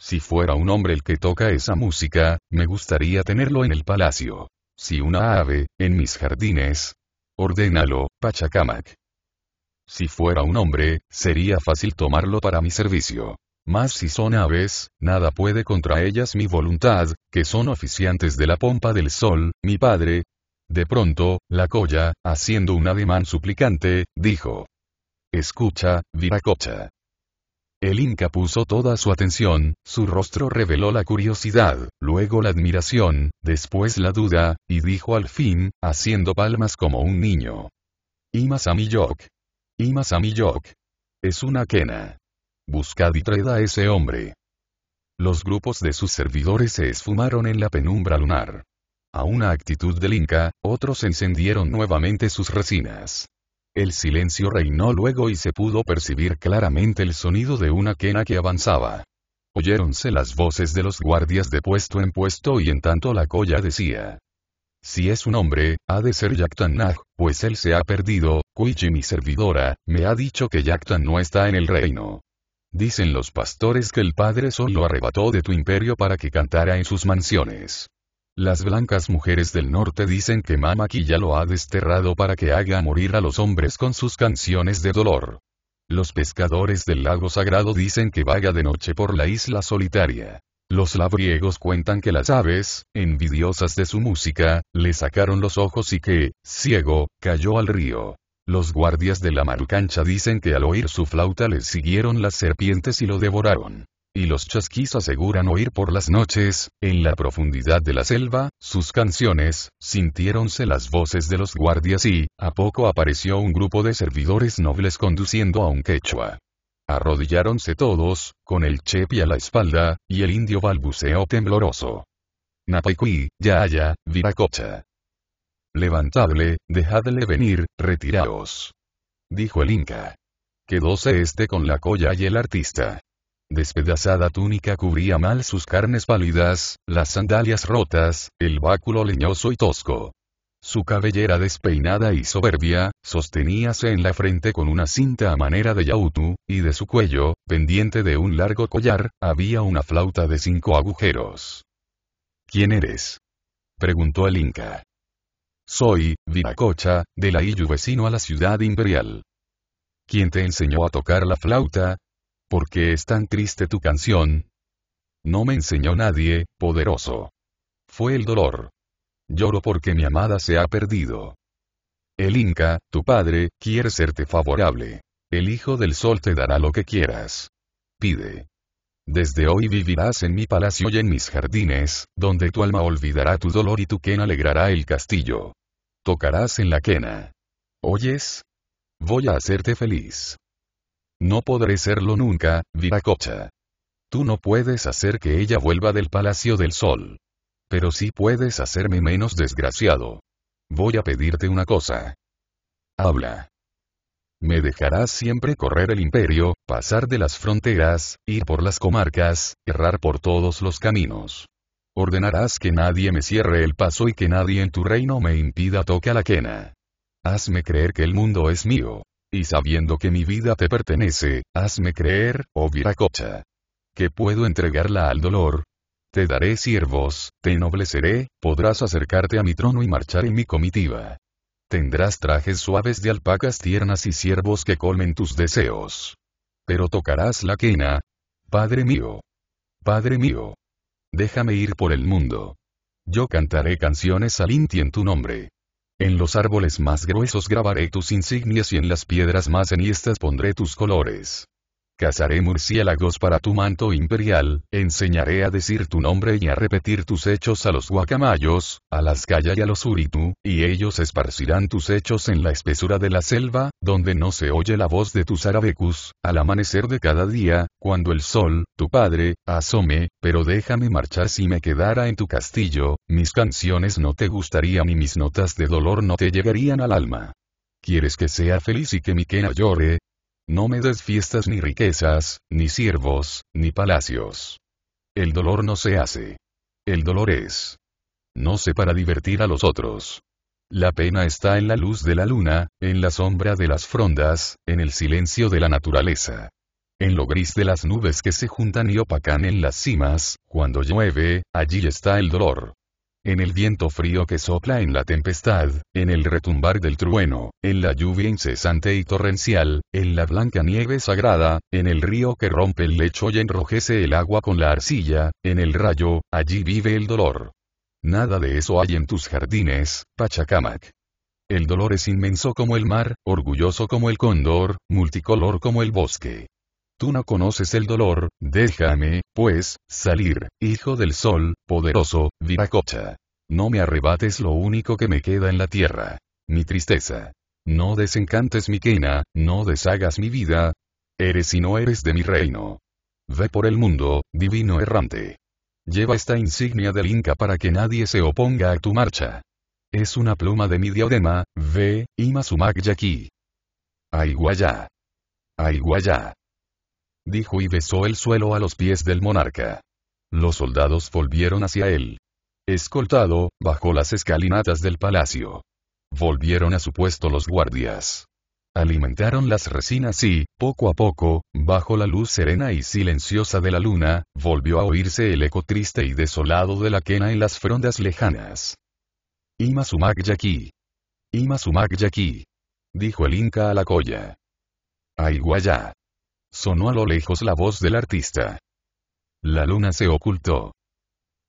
Si fuera un hombre el que toca esa música, me gustaría tenerlo en el palacio. Si una ave, en mis jardines. Ordénalo, Pachacamac. Si fuera un hombre, sería fácil tomarlo para mi servicio. Mas si son aves, nada puede contra ellas mi voluntad, que son oficiantes de la pompa del sol, mi padre, de pronto, la colla, haciendo un ademán suplicante, dijo. Escucha, Viracocha. El Inca puso toda su atención, su rostro reveló la curiosidad, luego la admiración, después la duda, y dijo al fin, haciendo palmas como un niño. mi yok! Es una quena. Buscad y traed a ese hombre. Los grupos de sus servidores se esfumaron en la penumbra lunar a una actitud del Inca, otros encendieron nuevamente sus resinas. El silencio reinó luego y se pudo percibir claramente el sonido de una quena que avanzaba. Oyéronse las voces de los guardias de puesto en puesto y en tanto la colla decía. Si es un hombre, ha de ser Yaktan pues él se ha perdido, Kuichi mi servidora, me ha dicho que Yactan no está en el reino. Dicen los pastores que el Padre Sol lo arrebató de tu imperio para que cantara en sus mansiones. Las blancas mujeres del norte dicen que Mamaki ya lo ha desterrado para que haga morir a los hombres con sus canciones de dolor. Los pescadores del lago sagrado dicen que vaga de noche por la isla solitaria. Los labriegos cuentan que las aves, envidiosas de su música, le sacaron los ojos y que, ciego, cayó al río. Los guardias de la marucancha dicen que al oír su flauta le siguieron las serpientes y lo devoraron y los chasquis aseguran oír por las noches, en la profundidad de la selva, sus canciones, sintiéronse las voces de los guardias y, a poco apareció un grupo de servidores nobles conduciendo a un quechua. Arrodilláronse todos, con el chepi a la espalda, y el indio balbuceó tembloroso. ya ya Viracocha. Levantadle, dejadle venir, retiraos. Dijo el Inca. Quedóse este con la colla y el artista despedazada túnica cubría mal sus carnes pálidas, las sandalias rotas, el báculo leñoso y tosco. Su cabellera despeinada y soberbia, sosteníase en la frente con una cinta a manera de yautu, y de su cuello, pendiente de un largo collar, había una flauta de cinco agujeros. ¿Quién eres? preguntó el inca. Soy, Viracocha, de la Iyu vecino a la ciudad imperial. ¿Quién te enseñó a tocar la flauta? «¿Por qué es tan triste tu canción? No me enseñó nadie, poderoso. Fue el dolor. Lloro porque mi amada se ha perdido. El Inca, tu padre, quiere serte favorable. El Hijo del Sol te dará lo que quieras. Pide. Desde hoy vivirás en mi palacio y en mis jardines, donde tu alma olvidará tu dolor y tu quena alegrará el castillo. Tocarás en la quena. ¿Oyes? Voy a hacerte feliz. No podré serlo nunca, Viracocha. Tú no puedes hacer que ella vuelva del Palacio del Sol. Pero sí puedes hacerme menos desgraciado. Voy a pedirte una cosa. Habla. Me dejarás siempre correr el imperio, pasar de las fronteras, ir por las comarcas, errar por todos los caminos. Ordenarás que nadie me cierre el paso y que nadie en tu reino me impida a la quena. Hazme creer que el mundo es mío, y sabiendo que mi vida te pertenece, hazme creer, oh Viracocha, que puedo entregarla al dolor. Te daré siervos, te ennobleceré, podrás acercarte a mi trono y marchar en mi comitiva. Tendrás trajes suaves de alpacas tiernas y siervos que colmen tus deseos. Pero tocarás la quena. Padre mío. Padre mío. Déjame ir por el mundo. Yo cantaré canciones al Inti en tu nombre. En los árboles más gruesos grabaré tus insignias y en las piedras más enhiestas pondré tus colores. Cazaré murciélagos para tu manto imperial, enseñaré a decir tu nombre y a repetir tus hechos a los guacamayos, a las calla y a los uritu, y ellos esparcirán tus hechos en la espesura de la selva, donde no se oye la voz de tus arabecus, al amanecer de cada día, cuando el sol, tu padre, asome, pero déjame marchar si me quedara en tu castillo, mis canciones no te gustarían y mis notas de dolor no te llegarían al alma. ¿Quieres que sea feliz y que mi quena llore? No me des fiestas ni riquezas, ni siervos, ni palacios. El dolor no se hace. El dolor es. No sé para divertir a los otros. La pena está en la luz de la luna, en la sombra de las frondas, en el silencio de la naturaleza. En lo gris de las nubes que se juntan y opacan en las cimas, cuando llueve, allí está el dolor en el viento frío que sopla en la tempestad, en el retumbar del trueno, en la lluvia incesante y torrencial, en la blanca nieve sagrada, en el río que rompe el lecho y enrojece el agua con la arcilla, en el rayo, allí vive el dolor. Nada de eso hay en tus jardines, Pachacamac. El dolor es inmenso como el mar, orgulloso como el cóndor, multicolor como el bosque. Tú no conoces el dolor, déjame, pues, salir, hijo del sol, poderoso, viracocha. No me arrebates lo único que me queda en la tierra. Mi tristeza. No desencantes mi quena, no deshagas mi vida. Eres y no eres de mi reino. Ve por el mundo, divino errante. Lleva esta insignia del Inca para que nadie se oponga a tu marcha. Es una pluma de mi diodema, ve, Ima Ay Yaki. Ay guayá dijo y besó el suelo a los pies del monarca. Los soldados volvieron hacia él. Escoltado, bajo las escalinatas del palacio. Volvieron a su puesto los guardias. Alimentaron las resinas y, poco a poco, bajo la luz serena y silenciosa de la luna, volvió a oírse el eco triste y desolado de la quena en las frondas lejanas. Ima Yaki. yaqui. Ima Dijo el inca a la colla. Ay Sonó a lo lejos la voz del artista. La luna se ocultó.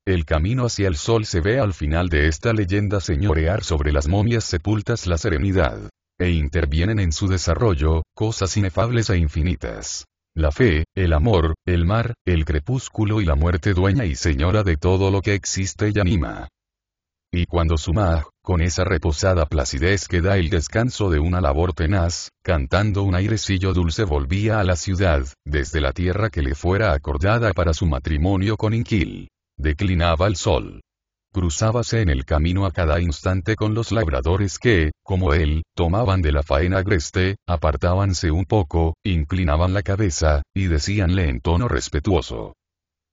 El camino hacia el sol se ve al final de esta leyenda señorear sobre las momias sepultas la serenidad. E intervienen en su desarrollo, cosas inefables e infinitas. La fe, el amor, el mar, el crepúsculo y la muerte dueña y señora de todo lo que existe y anima. Y cuando Sumah, con esa reposada placidez que da el descanso de una labor tenaz, cantando un airecillo dulce volvía a la ciudad, desde la tierra que le fuera acordada para su matrimonio con Inquil. Declinaba el sol. Cruzábase en el camino a cada instante con los labradores que, como él, tomaban de la faena agreste, apartábanse un poco, inclinaban la cabeza, y decíanle en tono respetuoso.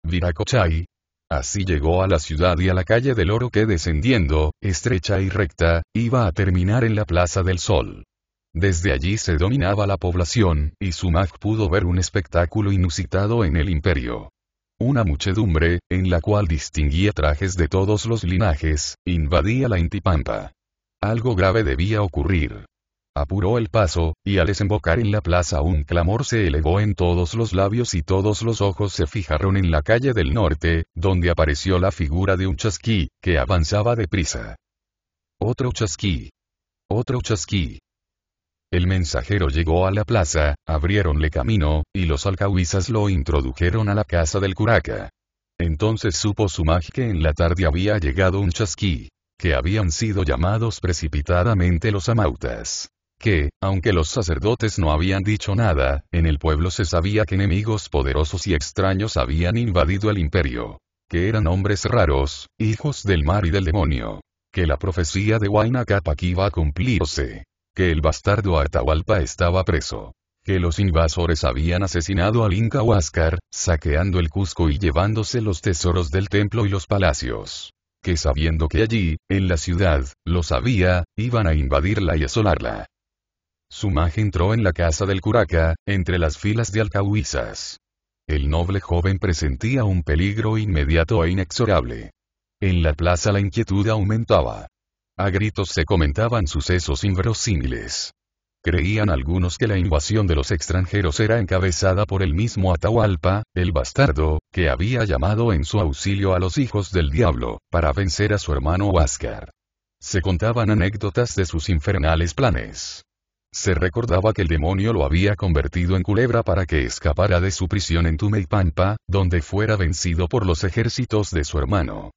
Viracochay, Así llegó a la ciudad y a la calle del oro que descendiendo, estrecha y recta, iba a terminar en la Plaza del Sol. Desde allí se dominaba la población, y Sumag pudo ver un espectáculo inusitado en el imperio. Una muchedumbre, en la cual distinguía trajes de todos los linajes, invadía la intipampa. Algo grave debía ocurrir. Apuró el paso, y al desembocar en la plaza un clamor se elevó en todos los labios y todos los ojos se fijaron en la calle del norte, donde apareció la figura de un chasquí, que avanzaba deprisa. Otro chasquí. Otro chasquí. El mensajero llegó a la plaza, abriéronle camino, y los alcahuizas lo introdujeron a la casa del curaca. Entonces supo su mag que en la tarde había llegado un chasquí, que habían sido llamados precipitadamente los amautas que, aunque los sacerdotes no habían dicho nada, en el pueblo se sabía que enemigos poderosos y extraños habían invadido el imperio, que eran hombres raros, hijos del mar y del demonio, que la profecía de Huayna iba a cumplirse, que el bastardo Atahualpa estaba preso, que los invasores habían asesinado al Inca Huáscar, saqueando el Cusco y llevándose los tesoros del templo y los palacios que sabiendo que allí, en la ciudad, lo sabía, iban a invadirla y asolarla su entró en la casa del curaca, entre las filas de alcahuizas. El noble joven presentía un peligro inmediato e inexorable. En la plaza la inquietud aumentaba. A gritos se comentaban sucesos inverosímiles. Creían algunos que la invasión de los extranjeros era encabezada por el mismo Atahualpa, el bastardo, que había llamado en su auxilio a los hijos del diablo, para vencer a su hermano Huáscar. Se contaban anécdotas de sus infernales planes. Se recordaba que el demonio lo había convertido en culebra para que escapara de su prisión en Tumeipampa, donde fuera vencido por los ejércitos de su hermano.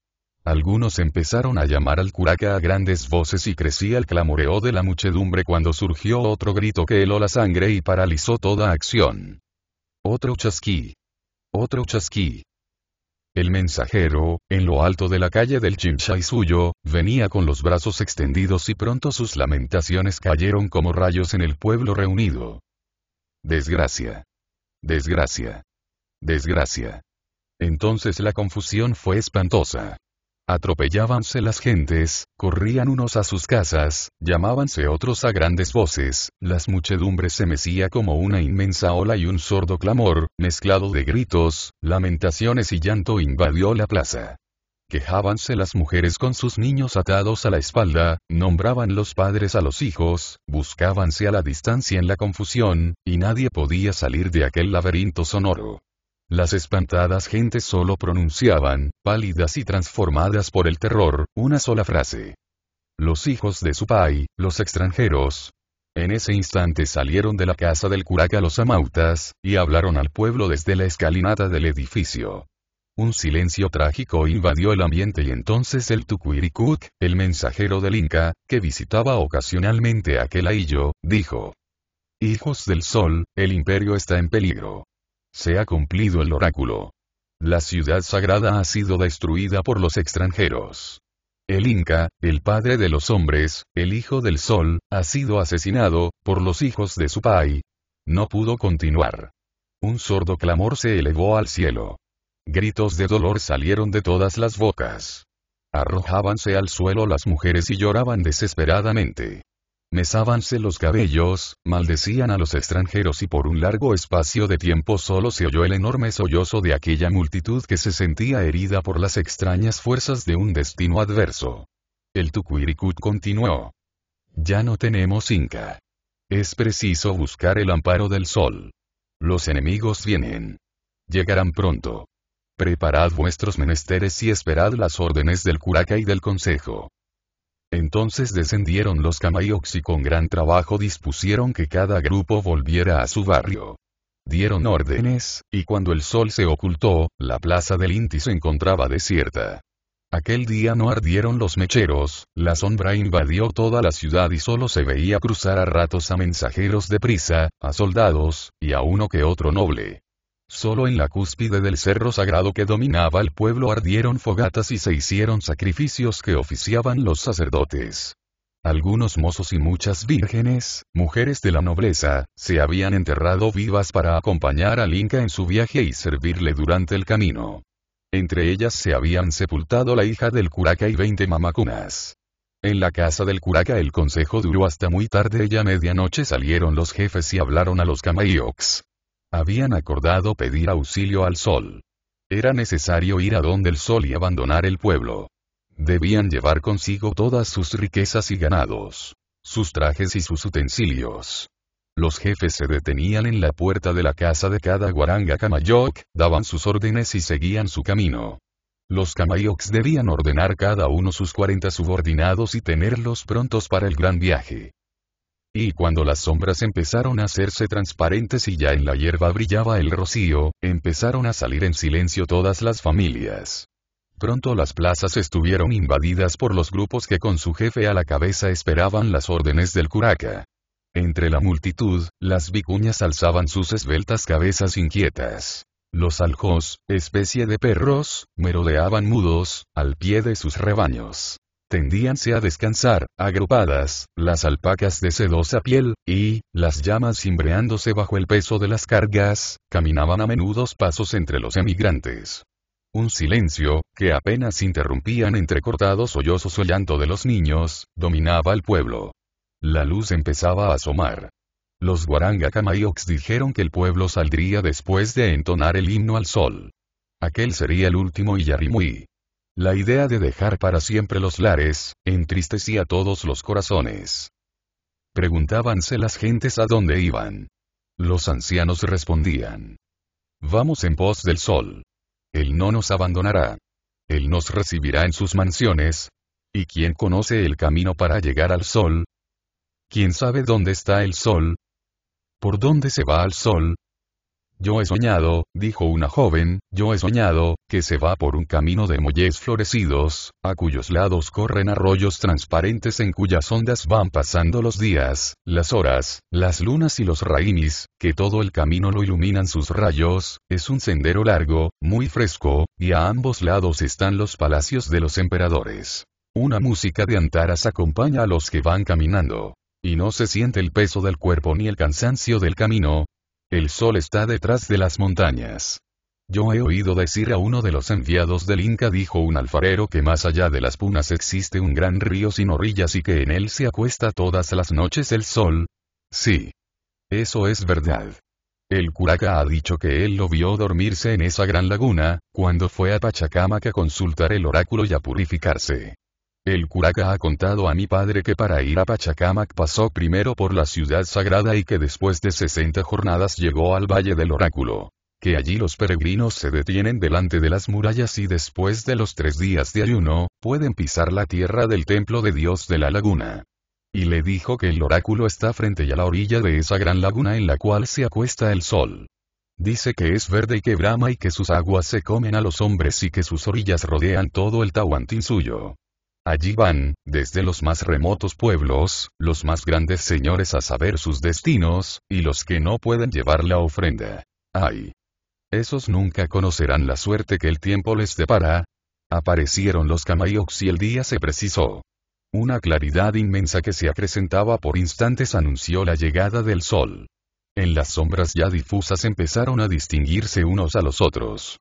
Algunos empezaron a llamar al curaca a grandes voces y crecía el clamoreo de la muchedumbre cuando surgió otro grito que heló la sangre y paralizó toda acción. Otro chasquí. Otro chasquí. El mensajero, en lo alto de la calle del Chimshai suyo, venía con los brazos extendidos y pronto sus lamentaciones cayeron como rayos en el pueblo reunido. Desgracia. Desgracia. Desgracia. Entonces la confusión fue espantosa. Atropellábanse las gentes, corrían unos a sus casas, llamábanse otros a grandes voces, las muchedumbres se mecía como una inmensa ola y un sordo clamor, mezclado de gritos, lamentaciones y llanto invadió la plaza. Quejábanse las mujeres con sus niños atados a la espalda, nombraban los padres a los hijos, buscábanse a la distancia en la confusión, y nadie podía salir de aquel laberinto sonoro. Las espantadas gentes solo pronunciaban, pálidas y transformadas por el terror, una sola frase. Los hijos de su pai, los extranjeros. En ese instante salieron de la casa del curaca los amautas, y hablaron al pueblo desde la escalinata del edificio. Un silencio trágico invadió el ambiente y entonces el Tucuiricuc, el mensajero del Inca, que visitaba ocasionalmente aquel aillo, dijo. Hijos del Sol, el imperio está en peligro. Se ha cumplido el oráculo. La ciudad sagrada ha sido destruida por los extranjeros. El Inca, el padre de los hombres, el hijo del sol, ha sido asesinado, por los hijos de su pai. No pudo continuar. Un sordo clamor se elevó al cielo. Gritos de dolor salieron de todas las bocas. Arrojábanse al suelo las mujeres y lloraban desesperadamente mesábanse los cabellos, maldecían a los extranjeros y por un largo espacio de tiempo solo se oyó el enorme sollozo de aquella multitud que se sentía herida por las extrañas fuerzas de un destino adverso. El Tucuiricut continuó. Ya no tenemos Inca. Es preciso buscar el amparo del sol. Los enemigos vienen. Llegarán pronto. Preparad vuestros menesteres y esperad las órdenes del curaca y del consejo. Entonces descendieron los Camaiocs y con gran trabajo dispusieron que cada grupo volviera a su barrio. Dieron órdenes, y cuando el sol se ocultó, la plaza del Inti se encontraba desierta. Aquel día no ardieron los mecheros, la sombra invadió toda la ciudad y solo se veía cruzar a ratos a mensajeros de prisa, a soldados, y a uno que otro noble. Solo en la cúspide del cerro sagrado que dominaba el pueblo ardieron fogatas y se hicieron sacrificios que oficiaban los sacerdotes. Algunos mozos y muchas vírgenes, mujeres de la nobleza, se habían enterrado vivas para acompañar al Inca en su viaje y servirle durante el camino. Entre ellas se habían sepultado la hija del curaca y veinte mamacunas. En la casa del curaca el consejo duró hasta muy tarde y a medianoche salieron los jefes y hablaron a los camayocs. Habían acordado pedir auxilio al sol. Era necesario ir a donde el sol y abandonar el pueblo. Debían llevar consigo todas sus riquezas y ganados, sus trajes y sus utensilios. Los jefes se detenían en la puerta de la casa de cada guaranga Kamayok, daban sus órdenes y seguían su camino. Los kamayoks debían ordenar cada uno sus 40 subordinados y tenerlos prontos para el gran viaje. Y cuando las sombras empezaron a hacerse transparentes y ya en la hierba brillaba el rocío, empezaron a salir en silencio todas las familias. Pronto las plazas estuvieron invadidas por los grupos que con su jefe a la cabeza esperaban las órdenes del curaca. Entre la multitud, las vicuñas alzaban sus esbeltas cabezas inquietas. Los aljos, especie de perros, merodeaban mudos, al pie de sus rebaños tendíanse a descansar, agrupadas, las alpacas de sedosa piel, y, las llamas cimbreándose bajo el peso de las cargas, caminaban a menudos pasos entre los emigrantes. Un silencio, que apenas interrumpían entrecortados sollozos o llanto de los niños, dominaba el pueblo. La luz empezaba a asomar. Los Guaranga dijeron que el pueblo saldría después de entonar el himno al sol. Aquel sería el último Yarimui. La idea de dejar para siempre los lares, entristecía todos los corazones. Preguntábanse las gentes a dónde iban. Los ancianos respondían. Vamos en pos del sol. Él no nos abandonará. Él nos recibirá en sus mansiones. ¿Y quién conoce el camino para llegar al sol? ¿Quién sabe dónde está el sol? ¿Por dónde se va al sol? Yo he soñado, dijo una joven, yo he soñado, que se va por un camino de molles florecidos, a cuyos lados corren arroyos transparentes en cuyas ondas van pasando los días, las horas, las lunas y los rainis, que todo el camino lo iluminan sus rayos, es un sendero largo, muy fresco, y a ambos lados están los palacios de los emperadores. Una música de antaras acompaña a los que van caminando y no se siente el peso del cuerpo ni el cansancio del camino, el sol está detrás de las montañas. Yo he oído decir a uno de los enviados del Inca, dijo un alfarero, que más allá de las punas existe un gran río sin orillas y que en él se acuesta todas las noches el sol. Sí. Eso es verdad. El curaca ha dicho que él lo vio dormirse en esa gran laguna, cuando fue a Pachacamac a consultar el oráculo y a purificarse. El curaca ha contado a mi padre que para ir a Pachacamac pasó primero por la ciudad sagrada y que después de 60 jornadas llegó al Valle del Oráculo. Que allí los peregrinos se detienen delante de las murallas y después de los tres días de ayuno, pueden pisar la tierra del templo de Dios de la laguna. Y le dijo que el oráculo está frente y a la orilla de esa gran laguna en la cual se acuesta el sol. Dice que es verde y que brama y que sus aguas se comen a los hombres y que sus orillas rodean todo el suyo. Allí van, desde los más remotos pueblos, los más grandes señores a saber sus destinos, y los que no pueden llevar la ofrenda. ¡Ay! Esos nunca conocerán la suerte que el tiempo les depara. Aparecieron los camayox y el día se precisó. Una claridad inmensa que se acrecentaba por instantes anunció la llegada del sol. En las sombras ya difusas empezaron a distinguirse unos a los otros.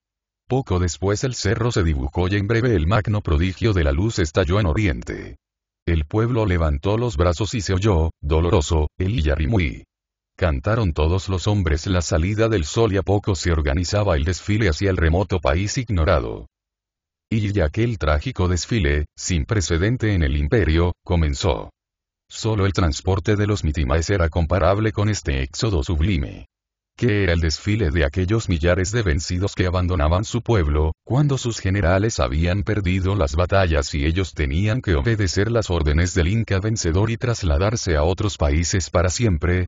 Poco después el cerro se dibujó y en breve el magno prodigio de la luz estalló en Oriente. El pueblo levantó los brazos y se oyó, doloroso, el Iyarimui. Cantaron todos los hombres la salida del sol y a poco se organizaba el desfile hacia el remoto país ignorado. Y ya aquel trágico desfile, sin precedente en el imperio, comenzó. Solo el transporte de los mitimaes era comparable con este éxodo sublime que era el desfile de aquellos millares de vencidos que abandonaban su pueblo, cuando sus generales habían perdido las batallas y ellos tenían que obedecer las órdenes del Inca vencedor y trasladarse a otros países para siempre,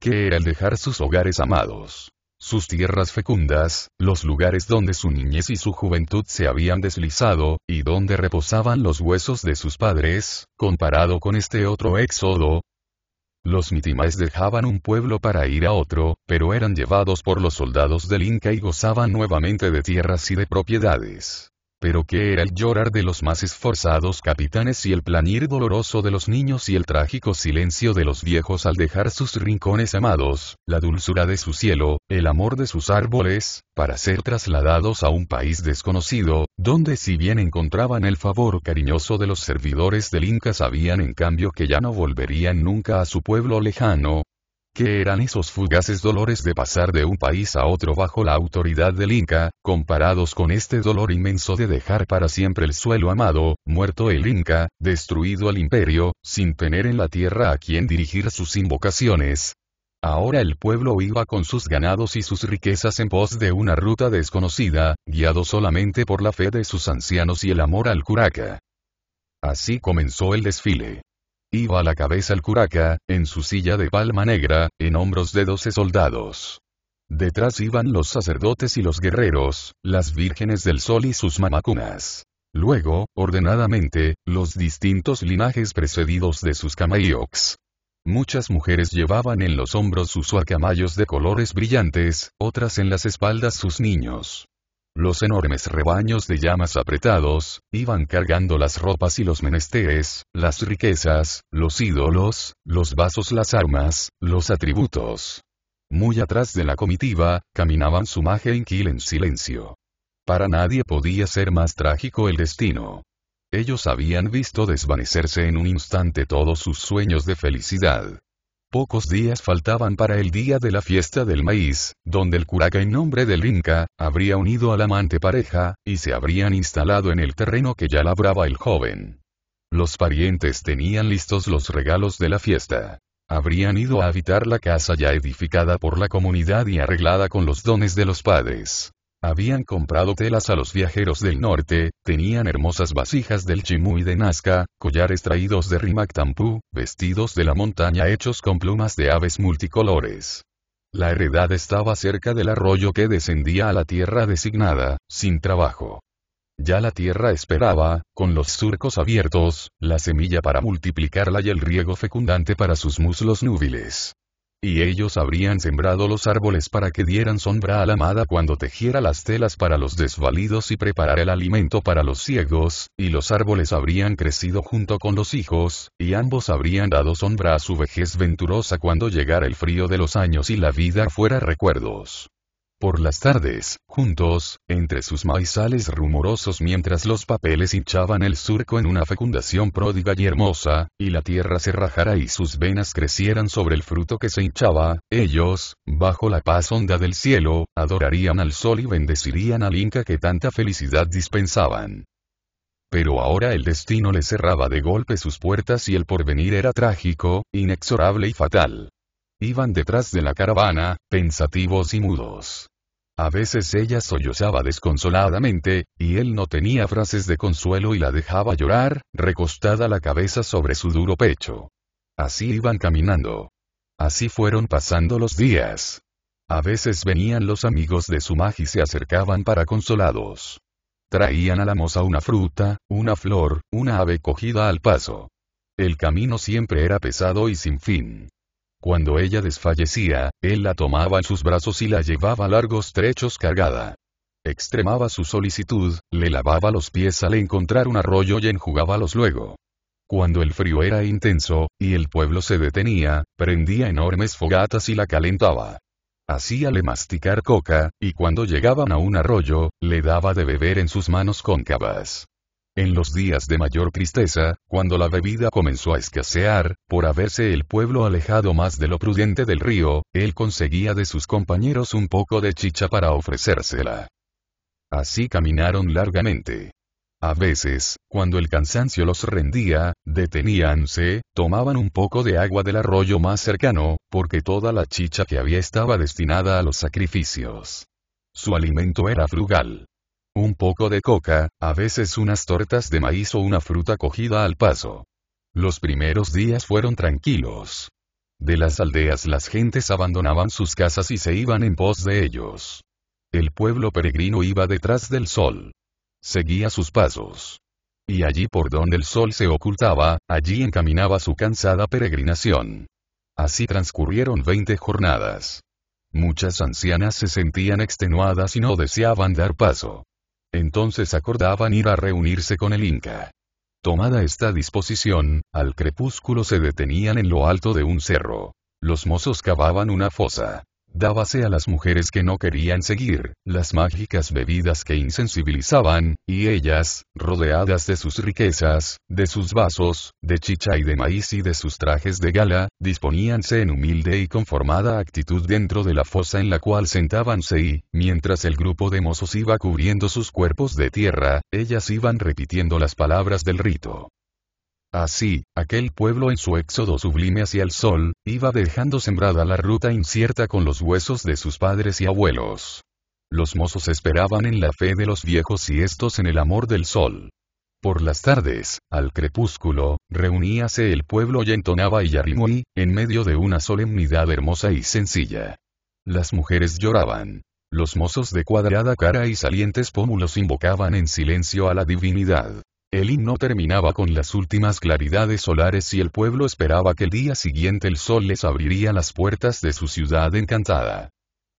que era el dejar sus hogares amados, sus tierras fecundas, los lugares donde su niñez y su juventud se habían deslizado, y donde reposaban los huesos de sus padres, comparado con este otro éxodo, los mitimaes dejaban un pueblo para ir a otro, pero eran llevados por los soldados del Inca y gozaban nuevamente de tierras y de propiedades pero que era el llorar de los más esforzados capitanes y el planir doloroso de los niños y el trágico silencio de los viejos al dejar sus rincones amados, la dulzura de su cielo, el amor de sus árboles, para ser trasladados a un país desconocido, donde si bien encontraban el favor cariñoso de los servidores del Inca sabían en cambio que ya no volverían nunca a su pueblo lejano, ¿Qué eran esos fugaces dolores de pasar de un país a otro bajo la autoridad del Inca, comparados con este dolor inmenso de dejar para siempre el suelo amado, muerto el Inca, destruido el imperio, sin tener en la tierra a quien dirigir sus invocaciones? Ahora el pueblo iba con sus ganados y sus riquezas en pos de una ruta desconocida, guiado solamente por la fe de sus ancianos y el amor al curaca. Así comenzó el desfile. Iba a la cabeza el curaca, en su silla de palma negra, en hombros de doce soldados. Detrás iban los sacerdotes y los guerreros, las vírgenes del sol y sus mamacunas. Luego, ordenadamente, los distintos linajes precedidos de sus camayox. Muchas mujeres llevaban en los hombros sus huacamayos de colores brillantes, otras en las espaldas sus niños. Los enormes rebaños de llamas apretados, iban cargando las ropas y los menesteres, las riquezas, los ídolos, los vasos, las armas, los atributos. Muy atrás de la comitiva, caminaban su magia inquil en silencio. Para nadie podía ser más trágico el destino. Ellos habían visto desvanecerse en un instante todos sus sueños de felicidad. Pocos días faltaban para el día de la fiesta del maíz, donde el curaca en nombre del Inca, habría unido a la amante pareja, y se habrían instalado en el terreno que ya labraba el joven. Los parientes tenían listos los regalos de la fiesta. Habrían ido a habitar la casa ya edificada por la comunidad y arreglada con los dones de los padres. Habían comprado telas a los viajeros del norte, tenían hermosas vasijas del Chimú y de Nazca, collares traídos de Rimactampú, vestidos de la montaña hechos con plumas de aves multicolores. La heredad estaba cerca del arroyo que descendía a la tierra designada, sin trabajo. Ya la tierra esperaba, con los surcos abiertos, la semilla para multiplicarla y el riego fecundante para sus muslos núbiles. Y ellos habrían sembrado los árboles para que dieran sombra a la amada cuando tejiera las telas para los desvalidos y preparara el alimento para los ciegos, y los árboles habrían crecido junto con los hijos, y ambos habrían dado sombra a su vejez venturosa cuando llegara el frío de los años y la vida fuera recuerdos. Por las tardes, juntos, entre sus maizales rumorosos mientras los papeles hinchaban el surco en una fecundación pródiga y hermosa, y la tierra se rajara y sus venas crecieran sobre el fruto que se hinchaba, ellos, bajo la paz honda del cielo, adorarían al sol y bendecirían al Inca que tanta felicidad dispensaban. Pero ahora el destino le cerraba de golpe sus puertas y el porvenir era trágico, inexorable y fatal. Iban detrás de la caravana, pensativos y mudos. A veces ella sollozaba desconsoladamente, y él no tenía frases de consuelo y la dejaba llorar, recostada la cabeza sobre su duro pecho. Así iban caminando. Así fueron pasando los días. A veces venían los amigos de su magia y se acercaban para consolados. Traían a la moza una fruta, una flor, una ave cogida al paso. El camino siempre era pesado y sin fin. Cuando ella desfallecía, él la tomaba en sus brazos y la llevaba largos trechos cargada. Extremaba su solicitud, le lavaba los pies al encontrar un arroyo y enjugábalos luego. Cuando el frío era intenso, y el pueblo se detenía, prendía enormes fogatas y la calentaba. Hacíale masticar coca, y cuando llegaban a un arroyo, le daba de beber en sus manos cóncavas. En los días de mayor tristeza, cuando la bebida comenzó a escasear, por haberse el pueblo alejado más de lo prudente del río, él conseguía de sus compañeros un poco de chicha para ofrecérsela. Así caminaron largamente. A veces, cuando el cansancio los rendía, deteníanse, tomaban un poco de agua del arroyo más cercano, porque toda la chicha que había estaba destinada a los sacrificios. Su alimento era frugal. Un poco de coca, a veces unas tortas de maíz o una fruta cogida al paso. Los primeros días fueron tranquilos. De las aldeas las gentes abandonaban sus casas y se iban en pos de ellos. El pueblo peregrino iba detrás del sol. Seguía sus pasos. Y allí por donde el sol se ocultaba, allí encaminaba su cansada peregrinación. Así transcurrieron 20 jornadas. Muchas ancianas se sentían extenuadas y no deseaban dar paso. Entonces acordaban ir a reunirse con el Inca. Tomada esta disposición, al crepúsculo se detenían en lo alto de un cerro. Los mozos cavaban una fosa. Dábase a las mujeres que no querían seguir, las mágicas bebidas que insensibilizaban, y ellas, rodeadas de sus riquezas, de sus vasos, de chicha y de maíz y de sus trajes de gala, disponíanse en humilde y conformada actitud dentro de la fosa en la cual sentábanse y, mientras el grupo de mozos iba cubriendo sus cuerpos de tierra, ellas iban repitiendo las palabras del rito. Así, aquel pueblo en su éxodo sublime hacia el sol, iba dejando sembrada la ruta incierta con los huesos de sus padres y abuelos. Los mozos esperaban en la fe de los viejos y estos en el amor del sol. Por las tardes, al crepúsculo, reuníase el pueblo y entonaba Yarimui, en medio de una solemnidad hermosa y sencilla. Las mujeres lloraban. Los mozos de cuadrada cara y salientes pómulos invocaban en silencio a la divinidad. El himno terminaba con las últimas claridades solares y el pueblo esperaba que el día siguiente el sol les abriría las puertas de su ciudad encantada.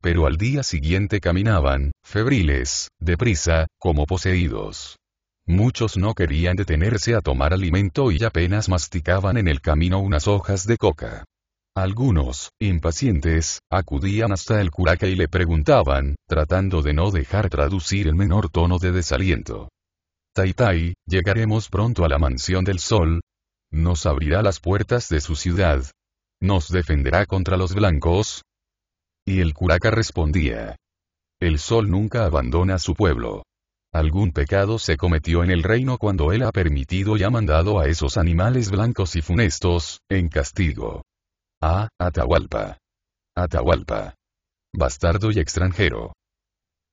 Pero al día siguiente caminaban, febriles, deprisa, como poseídos. Muchos no querían detenerse a tomar alimento y apenas masticaban en el camino unas hojas de coca. Algunos, impacientes, acudían hasta el curaca y le preguntaban, tratando de no dejar traducir el menor tono de desaliento. Taitai, llegaremos pronto a la mansión del sol. Nos abrirá las puertas de su ciudad. Nos defenderá contra los blancos. Y el curaca respondía. El sol nunca abandona su pueblo. Algún pecado se cometió en el reino cuando él ha permitido y ha mandado a esos animales blancos y funestos, en castigo. Ah, Atahualpa. Atahualpa. Bastardo y extranjero.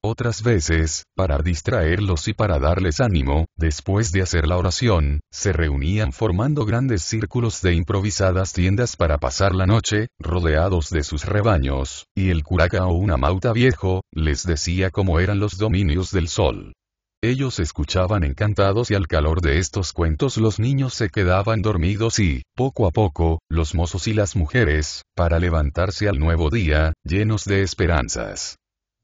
Otras veces, para distraerlos y para darles ánimo, después de hacer la oración, se reunían formando grandes círculos de improvisadas tiendas para pasar la noche, rodeados de sus rebaños, y el curaca o una mauta viejo, les decía cómo eran los dominios del sol. Ellos escuchaban encantados y al calor de estos cuentos los niños se quedaban dormidos y, poco a poco, los mozos y las mujeres, para levantarse al nuevo día, llenos de esperanzas.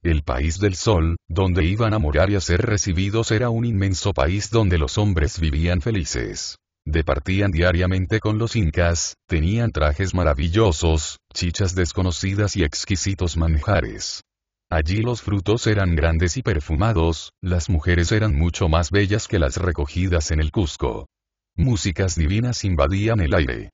El país del sol, donde iban a morar y a ser recibidos era un inmenso país donde los hombres vivían felices. Departían diariamente con los incas, tenían trajes maravillosos, chichas desconocidas y exquisitos manjares. Allí los frutos eran grandes y perfumados, las mujeres eran mucho más bellas que las recogidas en el Cusco. Músicas divinas invadían el aire.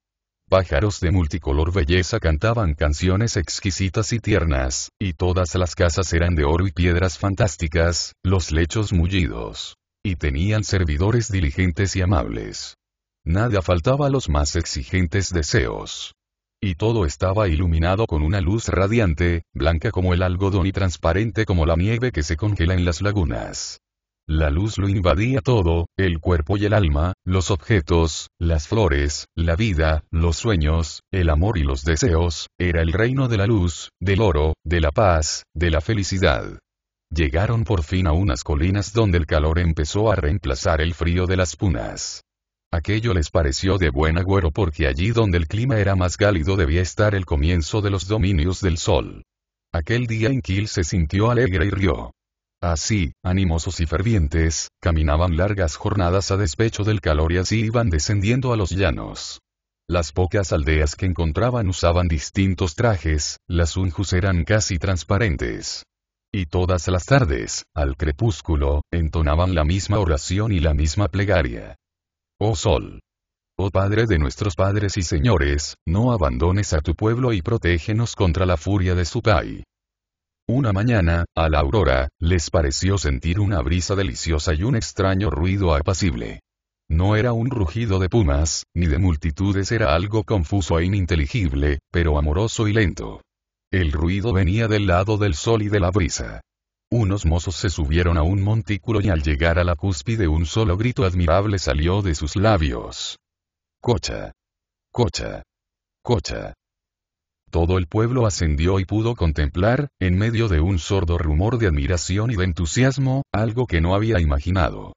Pájaros de multicolor belleza cantaban canciones exquisitas y tiernas, y todas las casas eran de oro y piedras fantásticas, los lechos mullidos. Y tenían servidores diligentes y amables. Nada faltaba a los más exigentes deseos. Y todo estaba iluminado con una luz radiante, blanca como el algodón y transparente como la nieve que se congela en las lagunas. La luz lo invadía todo, el cuerpo y el alma, los objetos, las flores, la vida, los sueños, el amor y los deseos, era el reino de la luz, del oro, de la paz, de la felicidad. Llegaron por fin a unas colinas donde el calor empezó a reemplazar el frío de las punas. Aquello les pareció de buen agüero porque allí donde el clima era más cálido debía estar el comienzo de los dominios del sol. Aquel día en se sintió alegre y rió. Así, animosos y fervientes, caminaban largas jornadas a despecho del calor y así iban descendiendo a los llanos. Las pocas aldeas que encontraban usaban distintos trajes, las unjus eran casi transparentes. Y todas las tardes, al crepúsculo, entonaban la misma oración y la misma plegaria. Oh sol. Oh Padre de nuestros padres y señores, no abandones a tu pueblo y protégenos contra la furia de Pai. Una mañana, a la aurora, les pareció sentir una brisa deliciosa y un extraño ruido apacible. No era un rugido de pumas, ni de multitudes, era algo confuso e ininteligible, pero amoroso y lento. El ruido venía del lado del sol y de la brisa. Unos mozos se subieron a un montículo y al llegar a la cúspide un solo grito admirable salió de sus labios. Cocha. Cocha. Cocha. Todo el pueblo ascendió y pudo contemplar, en medio de un sordo rumor de admiración y de entusiasmo, algo que no había imaginado.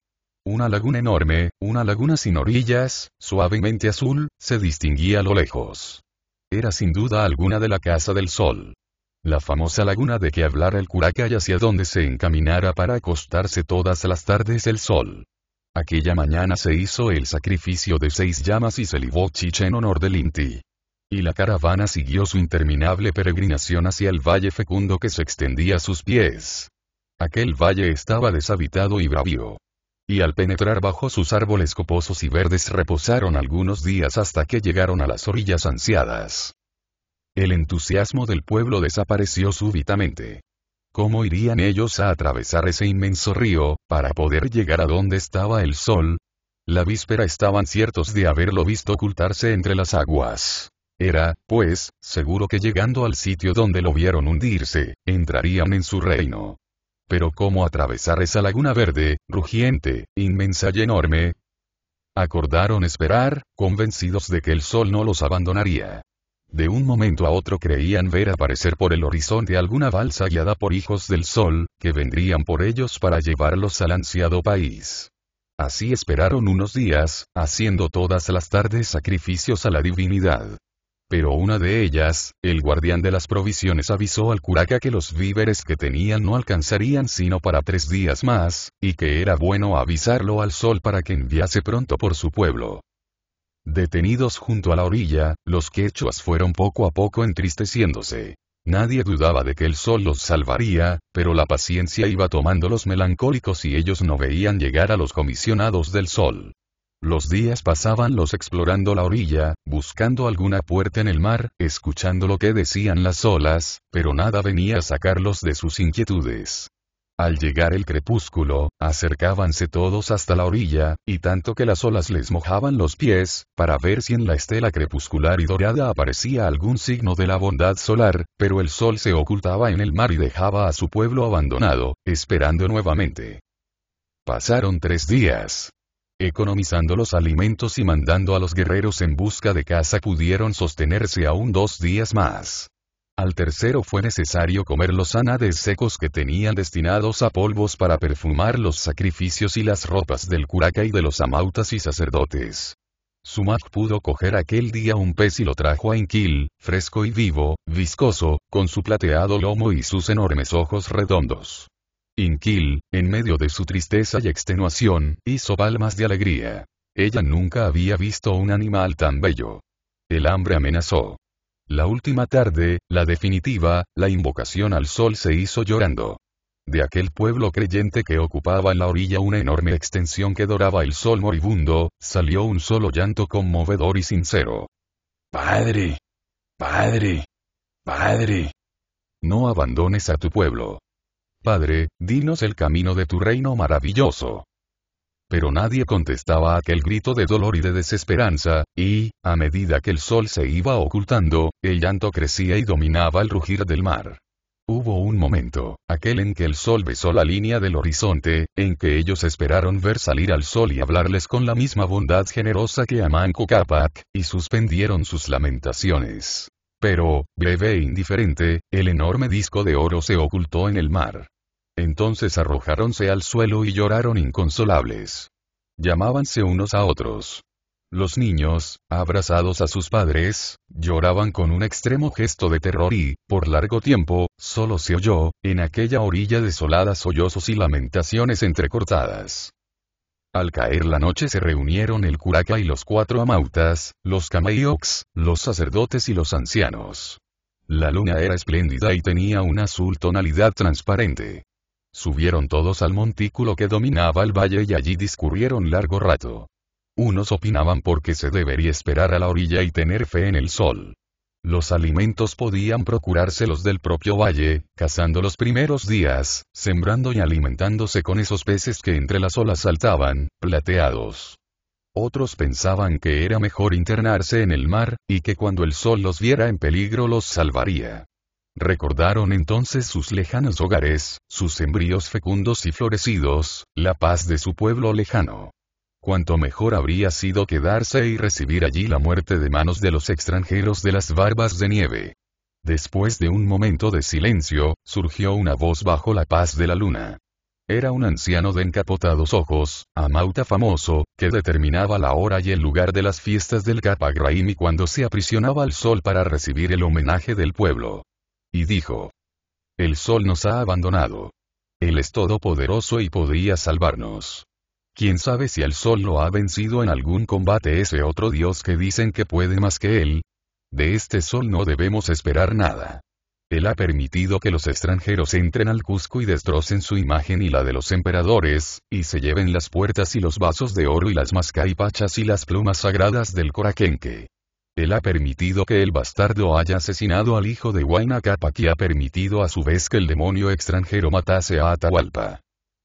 Una laguna enorme, una laguna sin orillas, suavemente azul, se distinguía a lo lejos. Era sin duda alguna de la Casa del Sol. La famosa laguna de que hablara el curaca y hacia donde se encaminara para acostarse todas las tardes el sol. Aquella mañana se hizo el sacrificio de seis llamas y se libó chicha en honor del Inti y la caravana siguió su interminable peregrinación hacia el valle fecundo que se extendía a sus pies. Aquel valle estaba deshabitado y bravío. Y al penetrar bajo sus árboles coposos y verdes reposaron algunos días hasta que llegaron a las orillas ansiadas. El entusiasmo del pueblo desapareció súbitamente. ¿Cómo irían ellos a atravesar ese inmenso río, para poder llegar a donde estaba el sol? La víspera estaban ciertos de haberlo visto ocultarse entre las aguas. Era, pues, seguro que llegando al sitio donde lo vieron hundirse, entrarían en su reino. Pero ¿cómo atravesar esa laguna verde, rugiente, inmensa y enorme? Acordaron esperar, convencidos de que el sol no los abandonaría. De un momento a otro creían ver aparecer por el horizonte alguna balsa guiada por hijos del sol, que vendrían por ellos para llevarlos al ansiado país. Así esperaron unos días, haciendo todas las tardes sacrificios a la divinidad pero una de ellas, el guardián de las provisiones avisó al curaca que los víveres que tenían no alcanzarían sino para tres días más, y que era bueno avisarlo al sol para que enviase pronto por su pueblo. Detenidos junto a la orilla, los quechuas fueron poco a poco entristeciéndose. Nadie dudaba de que el sol los salvaría, pero la paciencia iba tomando los melancólicos y ellos no veían llegar a los comisionados del sol. Los días pasaban los explorando la orilla, buscando alguna puerta en el mar, escuchando lo que decían las olas, pero nada venía a sacarlos de sus inquietudes. Al llegar el crepúsculo, acercábanse todos hasta la orilla, y tanto que las olas les mojaban los pies, para ver si en la estela crepuscular y dorada aparecía algún signo de la bondad solar, pero el sol se ocultaba en el mar y dejaba a su pueblo abandonado, esperando nuevamente. Pasaron tres días, economizando los alimentos y mandando a los guerreros en busca de caza pudieron sostenerse aún dos días más. Al tercero fue necesario comer los anades secos que tenían destinados a polvos para perfumar los sacrificios y las ropas del curaca y de los amautas y sacerdotes. Sumac pudo coger aquel día un pez y lo trajo a Inquil, fresco y vivo, viscoso, con su plateado lomo y sus enormes ojos redondos. Inquil, en medio de su tristeza y extenuación, hizo palmas de alegría. Ella nunca había visto un animal tan bello. El hambre amenazó. La última tarde, la definitiva, la invocación al sol se hizo llorando. De aquel pueblo creyente que ocupaba en la orilla una enorme extensión que doraba el sol moribundo, salió un solo llanto conmovedor y sincero. Padre. Padre. Padre. No abandones a tu pueblo. Padre, dinos el camino de tu reino maravilloso. Pero nadie contestaba aquel grito de dolor y de desesperanza, y, a medida que el sol se iba ocultando, el llanto crecía y dominaba el rugir del mar. Hubo un momento, aquel en que el sol besó la línea del horizonte, en que ellos esperaron ver salir al sol y hablarles con la misma bondad generosa que a Manco Capac, y suspendieron sus lamentaciones. Pero, breve e indiferente, el enorme disco de oro se ocultó en el mar. Entonces arrojáronse al suelo y lloraron inconsolables. Llamábanse unos a otros. Los niños, abrazados a sus padres, lloraban con un extremo gesto de terror y, por largo tiempo, solo se oyó, en aquella orilla desolada sollozos y lamentaciones entrecortadas. Al caer la noche se reunieron el curaca y los cuatro amautas, los camayox, los sacerdotes y los ancianos. La luna era espléndida y tenía una azul tonalidad transparente. Subieron todos al montículo que dominaba el valle y allí discurrieron largo rato. Unos opinaban porque se debería esperar a la orilla y tener fe en el sol. Los alimentos podían procurárselos del propio valle, cazando los primeros días, sembrando y alimentándose con esos peces que entre las olas saltaban, plateados. Otros pensaban que era mejor internarse en el mar, y que cuando el sol los viera en peligro los salvaría. Recordaron entonces sus lejanos hogares, sus embrios fecundos y florecidos, la paz de su pueblo lejano. Cuanto mejor habría sido quedarse y recibir allí la muerte de manos de los extranjeros de las barbas de nieve. Después de un momento de silencio, surgió una voz bajo la paz de la luna. Era un anciano de encapotados ojos, amauta famoso, que determinaba la hora y el lugar de las fiestas del y cuando se aprisionaba al sol para recibir el homenaje del pueblo. Y dijo, el sol nos ha abandonado. Él es todopoderoso y podría salvarnos. Quién sabe si el sol lo ha vencido en algún combate ese otro dios que dicen que puede más que él. De este sol no debemos esperar nada. Él ha permitido que los extranjeros entren al Cusco y destrocen su imagen y la de los emperadores, y se lleven las puertas y los vasos de oro y las mascaipachas y las plumas sagradas del Coraquenque. Él ha permitido que el bastardo haya asesinado al hijo de Huayna Capac y ha permitido a su vez que el demonio extranjero matase a Atahualpa.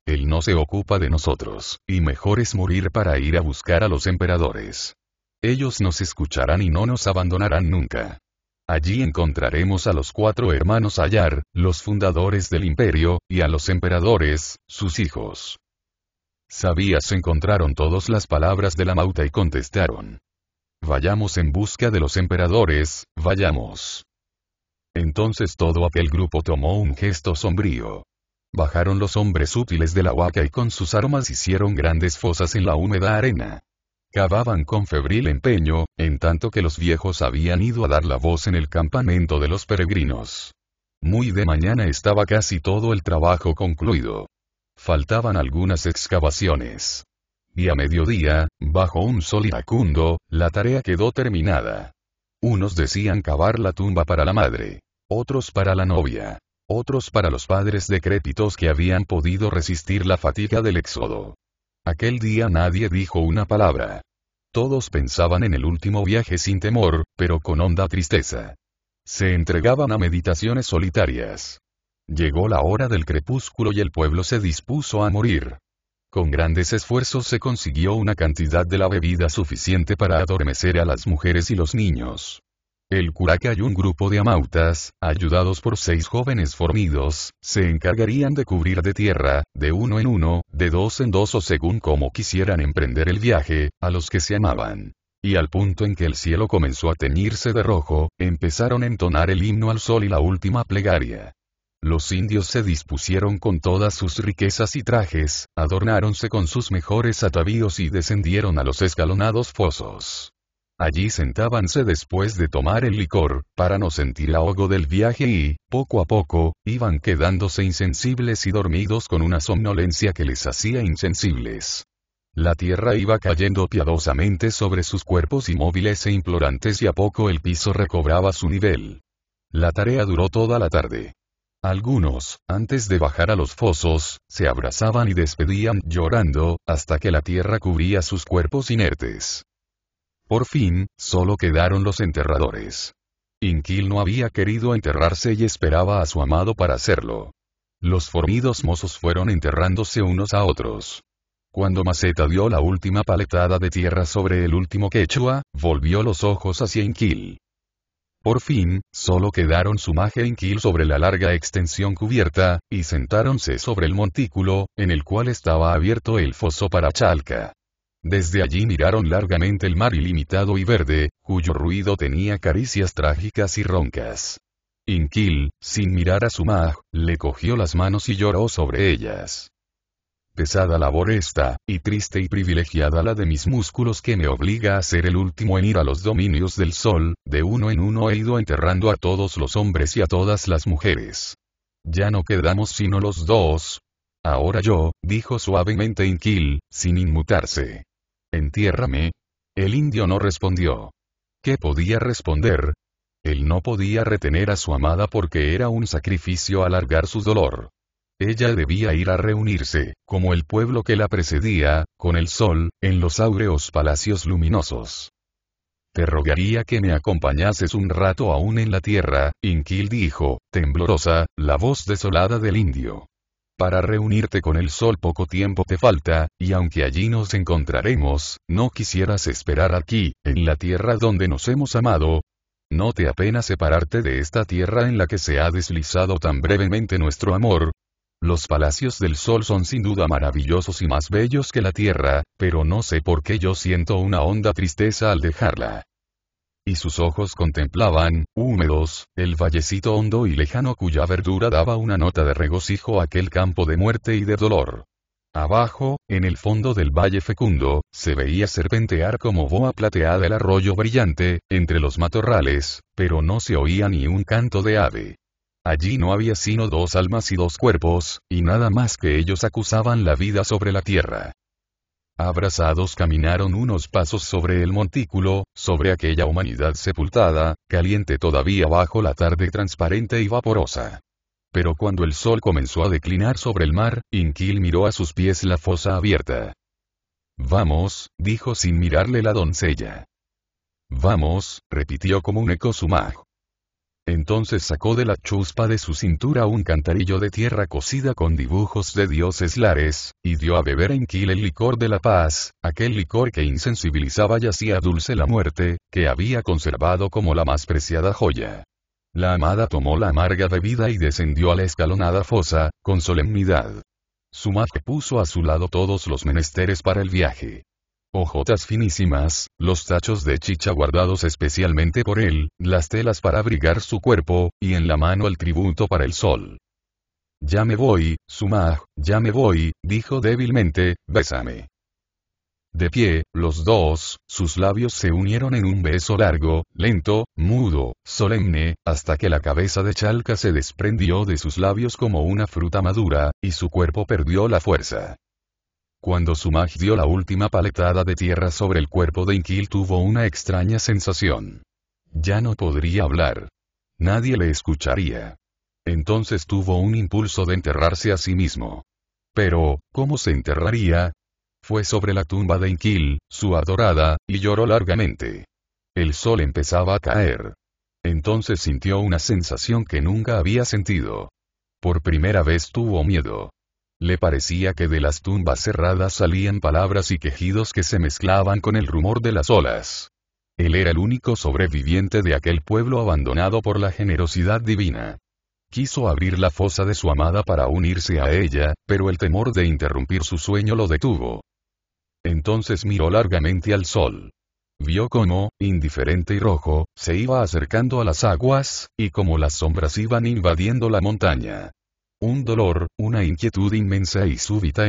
Él no se ocupa de nosotros, y mejor es morir para ir a buscar a los emperadores. Ellos nos escucharán y no nos abandonarán nunca. Allí encontraremos a los cuatro hermanos Ayar, los fundadores del imperio, y a los emperadores, sus hijos. Sabías encontraron todas las palabras de la mauta y contestaron vayamos en busca de los emperadores, vayamos. Entonces todo aquel grupo tomó un gesto sombrío. Bajaron los hombres útiles de la huaca y con sus armas hicieron grandes fosas en la húmeda arena. Cavaban con febril empeño, en tanto que los viejos habían ido a dar la voz en el campamento de los peregrinos. Muy de mañana estaba casi todo el trabajo concluido. Faltaban algunas excavaciones y a mediodía, bajo un sol iracundo, la tarea quedó terminada. Unos decían cavar la tumba para la madre, otros para la novia, otros para los padres decrépitos que habían podido resistir la fatiga del éxodo. Aquel día nadie dijo una palabra. Todos pensaban en el último viaje sin temor, pero con honda tristeza. Se entregaban a meditaciones solitarias. Llegó la hora del crepúsculo y el pueblo se dispuso a morir. Con grandes esfuerzos se consiguió una cantidad de la bebida suficiente para adormecer a las mujeres y los niños. El curaca y un grupo de amautas, ayudados por seis jóvenes formidos, se encargarían de cubrir de tierra, de uno en uno, de dos en dos o según como quisieran emprender el viaje, a los que se amaban. Y al punto en que el cielo comenzó a teñirse de rojo, empezaron a entonar el himno al sol y la última plegaria. Los indios se dispusieron con todas sus riquezas y trajes, adornáronse con sus mejores atavíos y descendieron a los escalonados fosos. Allí sentábanse después de tomar el licor, para no sentir ahogo del viaje y, poco a poco, iban quedándose insensibles y dormidos con una somnolencia que les hacía insensibles. La tierra iba cayendo piadosamente sobre sus cuerpos inmóviles e implorantes y a poco el piso recobraba su nivel. La tarea duró toda la tarde. Algunos, antes de bajar a los fosos, se abrazaban y despedían llorando, hasta que la tierra cubría sus cuerpos inertes. Por fin, solo quedaron los enterradores. Inquil no había querido enterrarse y esperaba a su amado para hacerlo. Los formidos mozos fueron enterrándose unos a otros. Cuando Maceta dio la última paletada de tierra sobre el último quechua, volvió los ojos hacia Inquil. Por fin, solo quedaron su e inquil sobre la larga extensión cubierta, y sentáronse sobre el montículo, en el cual estaba abierto el foso para Chalca. Desde allí miraron largamente el mar ilimitado y verde, cuyo ruido tenía caricias trágicas y roncas. Inquil, sin mirar a Sumaj, le cogió las manos y lloró sobre ellas pesada labor esta, y triste y privilegiada la de mis músculos que me obliga a ser el último en ir a los dominios del sol, de uno en uno he ido enterrando a todos los hombres y a todas las mujeres. Ya no quedamos sino los dos. Ahora yo, dijo suavemente Inquil, sin inmutarse. Entiérrame. El indio no respondió. ¿Qué podía responder? Él no podía retener a su amada porque era un sacrificio alargar su dolor. Ella debía ir a reunirse, como el pueblo que la precedía, con el sol, en los áureos palacios luminosos. Te rogaría que me acompañases un rato aún en la tierra, Inquil dijo, temblorosa, la voz desolada del indio. Para reunirte con el sol poco tiempo te falta, y aunque allí nos encontraremos, no quisieras esperar aquí, en la tierra donde nos hemos amado. ¿No te apena separarte de esta tierra en la que se ha deslizado tan brevemente nuestro amor? Los palacios del sol son sin duda maravillosos y más bellos que la tierra, pero no sé por qué yo siento una honda tristeza al dejarla. Y sus ojos contemplaban, húmedos, el vallecito hondo y lejano cuya verdura daba una nota de regocijo a aquel campo de muerte y de dolor. Abajo, en el fondo del valle fecundo, se veía serpentear como boa plateada el arroyo brillante, entre los matorrales, pero no se oía ni un canto de ave. Allí no había sino dos almas y dos cuerpos, y nada más que ellos acusaban la vida sobre la tierra. Abrazados caminaron unos pasos sobre el montículo, sobre aquella humanidad sepultada, caliente todavía bajo la tarde transparente y vaporosa. Pero cuando el sol comenzó a declinar sobre el mar, Inquil miró a sus pies la fosa abierta. Vamos, dijo sin mirarle la doncella. Vamos, repitió como un eco Sumajo. Entonces sacó de la chuspa de su cintura un cantarillo de tierra cocida con dibujos de dioses lares, y dio a beber en Kiel el licor de la paz, aquel licor que insensibilizaba y hacía dulce la muerte, que había conservado como la más preciada joya. La amada tomó la amarga bebida y descendió a la escalonada fosa, con solemnidad. Su madre puso a su lado todos los menesteres para el viaje. Ojotas finísimas, los tachos de chicha guardados especialmente por él, las telas para abrigar su cuerpo, y en la mano el tributo para el sol. Ya me voy, Sumaj, ya me voy, dijo débilmente, bésame. De pie, los dos, sus labios se unieron en un beso largo, lento, mudo, solemne, hasta que la cabeza de Chalca se desprendió de sus labios como una fruta madura, y su cuerpo perdió la fuerza. Cuando Sumaj dio la última paletada de tierra sobre el cuerpo de Inkil tuvo una extraña sensación. Ya no podría hablar. Nadie le escucharía. Entonces tuvo un impulso de enterrarse a sí mismo. Pero, ¿cómo se enterraría? Fue sobre la tumba de Inquil, su adorada, y lloró largamente. El sol empezaba a caer. Entonces sintió una sensación que nunca había sentido. Por primera vez tuvo miedo. Le parecía que de las tumbas cerradas salían palabras y quejidos que se mezclaban con el rumor de las olas. Él era el único sobreviviente de aquel pueblo abandonado por la generosidad divina. Quiso abrir la fosa de su amada para unirse a ella, pero el temor de interrumpir su sueño lo detuvo. Entonces miró largamente al sol. Vio cómo, indiferente y rojo, se iba acercando a las aguas, y cómo las sombras iban invadiendo la montaña. Un dolor, una inquietud inmensa y súbita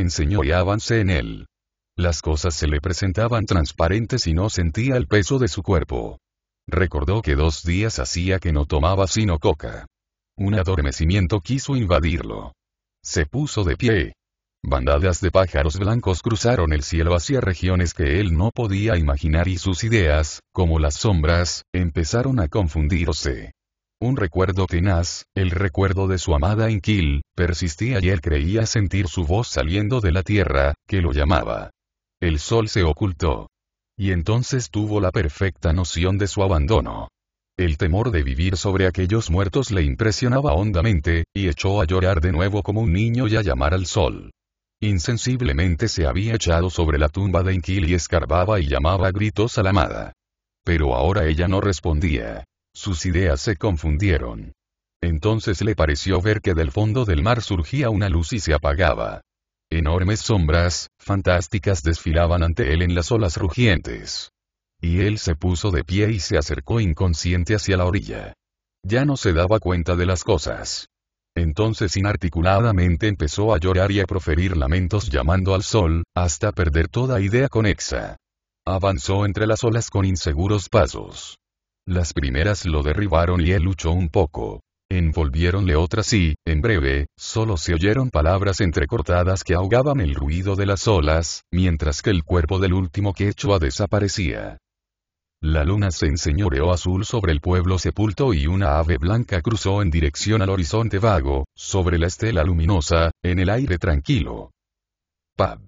avance en él. Las cosas se le presentaban transparentes y no sentía el peso de su cuerpo. Recordó que dos días hacía que no tomaba sino coca. Un adormecimiento quiso invadirlo. Se puso de pie. Bandadas de pájaros blancos cruzaron el cielo hacia regiones que él no podía imaginar y sus ideas, como las sombras, empezaron a confundirse. Un recuerdo tenaz, el recuerdo de su amada Inquil, persistía y él creía sentir su voz saliendo de la tierra, que lo llamaba. El sol se ocultó. Y entonces tuvo la perfecta noción de su abandono. El temor de vivir sobre aquellos muertos le impresionaba hondamente, y echó a llorar de nuevo como un niño y a llamar al sol. Insensiblemente se había echado sobre la tumba de Inquil y escarbaba y llamaba a gritos a la amada. Pero ahora ella no respondía. Sus ideas se confundieron. Entonces le pareció ver que del fondo del mar surgía una luz y se apagaba. Enormes sombras, fantásticas, desfilaban ante él en las olas rugientes. Y él se puso de pie y se acercó inconsciente hacia la orilla. Ya no se daba cuenta de las cosas. Entonces inarticuladamente empezó a llorar y a proferir lamentos llamando al sol, hasta perder toda idea conexa. Avanzó entre las olas con inseguros pasos. Las primeras lo derribaron y él luchó un poco. Envolviéronle otras y, en breve, solo se oyeron palabras entrecortadas que ahogaban el ruido de las olas, mientras que el cuerpo del último quechua desaparecía. La luna se enseñoreó azul sobre el pueblo sepulto y una ave blanca cruzó en dirección al horizonte vago, sobre la estela luminosa, en el aire tranquilo. Pab.